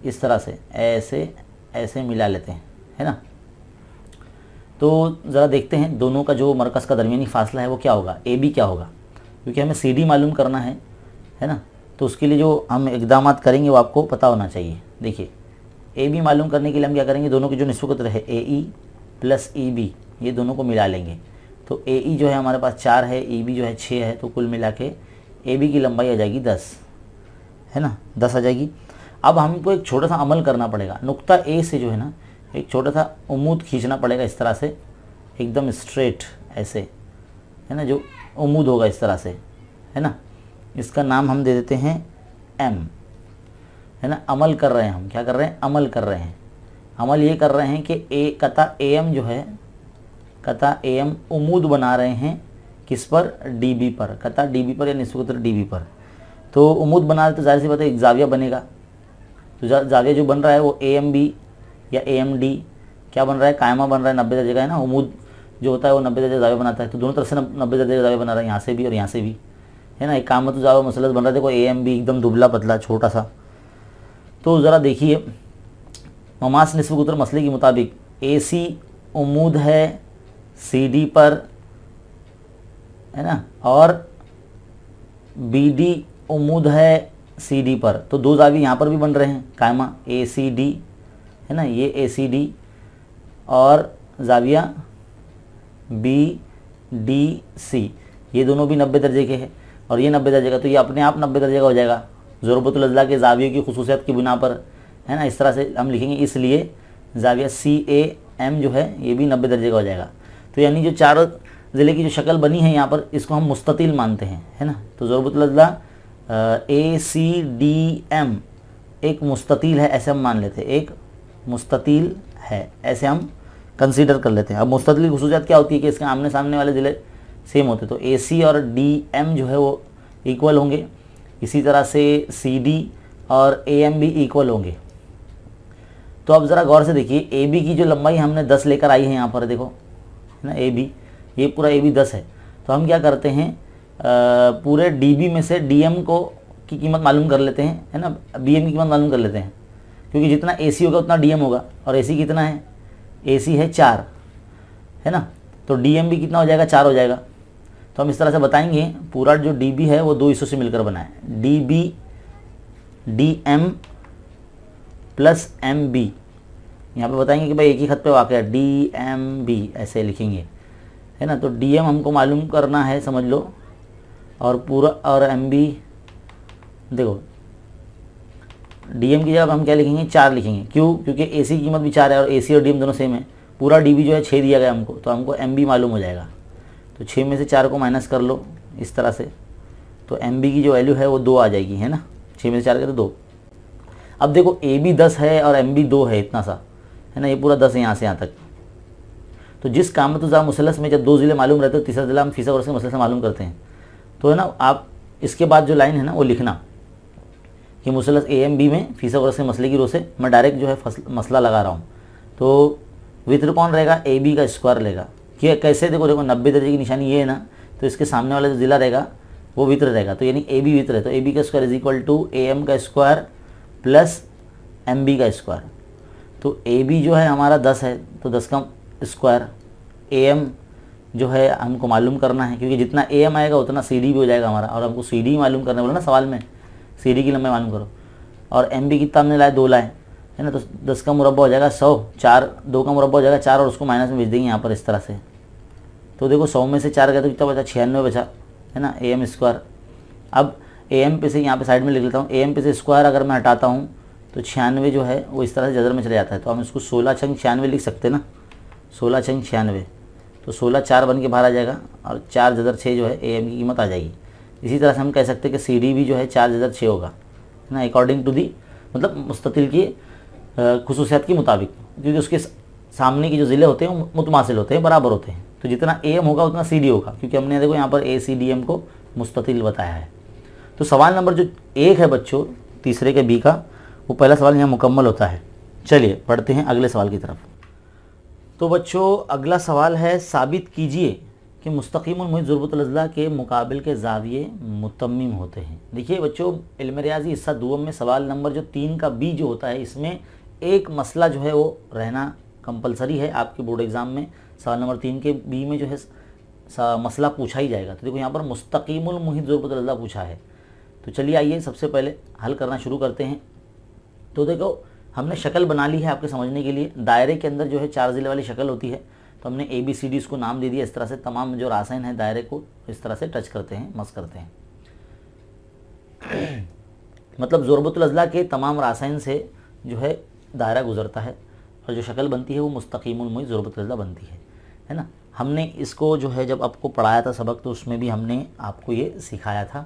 इस तरह से ऐसे ऐसे मिला लेते हैं है ना तो ज़रा देखते हैं दोनों का जो मरकज़ का दरमियानी फासला है वो क्या होगा ए बी क्या होगा क्योंकि हमें सी डी मालूम करना है है ना तो उसके लिए जो हम इकदाम करेंगे वो आपको पता होना चाहिए देखिए ए बी मालूम करने के लिए हम क्या करेंगे दोनों की जो नस्बत है ए ई प्लस ई बी ये दोनों को मिला लेंगे तो ए ई e जो है हमारे पास चार है ई e बी जो है छः है तो कुल मिला के ए बी की लंबाई आ जाएगी दस है ना दस आ जाएगी अब हमको एक छोटा सा अमल करना पड़ेगा नुक्ता ए से जो है ना एक छोटा सा उमूद खींचना पड़ेगा इस तरह से एकदम स्ट्रेट ऐसे है ना जो उमूद होगा इस तरह से है ना इसका नाम हम दे देते हैं एम है ना अमल कर रहे हैं हम क्या कर रहे हैं अमल कर रहे हैं अमल ये कर रहे हैं कि ए कता ए एम जो है कता ए एम उमूद बना रहे हैं किस पर डी बी पर कता डी बी पर या निस्बत डी बी पर तो उमूद बना रहे तो जाहिर सी बात है एक जाविया बनेगा तो जागे जो बन रहा है वो ए एम बी या ए एम डी क्या बन रहा है कायमा बन रहा है नब्बे दर्जे का है ना उमूद जो होता है वो नब्बे दर्जे दावे बनाता है तो दोनों तरफ से नब्बे दर्जे का दावे बना रहा है यहाँ से भी और यहाँ से भी है ना एक काम तो जावा मसलत बन रहा है देखो ए एम बी एकदम दुबला पतला छोटा सा तो ज़रा देखिए ममास नस्फ मसले के मुताबिक ए सी उमूद है सी डी पर है ना और बी डी उमूद है सी डी पर तो दो दागे यहाँ पर भी बन रहे हैं कायमा ए सी डी है ना ये ए सी डी और जाविया बी डी सी ये दोनों भी नब्बे दर्जे के हैं और ये नब्बे दर्जे का तो ये अपने आप नब्बे दर्जे का हो जाएगा ज़रूरतुल्ला के जावियों की खसूसियात की बिना पर है ना इस तरह से हम लिखेंगे इसलिए जाविया सी ए एम जो है ये भी नब्बे दर्जे का हो जाएगा तो यानी जो चार ज़िले की जो शक्ल बनी है यहाँ पर इसको हम मुस्ततील मानते हैं है ना तो ज़रूरतुल्ला ए सी डी एम एक मुस्ततील है ऐसे हम मान लेते हैं एक मुस्ततील है ऐसे हम कंसीडर कर लेते हैं अब मुस्ततील खसूसियात क्या होती है कि इसके आमने सामने वाले ज़िले सेम होते तो ए सी और डी एम जो है वो इक्वल होंगे इसी तरह से सी डी और ए एम भी इक्वल होंगे तो अब ज़रा गौर से देखिए ए बी की जो लंबाई हमने दस लेकर आई है यहाँ पर देखो है ना ए बी ये पूरा ए बी दस है तो हम क्या करते हैं पूरे डीबी में से डीएम को की कीमत मालूम कर लेते हैं है ना बीएम की कीमत मालूम कर लेते हैं क्योंकि जितना एसी होगा उतना डीएम होगा और एसी कितना है एसी है चार है ना तो डीएम भी कितना हो जाएगा चार हो जाएगा तो हम इस तरह से बताएंगे पूरा जो डीबी है वो दो हिस्सों से मिलकर बना है D B D M plus M B यहाँ पर बताएंगे कि भाई एक ही खत पे वाक़ है डी एम बी ऐसे लिखेंगे है ना तो डी एम हमको मालूम करना है समझ लो और पूरा और एम बी देखो डीएम की जगह हम क्या लिखेंगे चार लिखेंगे क्यों क्योंकि ए सी की कीमत भी चार है और ए सी और डीएम दोनों सेम है पूरा डी बी जो है छः दिया गया हमको तो हमको एम बी मालूम हो जाएगा तो छः में से चार को माइनस कर लो इस तरह से तो एम बी की जो वैल्यू है वो दो आ जाएगी है ना छः में से चार के तो दो अब देखो ए बी दस है और एम बी दो है इतना सा है ना ये पूरा दस है यहाँ से यहाँ तक तो जिस काम तो जहाँ मुसलस में जब दो ज़िले मालूम रहते हो तीसरा ज़िला हम फीसा वर्ष के मालूम करते हैं तो है ना आप इसके बाद जो लाइन है ना वो लिखना कि मुसलस ए एम बी में फीसा वर्ष के मसले की रो से मैं डायरेक्ट जो है मसला लगा रहा हूँ तो वित्र कौन रहेगा ए बी का स्क्वायर रहेगा कि कैसे देखो देखो नब्बे दर्जे की निशानी ये है ना तो इसके सामने वाला जो ज़िला रहेगा वो वित्र रहेगा तो यानी ए बी वित्र है तो ए बी का square is equal to A M का स्क्वायर प्लस एम बी का स्क्वायर तो ए बी जो है हमारा दस है तो दस का स्क्वायर ए एम जो है हमको मालूम करना है क्योंकि जितना ए एम आएगा उतना सी डी भी हो जाएगा हमारा और हमको सी डी मालूम करने बोला ना सवाल में सी डी की लंबाई मालूम करो और एम बी कितना हमने लाए दो लाए है ना तो दस का मुरबा हो जाएगा सौ चार दो का मुरबा हो जाएगा चार और उसको माइनस में भेज देंगे यहाँ पर इस तरह से तो देखो सौ में से चार गए तो कितना बचा छियानवे बचा है ना ए एम स्क्वायर अब ए एम पे से यहाँ पे साइड में लिख लेता हूँ ए एम पे से स्क्वायर अगर मैं हटाता हूँ तो छियानवे जो है वो इस तरह से जजर में चले जाता है तो हम इसको सोलह छंग छियानवे लिख सकते हैं ना सोलह छंग छियानवे तो सोलह चार बन के बाहर आ जाएगा और चार जदर छः जो है ए एम की कीमत आ जाएगी इसी तरह से हम कह सकते हैं कि सी डी भी जो है चार जदर छः होगा है ना अकॉर्डिंग टू दी मतलब मुस्तिल की खसूसियात के मुताबिक क्योंकि उसके सामने के जो ज़िले होते हैं मुतमासिल होते हैं बराबर होते हैं तो जितना ए एम होगा उतना सी डी होगा क्योंकि हमने देखो यहाँ पर ए सी डी एम को मुस्तिल बताया है तो सवाल नंबर जो एक है बच्चों तीसरे के बी का वो पहला सवाल यहाँ मुकम्मल होता है चलिए पढ़ते हैं अगले सवाल की तरफ तो बच्चों अगला सवाल है साबित कीजिए कि मुस्तकीम और ज़रूरतलजला के मुकाबले के जाविये मुतमिम होते हैं देखिए बच्चों इल्म रियाजी हिस्सा दुम में सवाल नंबर जो तीन का बी जो होता है इसमें एक मसला जो है वो रहना कंपलसरी है आपके बोर्ड एग्ज़ाम में सवाल नंबर तीन के बी में जो है मसला पूछा ही जाएगा तो देखो यहाँ पर मुस्तकीमुल मुहित पूछा है तो चलिए आइए सबसे पहले हल करना शुरू करते हैं तो देखो हमने शक्ल बना ली है आपके समझने के लिए दायरे के अंदर जो है चार ज़िले वाली शक्ल होती है तो हमने ए बी सी डी इसको नाम दे दिया इस तरह से तमाम जो रासायन है दायरे को इस तरह से टच करते हैं मस करते हैं मतलब ज़ोरबतुल अजला के तमाम रासायन से जो है दायरा गुजरता है और जो शक्ल बनती है वो मुस्तकीमुलमई ज़ोरबतुल अजला बनती है है ना हमने इसको जो है जब आपको पढ़ाया था सबक तो उसमें भी हमने आपको ये सिखाया था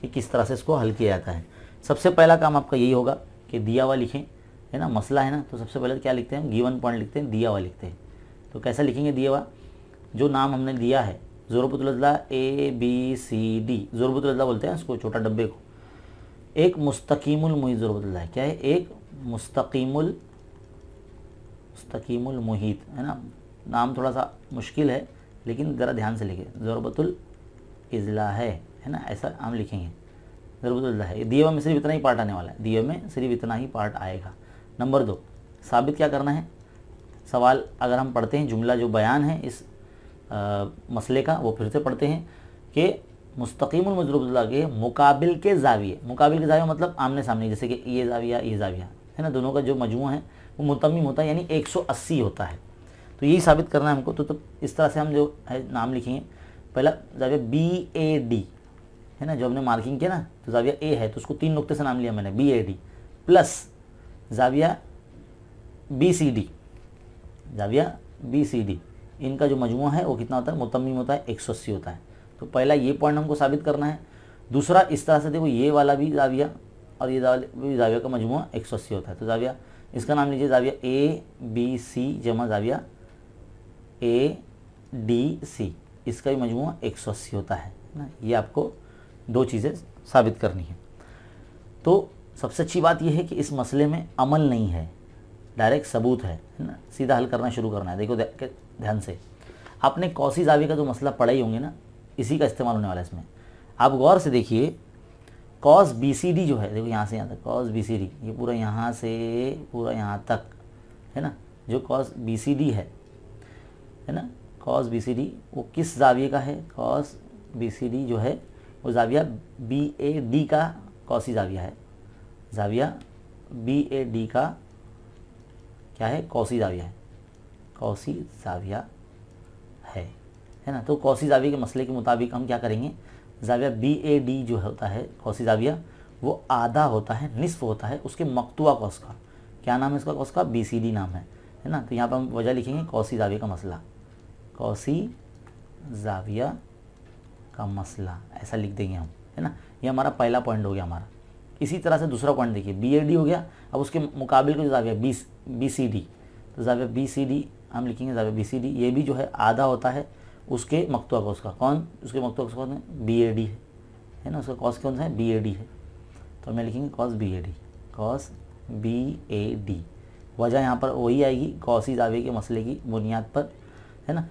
कि किस तरह से इसको हल किया जाता है सबसे पहला काम आपका यही होगा कि दिया हुआ लिखें है ना मसला है ना तो सबसे पहले क्या लिखते हैं गीवन पॉइंट लिखते हैं दिया हुआ लिखते हैं तो कैसा लिखेंगे दिया हुआ जो नाम हमने दिया है ज़ोरबतुल्ला ए बी सी डी ज़ोरबतुल्ला बोलते हैं उसको छोटा डब्बे को एक मुस्तकीमुल मुहित ज़ोरबतुल्ला है क्या है एक मुस्तकीमुल मुस्तकीमुल मुहित है ना नाम थोड़ा सा मुश्किल है लेकिन ज़रा ध्यान से लिखे ज़ोरबतुल इजला है है ना ऐसा हम लिखेंगे जरूरत है दिए में सिर्फ इतना ही पार्ट आने वाला है दिए में सिर्फ इतना ही पार्ट आएगा नंबर दो साबित क्या करना है सवाल अगर हम पढ़ते हैं जुमला जो बयान है इस आ, मसले का वो फिर से पढ़ते हैं कि मुस्तकीम के मुकाबिल के जाविए मुकाबिल के जाविया मतलब आमने सामने जैसे कि ये जाविया ये जाविया है ना दोनों का जो मजमू है वो मुतमिम होता है यानी 180 होता है तो यही साबित करना है हमको तो, तो इस तरह से हम जो है नाम लिखेंगे पहला जाविया बी ए डी है ना जो हमने मार्किंग किया ना तो जाविया ए है तो उसको तीन नुकते से नाम लिया मैंने बी ए डी प्लस जाविया बी सी डी जाविया बी सी डी इनका जो मजमू है वो कितना होता है मुतमिम होता है एक सौ अस्सी होता है तो पहला ये पॉइंट हमको साबित करना है दूसरा इस तरह से देखो ये वाला भी जाविया और ये भी जाविया का मजमू एक सौ अस्सी होता है तो जाविया इसका नाम लीजिए जाविया ए बी सी जमा जाविया ए डी सी इसका भी मजमू एक सौ अस्सी होता है ना ये आपको दो चीज़ें साबित करनी है तो सबसे अच्छी बात यह है कि इस मसले में अमल नहीं है डायरेक्ट सबूत है है ना सीधा हल करना शुरू करना है देखो ध्यान से आपने कौसी जावी का जो मसला पढ़ा ही होंगे ना इसी का इस्तेमाल होने वाला है इसमें आप गौर से देखिए कॉस बी सी डी जो है देखो यहाँ से यहाँ तक कॉस बी सी डी ये पूरा यहाँ से पूरा यहाँ तक है ना जो कॉस बी सी डी है है ना कॉस बी सी डी वो किस जाविए का है कॉस बी सी डी जो है वो जाविया बी ए डी का कौसी जाविया है जाविया बी ए डी का क्या है कौसी जाविया है कौसी जाविया है है ना तो कौसी जाविया के मसले के मुताबिक हम क्या करेंगे जाविया बी ए डी जो होता है कौसी जाविया वो आधा होता है निसफ होता है उसके मकतुआ कौस का क्या नाम है इसका कौस का बी सी डी नाम है है ना तो यहाँ पर हम वजह लिखेंगे कौसी जाविया का मसला कौसी जाविया का मसला ऐसा लिख देंगे हम है ना ये हमारा पहला पॉइंट हो गया हमारा इसी तरह से दूसरा पॉइंट देखिए बी ए डी हो गया अब उसके मुकाबले को जाविया बी बी सी डी तो जाविया बी सी डी हम लिखेंगे जाविया बी सी डी ये भी जो है आधा होता है उसके मकतुआ का उसका कौन उसके मकतुआ का कौन है बी ए डी है है ना उसका कॉस कौन सा है बी ए डी है तो हमें लिखेंगे कॉस बी ए डी कॉस बी ए डी वजह यहाँ पर वही आएगी कौसी जावे के मसले की बुनियाद पर है ना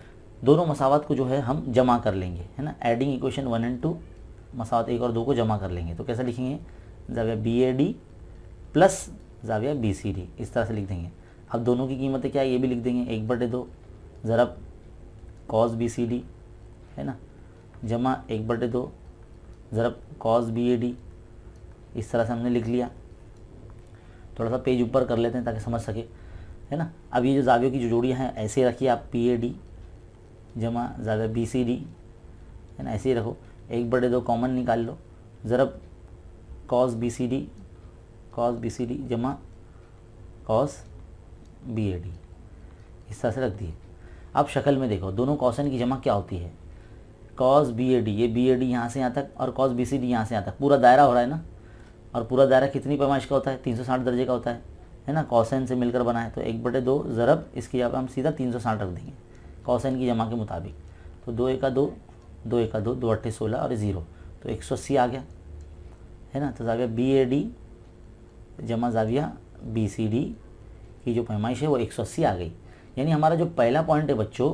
दोनों मसावत को जो है हम जमा कर लेंगे है ना adding equation one and two मसावत एक और दो को जमा कर लेंगे तो कैसे लिखेंगे जाविया बी ए डी प्लस जाविया बी सी डी इस तरह से लिख देंगे अब दोनों की कीमतें क्या ये भी लिख देंगे एक बटे दो ज़रा कॉस बी सी डी है ना जमा एक बटे दो ज़रा कॉस बी ए डी इस तरह से हमने लिख लिया थोड़ा सा पेज ऊपर कर लेते हैं ताकि समझ सके है ना अब ये जो जावियों की जो जोड़ियाँ हैं ऐसे रखिए आप पी ए डी जमा ज़्यादा बी सी डी है ना ऐसे ही रखो एक बटे दो कॉमन निकाल लो ज़रब कॉस बी सी डी कॉस बी सी डी जमा कॉस बी ए डी इस तरह से रख दिए अब शक्ल में देखो दोनों कॉसन की जमा क्या होती है कॉस बी ए डी ये बी ए डी यहाँ से यहाँ तक और कॉस बी सी डी यहाँ से यहाँ तक पूरा दायरा हो रहा है ना और पूरा दायरा कितनी पैमाइश का होता है तीन सौ साठ दर्जे का होता है है ना कॉसन से मिलकर बना है तो एक बटे दो ज़रब इसकी जगह हम सीधा तीन सौ साठ रख देंगे कॉसन की जमा के मुताबिक तो दो एका दो दो एका दो दो अट्ठे सोलह और ज़ीरो तो एक सौ अस्सी आ गया है ना तो जाविया बी ए डी जमा जाविया बी सी डी की जो पैमाइश है वो एक सौ अस्सी आ गई यानी हमारा जो पहला पॉइंट है बच्चों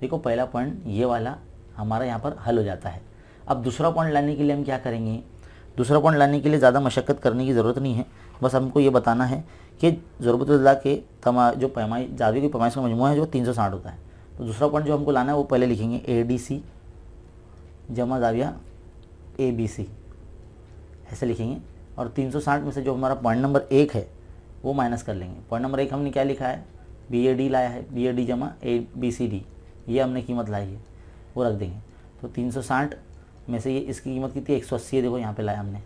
देखो पहला पॉइंट ये वाला हमारा यहाँ पर हल हो जाता है अब दूसरा पॉइंट लाने के लिए हम क्या करेंगे दूसरा पॉइंट लाने के लिए ज़्यादा मशक्क़त करने की ज़रूरत नहीं है बस हमको ये बताना है कि अल्लाह के तमा जो पैमाइश जावी की पैमाइश का मजमू है जो तीन सौ साठ होता है तो दूसरा पॉइंट जो हमको लाना है वो पहले लिखेंगे ए डी सी जमा जाविया ए बी सी ऐसे लिखेंगे और 360 में से जो हमारा पॉइंट नंबर एक है वो माइनस कर लेंगे पॉइंट नंबर एक हमने क्या लिखा है बी ए डी लाया है बी ए डी जमा ए बी सी डी ये हमने कीमत लाई है वो रख देंगे तो 360 में से ये इसकी कीमत कितनी है एक सौ अस्सी है देखो यहाँ पे लाया हमने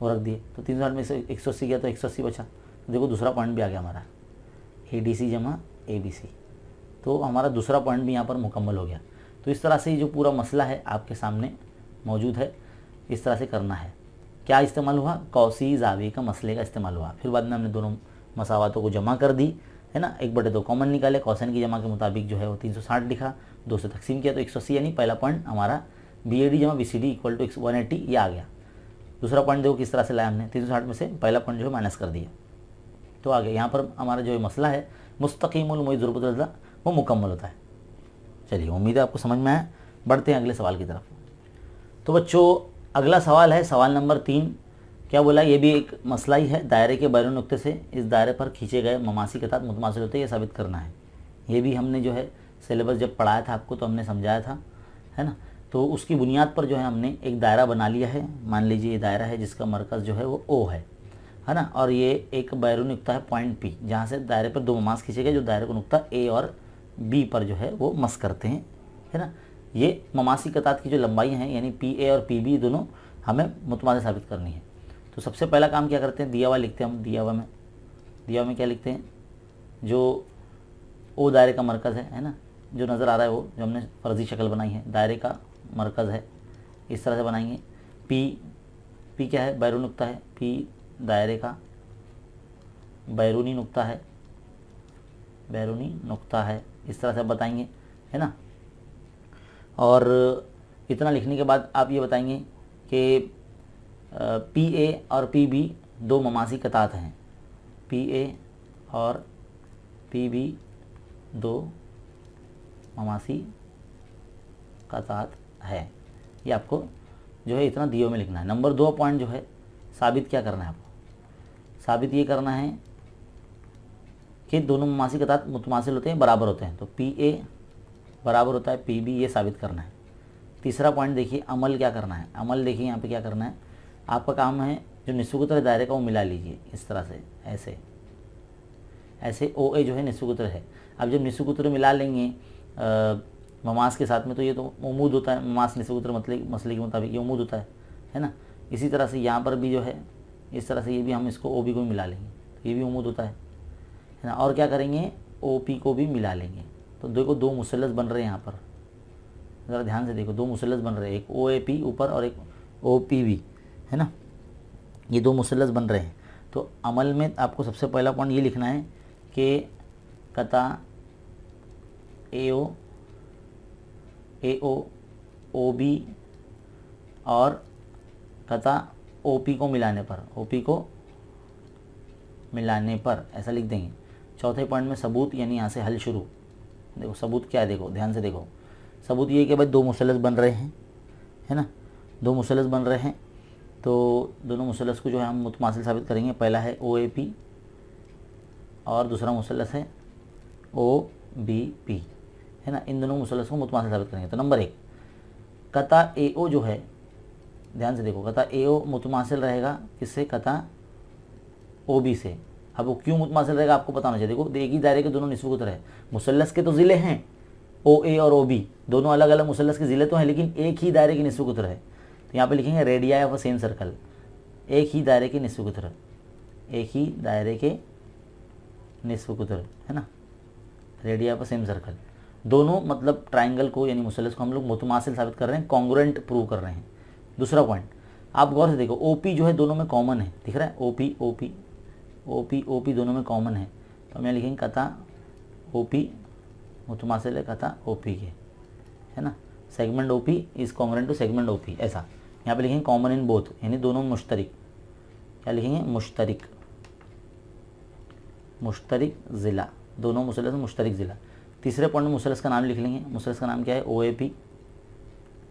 वो रख दिए तो तीन सौ में से एक सौ अस्सी गया तो एक सौ अस्सी बचा तो देखो दूसरा पॉइंट भी आ गया हमारा ए डी सी जमा ए बी सी तो हमारा दूसरा पॉइंट भी यहाँ पर मुकम्मल हो गया तो इस तरह से ये जो पूरा मसला है आपके सामने मौजूद है इस तरह से करना है क्या इस्तेमाल हुआ कौसी जावे का मसले का इस्तेमाल हुआ फिर बाद में हमने दोनों मसावतों को जमा कर दी है ना एक बटे दो कॉमन निकाले कौशन की जमा के मुताबिक जो है वो तीन सौ साठ लिखा दो से तकसीम किया तो एक सौ अस्सी यानी पहला पॉइंट हमारा बी ए डी जमा B C D equal to one eighty ये आ गया दूसरा पॉइंट देखो किस तरह से लाया हमने तीन सौ साठ में से पहला पॉइंट जो है माइनस कर दिया तो आ गया यहाँ पर हमारा जो मसला है मुस्तकीमुलमई ज़रूरत वो मुकम्मल होता है चलिए उम्मीद है आपको समझ में आया बढ़ते हैं अगले सवाल की तरफ तो बच्चों अगला सवाल है सवाल नंबर तीन क्या बोला ये भी एक मसला ही है दायरे के बैरून नुक्ते से इस दायरे पर खींचे गए ममासी के साथ मुतमासिल होते ये साबित करना है ये भी हमने जो है सिलेबस जब पढ़ाया था आपको तो हमने समझाया था है ना तो उसकी बुनियाद पर जो है हमने एक दायरा बना लिया है मान लीजिए ये दायरा है जिसका मरकज़ जो है वो ओ है है ना और ये एक बैरू नुकता है पॉइंट पी जहाँ से दायरे पर दो ममास खींचे गए जो दायरे को नुकता ए और बी पर जो है वो मस करते हैं है ना ये ममासी कतात की जो लंबाई हैं यानी पी ए और पी बी दोनों हमें मुतमाद साबित करनी है तो सबसे पहला काम क्या करते हैं दियावा लिखते हैं हम दिया में दिया में क्या लिखते हैं जो ओ दायरे का मरकज़ है है ना जो नज़र आ रहा है वो जो हमने फर्जी शक्ल बनाई है दायरे का मरकज़ है इस तरह से बनाएंगे पी पी क्या है बैरून नुकता है पी दायरे का बैरूनी नुकता है बैरूनी नुकता है इस तरह से बताएंगे है ना और इतना लिखने के बाद आप ये बताएंगे कि पी ए और पी बी दो ममासी कतात हैं पी ए और पी बी दो ममासी कतात है ये आपको जो है इतना दियो में लिखना है नंबर दो पॉइंट जो है साबित क्या करना है आपको साबित ये करना है कि दोनों ममासी कतात मुतमासिल होते हैं बराबर होते हैं तो पी ए बराबर होता है पी बी ये साबित करना है तीसरा पॉइंट देखिए अमल क्या करना है अमल देखिए यहाँ पे क्या करना है आपका काम है जो निस्सुगुत्र दायरे का वो मिला लीजिए इस तरह से ऐसे ऐसे ओ ए जो है निस्सुगुत्र है अब जब निस्सुगुत्र मिला लेंगे ममास के साथ में तो ये तो उमूद होता है ममास निस्सुगुत्र मतलब मसले के मुताबिक ये उमूद होता है है ना इसी तरह से यहाँ पर भी जो है इस तरह से ये भी हम इसको ओ बी को मिला लेंगे तो ये भी उमूद होता है है ना और क्या करेंगे ओ पी को भी मिला लेंगे तो देखो दो मुसलस बन रहे हैं यहाँ पर ज़रा ध्यान से देखो दो मुसलस बन रहे हैं एक ओ ए पी ऊपर और एक ओ पी वी है ना ये दो मुसलस बन रहे हैं तो अमल में आपको सबसे पहला पॉइंट ये लिखना है कि कता ए ओ ए ओ ओ बी और कता ओ पी को मिलाने पर ओ पी को मिलाने पर ऐसा लिख देंगे चौथे पॉइंट में सबूत यानी यहाँ से हल शुरू देखो सबूत क्या है देखो ध्यान से देखो सबूत ये कि भाई दो मुसलस बन रहे हैं है ना दो मुसलस बन रहे हैं तो दोनों मुसलस को जो है हम मुतमासिल साबित करेंगे पहला है ओ ए पी और दूसरा मुसलस है ओ बी पी है ना इन दोनों मुसलस को मुतमासिल साबित करेंगे तो नंबर एक कता ए ओ जो है ध्यान से देखो कता ए ओ मुतमासिल रहेगा किससे कता ओ बी से अब वो क्यों मुतमासिल रहेगा आपको बताना चाहिए देखो एक ही दायरे के दोनों नस्बी तरह है मुसलस के तो ज़िले हैं ओ ए और ओ बी दोनों अलग अलग मुसलस के ज़िले तो हैं लेकिन एक ही दायरे के नस्बी तरह है तो यहाँ पर लिखेंगे radii of a same circle एक ही दायरे के नस्बी तरह एक ही दायरे के नस्बी तरह है ना radii of a same circle दोनों मतलब ट्राइंगल को यानी मुसलस को हम लोग मुतमासिल साबित कर रहे हैं कॉन्ग्रेंट प्रूव कर रहे हैं दूसरा पॉइंट आप गौर से देखो ओ पी जो है दोनों में कॉमन है दिख रहा है O P O P O P O P दोनों में कॉमन है तो हम यहाँ लिखेंगे कथा ओ पी मुतमास कथा ओ पी के है ना segment O P is common to segment O P ऐसा यहाँ पे लिखेंगे कॉमन इन बोथ यानी दोनों मुश्तरक क्या लिखेंगे मुश्तरक मुश्तरक ज़िला दोनों मुसलस मुश्तरक ज़िला तीसरे पॉइंट में मुसलस का नाम लिख लेंगे मुसलस का नाम क्या है ओ ए पी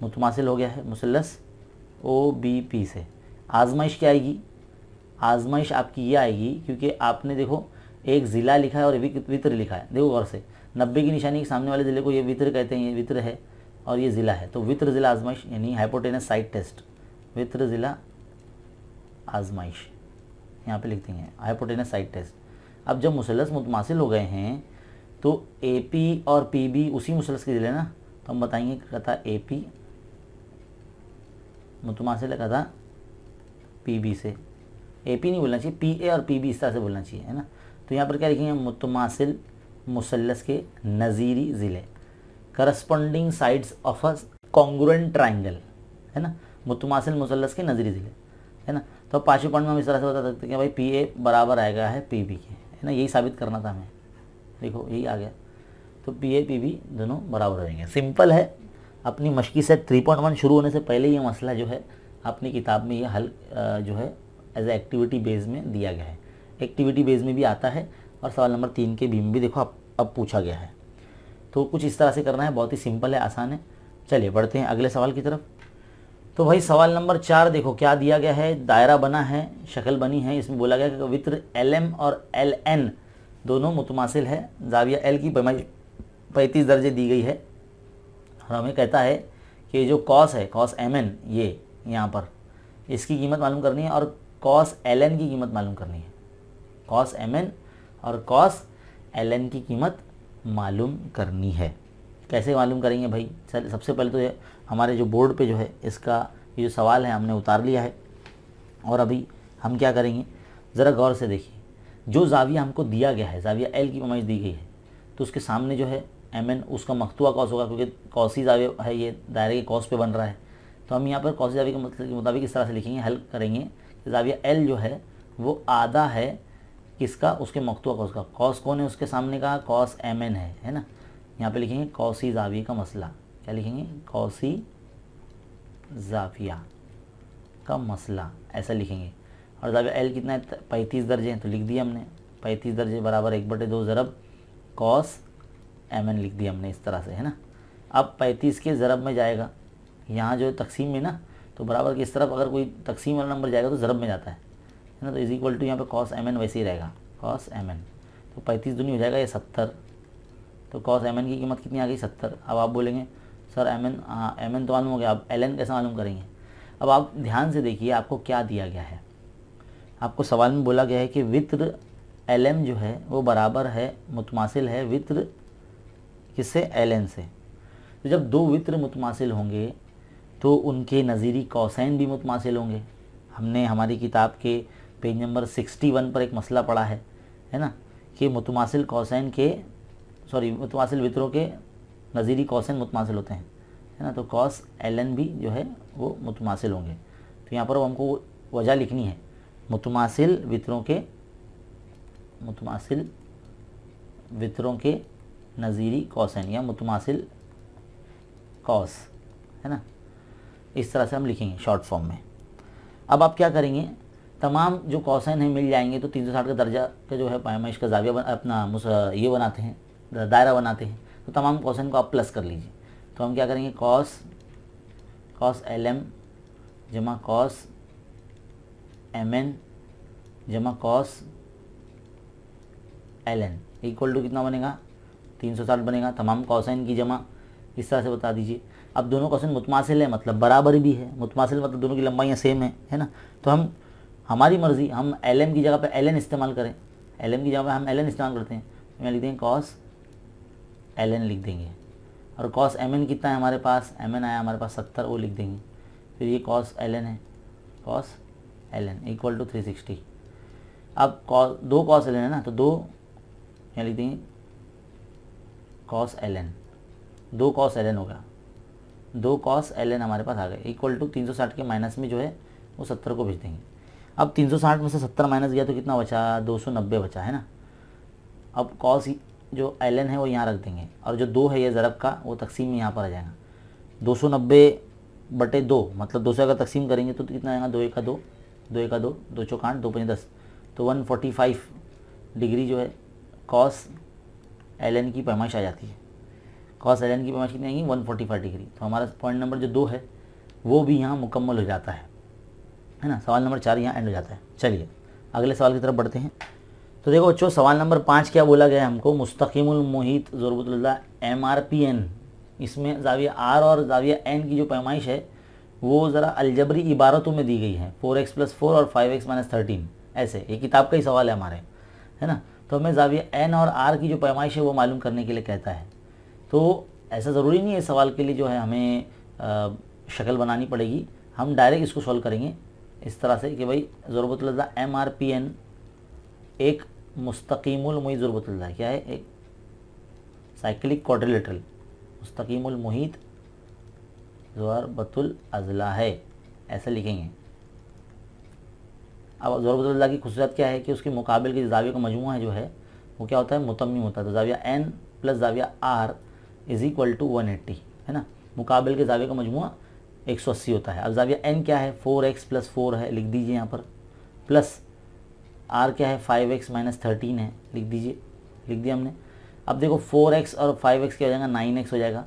मुतमासिल हो गया है मुसलस ओ बी पी से आजमाइश क्या आएगी आजमाइश आपकी ये आएगी क्योंकि आपने देखो एक ज़िला लिखा है और वित्र लिखा है देखो गौर से नब्बे की निशानी के सामने वाले ज़िले को ये वितर कहते हैं ये वित्र है और ये ज़िला है तो वित्र ज़िला आजमाइश यानी हाइपोटेनस साइड टेस्ट वितर ज़िला आजमाइश यहाँ पे लिखते हैं हाइपोटेनस साइड टेस्ट अब जब मुसलस मुतमासिल हो गए हैं तो ए पी और पी बी उसी मुसलस के ज़िले ना तो हम बताएंगे कथा ए पी मुतमासिल कथा पी बी से ए पी नहीं बोलना चाहिए पी ए और पी बी इस तरह से बोलना चाहिए है ना तो यहाँ पर क्या लिखेंगे मुतमासिल मुसलस के नज़ीरी ज़िले corresponding sides of a congruent triangle है ना मुतमासिल मुसलस के नज़ीरी ज़िले है ना तो पाँचवें पॉइंट में हम इस तरह से बता सकते हैं कि भाई पी ए बराबर आएगा है पी बी के है ना यही साबित करना था हमें देखो यही आ गया तो पी ए पी बी दोनों बराबर रहेंगे सिंपल है अपनी मशक़ी से थ्री पॉइंट वन शुरू होने से पहले ये मसला जो है अपनी किताब में ये हल जो है एज ए एक्टिविटी बेस में दिया गया है एक्टिविटी बेस में भी आता है और सवाल नंबर तीन के भीम भी देखो अब अब पूछा गया है तो कुछ इस तरह से करना है बहुत ही सिंपल है आसान है चलिए बढ़ते हैं अगले सवाल की तरफ तो भाई सवाल नंबर चार देखो क्या दिया गया है दायरा बना है शक्ल बनी है इसमें बोला गया कि वित्र एल एम और एल एन दोनों मुतमासिल है जाविया एल की पैमाइश पैंतीस दर्जे दी गई है और हमें कहता है कि जो कॉस है कॉस एम एन ये यहाँ पर इसकी कीमत मालूम करनी है और कॉस एल की कीमत मालूम करनी है कॉस एम और कॉस एल की कीमत मालूम करनी है कैसे मालूम करेंगे भाई चल सबसे पहले तो हमारे जो बोर्ड पे जो है इसका ये जो सवाल है हमने उतार लिया है और अभी हम क्या करेंगे ज़रा गौर से देखिए जो जाविया हमको दिया गया है जाविया एल की पैमाइश दी गई है तो उसके सामने जो है एम एन उसका मकतुआ कॉस होगा क्योंकि कौसी जाविया है ये दायरे के कॉस पे बन रहा है तो हम यहाँ पर कौसी जाविया के मतलब के मुताबिक इस तरह से लिखेंगे हल करेंगे जाविया एल जो है वो आधा है किसका उसके मकतुआ कॉस का कॉस कौन है उसके सामने का कॉस एम एन है है ना यहाँ पे लिखेंगे कौसी जाविया का मसला क्या लिखेंगे कौसी जाविया का मसला ऐसा लिखेंगे और जाविया एल कितना है पैंतीस दर्जे हैं तो लिख दिया हमने पैंतीस दर्जे बराबर एक बटे दो ज़रब कॉस एम एन लिख दिया हमने इस तरह से है ना अब पैंतीस के ज़रब में जाएगा यहाँ जो तकसीम में ना तो बराबर की इस तरफ अगर कोई तकसीम वाला नंबर जाएगा तो ज़रब में जाता है है ना तो इज़ इक्वल टू यहाँ पर कॉस एम एन वैसे ही रहेगा कॉस एम एन तो पैंतीस दुनी हो जाएगा ये सत्तर तो कॉस एम एन की कीमत कितनी आ गई सत्तर अब आप बोलेंगे सर एम एन हाँ एम एन तो मालूम हो गया आप एल एन कैसे मालूम करेंगे अब आप ध्यान से देखिए आपको क्या दिया गया है आपको सवाल में बोला गया है कि वित्र एल एम जो है वो बराबर है मुतमासिल है वित्र किससे एल एन से तो जब दो वित्र मुतमासिल होंगे तो उनके नज़ीरी कौसैन भी मुतमासिल होंगे हमने हमारी किताब के पेज नंबर सिक्सटी वन पर एक मसला पढ़ा है है ना कि मुतमासिल कौसैन के सॉरी मुतमासिल वितरों के नज़ीरी कौसैन मुतमासिल होते हैं है ना तो कौस एल एन भी जो है वो मुतमासिल होंगे तो यहाँ पर वो हमको वजह लिखनी है मुतमासिल वितरों के मुतमासिल वितरों के नज़ीरी कौसैन या मुतमासिल कौस है ना इस तरह से हम लिखेंगे शॉर्ट फॉर्म में अब आप क्या करेंगे तमाम जो कौशन है मिल जाएंगे तो तीन सौ साठ का दर्जा का जो है पैमाइश का जाविया बन, अपना ये बनाते हैं दायरा बनाते हैं तो तमाम कौसन को आप प्लस कर लीजिए तो हम क्या करेंगे कॉस कॉस एल एम जमा कॉस एम एन जमा कॉस एल एन इक्वल टू कितना बनेगा तीन सौ साठ बनेगा तमाम कौसन की जमा इस तरह से बता दीजिए अब दोनों क्वेश्चन मुतमासिल है मतलब बराबर भी है मुतमासिल मतलब दोनों की लंबाइयाँ सेम है है ना तो हम हमारी मर्ज़ी हम एल की जगह पर एल इस्तेमाल करें एल की जगह पर हम एल इस्तेमाल करते हैं तो मैं लिख देंगे कॉस एल लिख देंगे और कॉस एम कितना है हमारे पास एम आया हमारे पास सत्तर वो लिख देंगे फिर ये कॉस एल है कॉस L N equal to three sixty अब कॉस दो कॉस एल है ना तो दो यहाँ लिख देंगे कॉस एल एन दो कॉस एल एन होगा दो कॉस एल एन हमारे पास आ गए इक्वल टू तीन सौ साठ के माइनस में जो है वो सत्तर को भेज देंगे अब तीन सौ साठ में से सत्तर माइनस गया तो कितना बचा दो सौ नब्बे बचा है ना अब कॉस जो एल एन है वो यहाँ रख देंगे और जो दो है ये ज़रब का वो तकसीम यहाँ पर आ जाएगा दो सौ नब्बे बटे दो मतलब दो सौ अगर तकसीम करेंगे तो कितना आएगा दो एक का दो दो एक का दो दो चौक आठ दो पंच दस तो वन फोर्टी फाइव डिग्री जो है कॉस एल एन की पैमाइश आ जाती है कॉस एल एन की परिभाषा कितनी आएगी वन फोर्टी फाइव डिग्री तो हमारा पॉइंट नंबर जो दो है वो भी यहाँ मुकम्मल हो जाता है है ना सवाल नंबर चार यहाँ एंड हो जाता है चलिए अगले सवाल की तरफ बढ़ते हैं तो देखो बच्चों सवाल नंबर पाँच क्या बोला गया है हमको मुस्तकीमुल मोहित एम आर पी एन इसमें जाविया आर और जाविया एन की जो पैमाइश है वो ज़रा अलजबरी इबारतों में दी गई है फोर एक्स प्लस फोर और फाइव एक्स माइनस थर्टीन ऐसे ये किताब का ही सवाल है हमारे है ना तो हमें जाविया एन और आर की जो पैमाइश है वो मालूम करने के लिए कहता है तो ऐसा ज़रूरी नहीं है सवाल के लिए जो है हमें शक्ल बनानी पड़ेगी हम डायरेक्ट इसको सॉल्व करेंगे इस तरह से कि भाई ज़रूरतल्ला एम आर पी एन एक मुस्तकीमुलमही ज़रूरतल्ला क्या है एक साइक्लिक क्वाड्रिलेटरल मुस्तकीमुलमहित ज़रूरतुल अजला है ऐसा लिखेंगे अब ज़रूरतल्ला की खसूसियात क्या है कि उसके मुकाबले के जाविया का मजमू है जो है वो क्या होता है मुतम होता है तो जाविया एन प्लस जाविया R is equal to one eighty है ना मुकाबले के जावे का मजमू एक सौ अस्सी होता है अब जाविया एन क्या है फोर एक्स प्लस फोर है लिख दीजिए यहाँ पर प्लस आर क्या है फाइव एक्स माइनस थर्टीन है लिख दीजिए लिख दिया हमने अब देखो फोर एक्स और फाइव एक्स क्या हो जाएगा नाइन एक्स हो जाएगा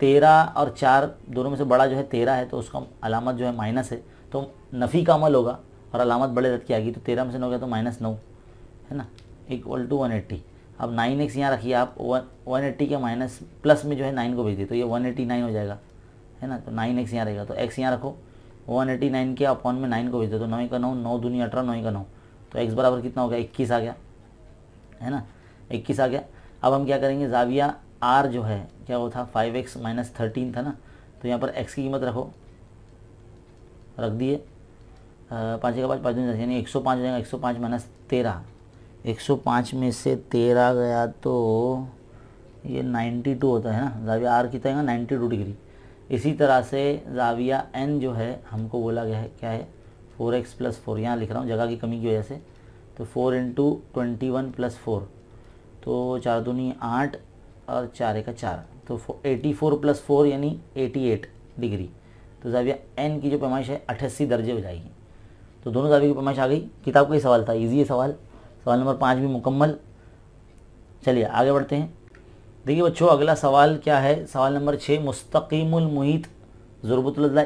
तेरह और चार दोनों में से बड़ा जो है तेरह है तो उसका अलामत जो है माइनस है तो नफ़ी का अमल होगा और अलामत बड़े रद्द की आ गई तो तेरह में से नौ गया तो माइनस नौ है ना इक्वल टू वन एट्टी अब नाइन एक्स यहाँ रखिए आप वन वन एट्टी के माइनस प्लस में जो है नाइन को भेज दिए तो ये वन एट्टी नाइन हो जाएगा है ना तो नाइन एक्स यहाँ रहेगा तो एक्स यहाँ रखो वन एट्टी नाइन के अपॉन में नाइन को भेज दो तो नौ का नौ नौ दूनी अठारह नौ का नौ तो एक्स बराबर कितना हो गया इक्कीस आ गया है ना इक्कीस आ गया अब हम क्या करेंगे जाविया आर जो है क्या वो था फाइव एक्स माइनस थर्टीन था ना तो यहाँ पर एक्स की कीमत रखो रख दिए पाँच का पाँच पाँच दूनी यानी एक सौ पाँच हो जाएगा एक सौ पाँच माइनस तेरह 105 में से 13 गया तो ये 92 होता है ना जाविया आर कितना नाइन्टी टू डिग्री इसी तरह से जाविया एन जो है हमको बोला गया है क्या है फोर एक्स प्लस फोर यहाँ लिख रहा हूँ जगह की कमी की वजह से तो four into twenty one plus four तो चार दूनी आठ और चार का चार तो एटी फोर प्लस फोर यानी एटी एट डिग्री तो जाविया एन की जो पैमाइश है अट्ठासी दर्जे हो जाएगी तो दोनों जाविया की पैमाइश आ गई किताब का ही सवाल था ईजी है सवाल सवाल नंबर पाँच भी मुकम्मल चलिए आगे बढ़ते हैं देखिए बच्चों अगला सवाल क्या है सवाल नंबर छः मुस्तकीमुल मुहित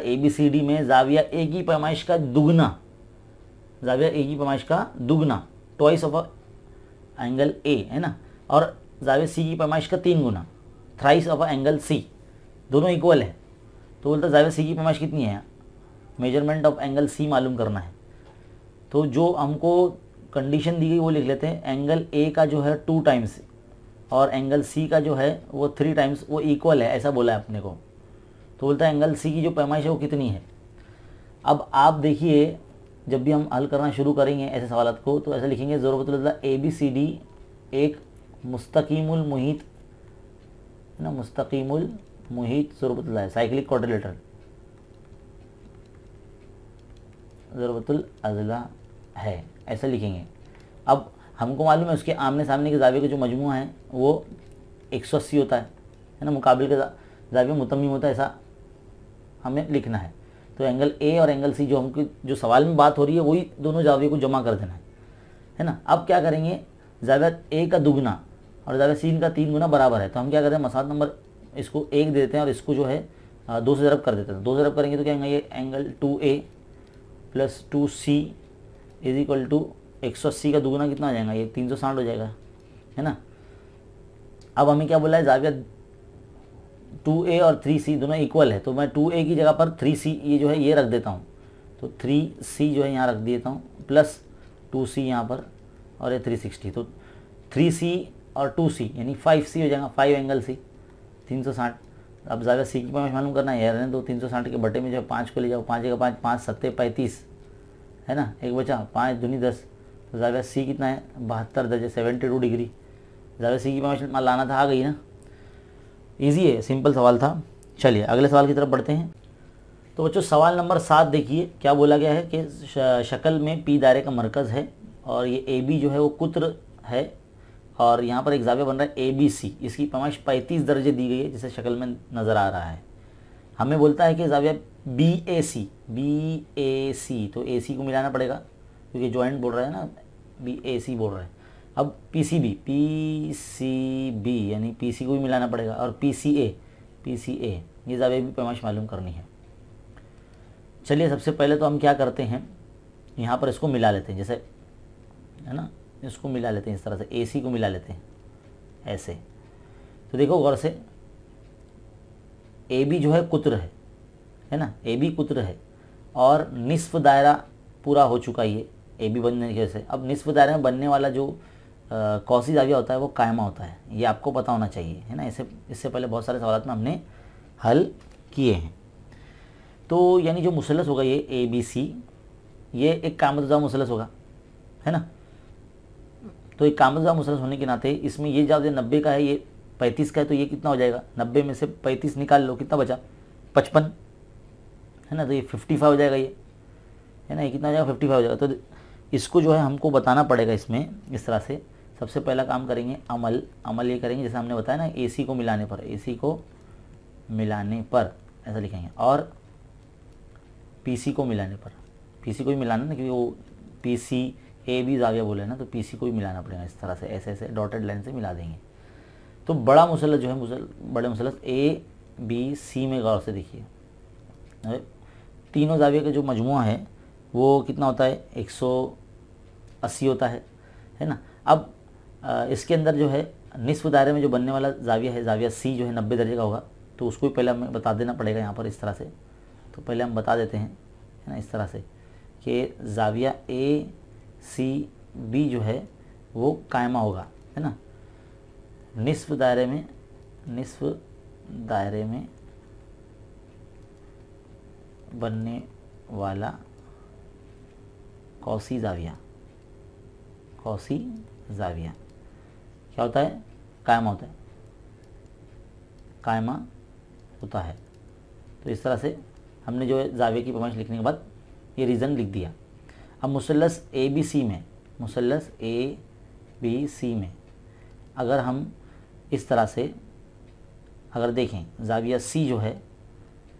ए बी सी डी में जाविया ए की पैमाइश का दुगना जाविया ए की पैमाइश का दुगना ट्वाइस ऑफ एंगल ए है ना और जाविया सी की पैमाइश का तीन गुना थ्राइस ऑफ एंगल सी दोनों इक्वल है तो बोलता जाविया सी की पैमाइश कितनी है मेजरमेंट ऑफ एंगल सी मालूम करना है तो जो हमको कंडीशन दी गई वो लिख लेते हैं एंगल ए का जो है टू टाइम्स और एंगल सी का जो है वो थ्री टाइम्स वो इक्वल है ऐसा बोला है अपने को तो बोलता है एंगल सी की जो पैमाइश है वो कितनी है अब आप देखिए जब भी हम हल करना शुरू करेंगे ऐसे सवाल को तो ऐसा लिखेंगे ज़रूरत ए बी सी डी एक मुस्तकीमुल मुहित है ना मुस्तकीमुल मुहित ज़रूरत साइकिलिक कॉर्डिलेटर ज़रूरतुल अजला है ऐसा लिखेंगे अब हमको मालूम है उसके आमने सामने के जावे का जो मजमू है वो एक सौ अस्सी होता है है ना मुकाबले का जावे मुतमिम होता है ऐसा हमें लिखना है तो एंगल ए और एंगल सी जो हमको जो सवाल में बात हो रही है वही दोनों जावे को जमा कर देना है है ना अब क्या करेंगे जावे ए का दुगना और जावे सी का तीन गुना बराबर है तो हम क्या करते हैं मसाद नंबर इसको एक दे देते हैं और इसको जो है दो से ज़रब कर देते हैं तो दो से ज़रब करेंगे तो क्या angle two A plus two C is equal to एक सौ अस्सी का दुगुना कितना हो जाएगा ये तीन सौ साठ हो जाएगा है ना अब हमें क्या बोला है जाविया टू ए और थ्री सी दोनों इक्वल है तो मैं टू ए की जगह पर थ्री सी ये जो है ये रख देता हूँ तो थ्री सी जो है यहाँ रख देता हूँ प्लस टू सी यहाँ पर और ये थ्री सिक्सटी तो थ्री सी और टू सी यानी फाइव सी हो जाएगा फाइव एंगल सी तीन सौ साठ अब ज़्यादा सी की मालूम करना है यार दो तो तीन सौ साठ के बटे में जो है पाँच को ले जाओ पाँच जगह पाँच पाँच सत्ते पैंतीस है ना एक बचा पाँच धुनी दस तो ज़ाविया सी कितना है बहत्तर दर्जे सेवेंटी टू डिग्री ज़ाविया सी की मैं लाना था आ गई ना ईजी है सिंपल सवाल था चलिए अगले सवाल की तरफ बढ़ते हैं तो बच्चों सवाल नंबर सात देखिए क्या बोला गया है कि शक्ल में पी दायरे का मरकज़ है और ये ए बी जो है वो कुत्र है और यहाँ पर एक जाविया बन रहा है ए बी सी इसकी पैमाइश पैंतीस दर्जे दी गई है जिसे शक्ल में नज़र आ रहा है हमें बोलता है कि जाविया बी ए सी बी ए सी तो ए सी को मिलाना पड़ेगा क्योंकि जॉइंट बोल रहा है ना बी ए सी बोल रहा है अब P C B P C B यानी पी सी को भी मिलाना पड़ेगा और P C A P C ए ये ज़ावे भी पैमाइश मालूम करनी है चलिए सबसे पहले तो हम क्या करते हैं यहाँ पर इसको मिला लेते हैं जैसे है ना इसको मिला लेते हैं इस तरह से ए सी को मिला लेते हैं ऐसे तो देखो गौर से ए बी जो है कुत्र है है ना ए बी कुत्र है और निसफ दायरा पूरा हो चुका ये ए बी बनने की वजह से अब निसफ दायरे में बनने वाला जो कौसी दाविया होता है वो कायमा होता है ये आपको पता होना चाहिए है ना इससे इससे पहले बहुत सारे सवाल में हमने हल किए हैं तो यानी जो मुसलस होगा ये ए बी सी ये एक कामतजा मुसलस होगा है ना तो एक कामतजा मुसलस होने के नाते इसमें ये जब नब्बे का है ये पैंतीस का है तो ये कितना हो जाएगा नब्बे में से पैंतीस निकाल लो कितना बचा पचपन है ना तो ये फिफ्टी फाइव हो जाएगा ये है ना ये कितना हो जाएगा फिफ्टी फाइव हो जाएगा तो इसको जो है हमको बताना पड़ेगा इसमें इस तरह से सबसे पहला काम करेंगे अमल अमल ये करेंगे जैसे हमने बताया ना ए को मिलाने पर ए को मिलाने पर ऐसा लिखेंगे और पी को मिलाने पर पी को भी मिलाना ना क्योंकि वो पी सी ए भी ज़ाविया बोले ना तो पी सी को भी मिलाना पड़ेगा इस तरह से ऐसे ऐसे डॉटेड लाइन से मिला देंगे तो बड़ा मुसलत जो है मुसल बड़े मुसलत ए बी सी में गौर से देखिए तीनों जाविये का जो मजमू है वो कितना होता है 180 होता है है ना अब इसके अंदर जो है निसफ दायरे में जो बनने वाला जाविया है जाविया सी जो है नब्बे दर्जे का होगा तो उसको भी पहले हमें बता देना पड़ेगा यहाँ पर इस तरह से तो पहले हम बता देते हैं है ना इस तरह से कि जाविया ए सी बी जो है वो कायमा होगा है ना निसफ दायरे में निसफ दायरे में बनने वाला कौसी जाविया कौसी जाविया क्या होता है कायमा होता है कायमा होता है तो इस तरह से हमने जो जाविया की पमाइश लिखने के बाद ये रीज़न लिख दिया अब मुसलस ए बी सी में मुसलस ए बी सी में अगर हम इस तरह से अगर देखें जाविया सी जो है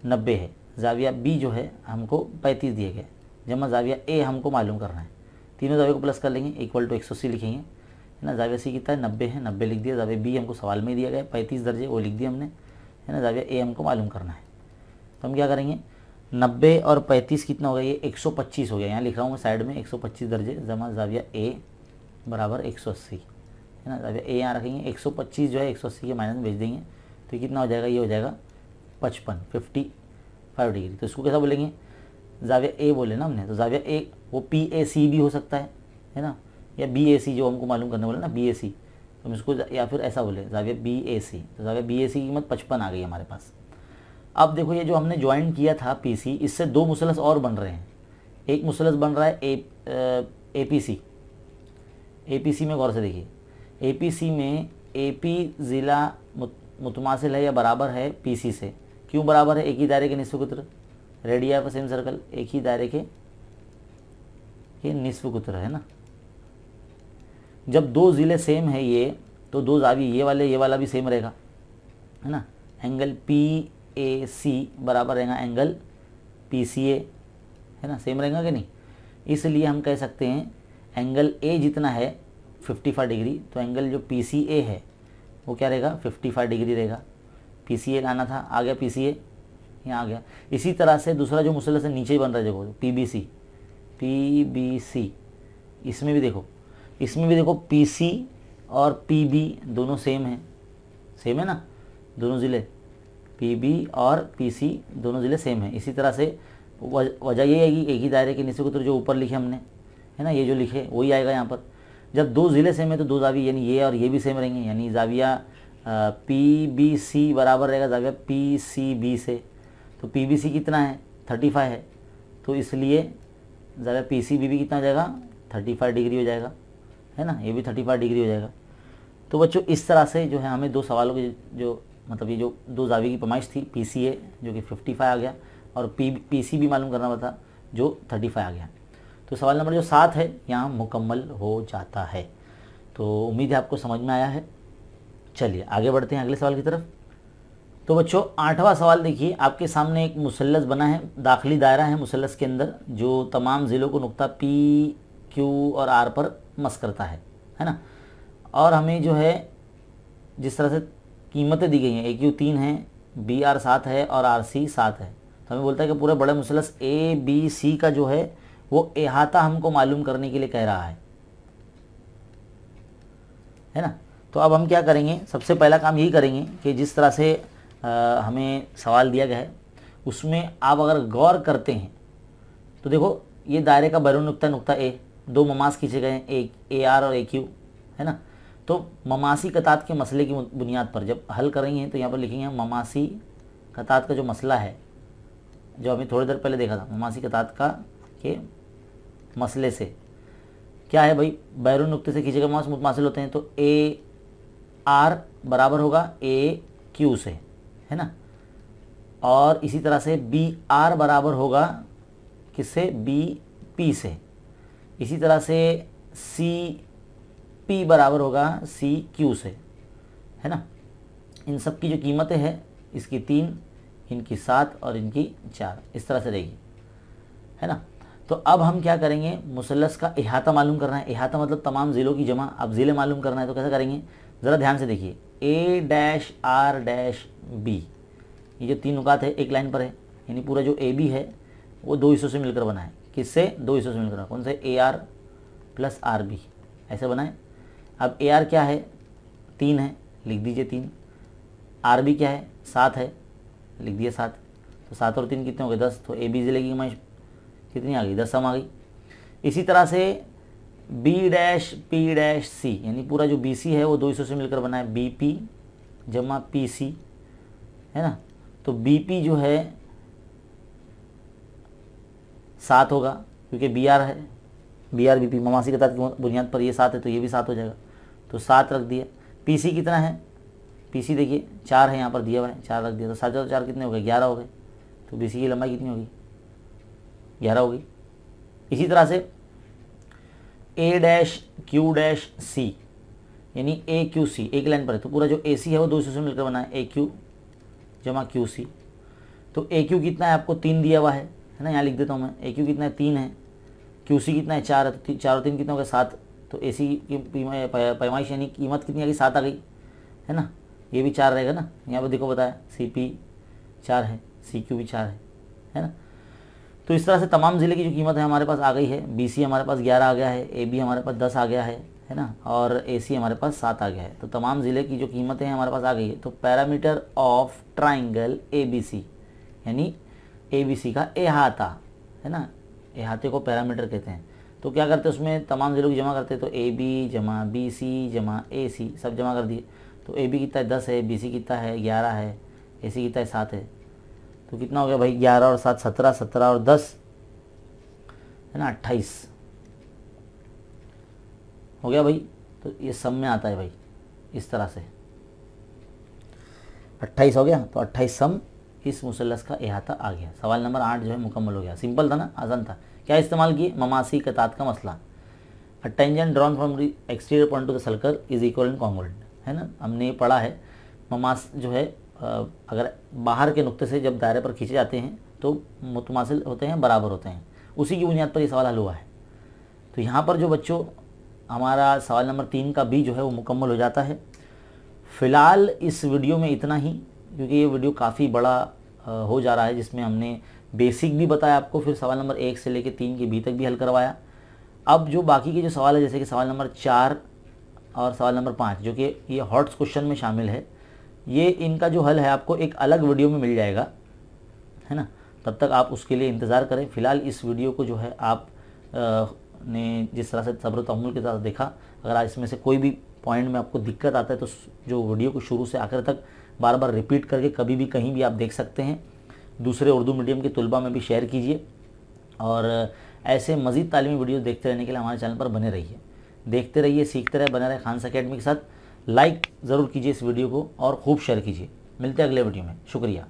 नब्बे है जाविया बी जो है हमको पैंतीस दिए गए जमा जाविया ए हमको मालूम करना है तीनों जाविया को प्लस कर लेंगे इक्वल टू एक सौ अस्सी लिखेंगे है ना जाविया सी कितना है नब्बे है नब्बे लिख दिया जाविया बी हमको सवाल में दिया गया पैंतीस दर्जे वो लिख दिया हमने है ना जाविया ए हमको मालूम करना है तो हम क्या करेंगे नब्बे और पैंतीस कितना हो गया ये एक सौ पच्चीस हो गया यहाँ लिख रहा हूँ मैं साइड में एक सौ पच्चीस दर्जे जमा जाविया ए बराबर एक सौ अस्सी है ना जाविया ए यहाँ रखेंगे एक सौ पच्चीस जो है एक सौ अस्सी के माइनस भेज देंगे तो कितना हो जाएगा ये हो जाएगा पचपन फिफ्टी फाइव डिग्री तो इसको कैसा बोलेंगे जाविया ए बोले ना हमने तो जाविया ए वो पी ए सी भी हो सकता है है ना या बी ए सी जो हमको मालूम करने बोला ना बी ए सी तो हम इसको या फिर ऐसा बोले जाविया बी ए सी तो जाविया बी ए सी की कीमत पचपन आ गई हमारे पास अब देखो ये जो हमने ज्वाइन किया था पी सी इससे दो मुसलस और बन रहे हैं एक मुसलस बन रहा है ए A P C A P C में गौर से देखिए ए पी सी में ए पी ज़िला मुतमासिल है या बराबर है पी सी से क्यों बराबर है एक ही दायरे के निस्फ कुत्र रेडिया पर सेम सर्कल एक ही दायरे के ये निस्फ कुत्र है ना जब दो ज़िले सेम है ये तो दो जावी ये वाले ये वाला भी सेम रहेगा है ना एंगल पी ए सी बराबर रहेगा एंगल पी सी ए है ना सेम रहेगा कि नहीं इसलिए हम कह सकते हैं एंगल ए जितना है 55 डिग्री तो एंगल जो पी सी ए है वो क्या रहेगा 55 डिग्री रहेगा पी लाना था आ गया पी सी यहाँ आ गया इसी तरह से दूसरा जो मुसलस से नीचे बन रहा है देखो P B C P B C इसमें भी देखो इसमें भी देखो पी सी और पी बी दोनों सेम है सेम है ना दोनों ज़िले पी बी और पी सी दोनों ज़िले सेम है इसी तरह से वजह ये है कि एक ही दायरे के नीचे को तो जो ऊपर लिखे हमने है ना ये जो लिखे वही आएगा यहाँ पर जब दो ज़िले सेम है तो दो जावी यानी ये और ये भी सेम रहेंगे यानी जाविया पी बी सी बराबर रहेगा जाकर पी सी बी से तो पी बी सी कितना है थर्टी फाइव है तो इसलिए ज़्यादा पी सी बी भी कितना हो जाएगा थर्टी फाइव डिग्री हो जाएगा है ना ये भी थर्टी फाइव डिग्री हो जाएगा तो बच्चों इस तरह से जो है हमें दो सवालों के जो मतलब ये जो दो जावी की पमाइश थी पी सी ए जो कि फिफ्टी फाइव आ गया और पी पी सी भी मालूम करना पड़ता जो थर्टी फाइव आ गया तो सवाल नंबर जो सात है यहाँ मुकम्मल हो जाता है तो उम्मीद है आपको समझ में आया है चलिए आगे बढ़ते हैं अगले सवाल की तरफ तो बच्चों आठवां सवाल देखिए आपके सामने एक मुसलस बना है दाखिली दायरा है मुसलस के अंदर जो तमाम ज़िलों को नुकता पी क्यू और आर पर मस करता है है ना और हमें जो है जिस तरह से कीमतें दी गई हैं ए क्यू तीन है बी आर सात है और आर सी सात है तो हमें बोलता है कि पूरे बड़े मुसलस ए बी सी का जो है वो एहाता हमको मालूम करने के लिए कह रहा है है ना तो अब हम क्या करेंगे सबसे पहला काम यही करेंगे कि जिस तरह से आ, हमें सवाल दिया गया है उसमें आप अगर गौर करते हैं तो देखो ये दायरे का बैरून नुकता नुकता ए दो ममास खींचे गए हैं एक ए आर और ए क्यू है ना तो ममासी कतात के मसले की बुनियाद पर जब हल करेंगे तो यहाँ पर लिखेंगे ममासी कतात का जो मसला है जो हमें थोड़ी देर पहले देखा था ममासी कतात का के मसले से क्या है भाई बैरून नुकते से खींचे गए मास मुतमासिल होते हैं तो ए आर बराबर होगा ए क्यू से है ना और इसी तरह से बी आर बराबर होगा किससे बी पी से इसी तरह से सी पी बराबर होगा सी क्यू से है ना इन सब की जो कीमतें हैं इसकी तीन इनकी सात और इनकी चार इस तरह से रहेगी है ना तो अब हम क्या करेंगे मुसलस का इहाता मालूम करना है इहाता मतलब तमाम ज़िलों की जमा अब ज़िले मालूम करना है तो कैसे करेंगे ज़रा ध्यान से देखिए A dash R dash B ये जो तीन उकात है एक लाइन पर है यानी पूरा जो ए बी है वो दो हिस्सों से मिलकर बना है किससे दो हिस्सों से मिलकर कौन से A R plus R B ऐसे बनाए अब ए आर क्या है तीन है लिख दीजिए तीन आर बी क्या है सात है लिख दिए सात तो सात और तीन कितने हो गए दस तो ए बी से लगेगी कितनी आ गई दस सम आ गई इसी तरह से B dash P dash C यानी पूरा जो बी सी है वो दो हिस्सों से मिलकर बना है बी पी जमा पी सी है ना तो बी पी जो है सात होगा क्योंकि बी आर है बी आर बी पी ममासी के तहत बुनियाद पर ये सात है तो ये भी सात हो जाएगा तो सात रख दिया पी सी कितना है पी सी देखिए चार है यहाँ पर दिया हुआ है चार रख दिया तो सात चार चार कितने हो गए ग्यारह हो गए तो बी सी की लंबाई कितनी होगी ग्यारह होगी इसी तरह से A dash Q dash C यानी ए क्यू सी एक लाइन पर है तो पूरा जो ए सी है वो दो सौ से मिलकर बना है ए क्यू जमा क्यू सी तो ए क्यू कितना है आपको तीन दिया हुआ है है ना यहाँ लिख देता हूँ मैं ए क्यू कितना है तीन है क्यू सी कितना है चार है तो चार और तीन कितना हो गया सात तो ए सी की पैमाइश यानी कीमत कितनी आ गई सात आ गई है ना ये भी चार रहेगा ना यहाँ पर देखो बताया सी पी चार है सी क्यू भी चार है है ना तो इस तरह से तमाम ज़िले की जो कीमत है हमारे पास आ गई है बी हमारे पास ग्यारह आ गया है ए बी हमारे पास दस आ गया है है ना और ए सी हमारे पास सात आ गया है तो तमाम ज़िले की जो कीमतें हैं हमारे पास आ गई है तो parameter of triangle A B C यानी ए बी सी का एहाता है ना एहाते को पैरामीटर कहते हैं तो क्या करते हैं उसमें तमाम ज़िलों की जमा करते हैं तो ए बी जमा बी सी जमा ए सी सब जमा कर दिए तो ए बी कितना है दस है बी सी कितना है ग्यारह है ए सी कितना है सात है तो कितना हो गया भाई ग्यारह और सात सत्रह सत्रह और दस है ना अट्ठाईस हो गया भाई तो ये सब में आता है भाई इस तरह से अट्ठाईस हो गया तो अट्ठाईस सम इस मुसलस का अहाता आ गया सवाल नंबर आठ जो है मुकम्मल हो गया सिंपल था ना आसान था क्या इस्तेमाल किए ममासी कतात का मसला a tangent drawn from exterior point to the circle is equal in congruent है ना हमने ये पढ़ा है ममास जो है अगर बाहर के नुक्ते से जब दायरे पर खींचे जाते हैं तो मुतमासिल होते हैं बराबर होते हैं उसी की बुनियाद पर ये सवाल हल हुआ है तो यहाँ पर जो बच्चों हमारा सवाल नंबर तीन का बी जो है वो मुकम्मल हो जाता है फ़िलहाल इस वीडियो में इतना ही क्योंकि ये वीडियो काफ़ी बड़ा हो जा रहा है जिसमें हमने बेसिक भी बताया आपको फिर सवाल नंबर एक से लेकर तीन के बी तक भी हल करवाया अब जो बाकी के जो सवाल है जैसे कि सवाल नंबर चार और सवाल नंबर पाँच जो कि ये हॉट्स क्वेश्चन में शामिल है ये इनका जो हल है आपको एक अलग वीडियो में मिल जाएगा है ना तब तक आप उसके लिए इंतज़ार करें फ़िलहाल इस वीडियो को जो है आप आ, ने जिस तरह से सब्र तमूल के साथ देखा अगर इसमें से कोई भी पॉइंट में आपको दिक्कत आता है तो जो वीडियो को शुरू से आखिर तक बार बार रिपीट करके कभी भी कहीं भी आप देख सकते हैं दूसरे उर्दू मीडियम के तलबा में भी शेयर कीजिए और ऐसे मज़ीद तालीमी वीडियो देखते रहने के लिए हमारे चैनल पर बने रहिए देखते रहिए सीखते रहे बने रहे खान अकेडमी के साथ लाइक ज़रूर कीजिए इस वीडियो को और खूब शेयर कीजिए मिलते हैं अगले वीडियो में शुक्रिया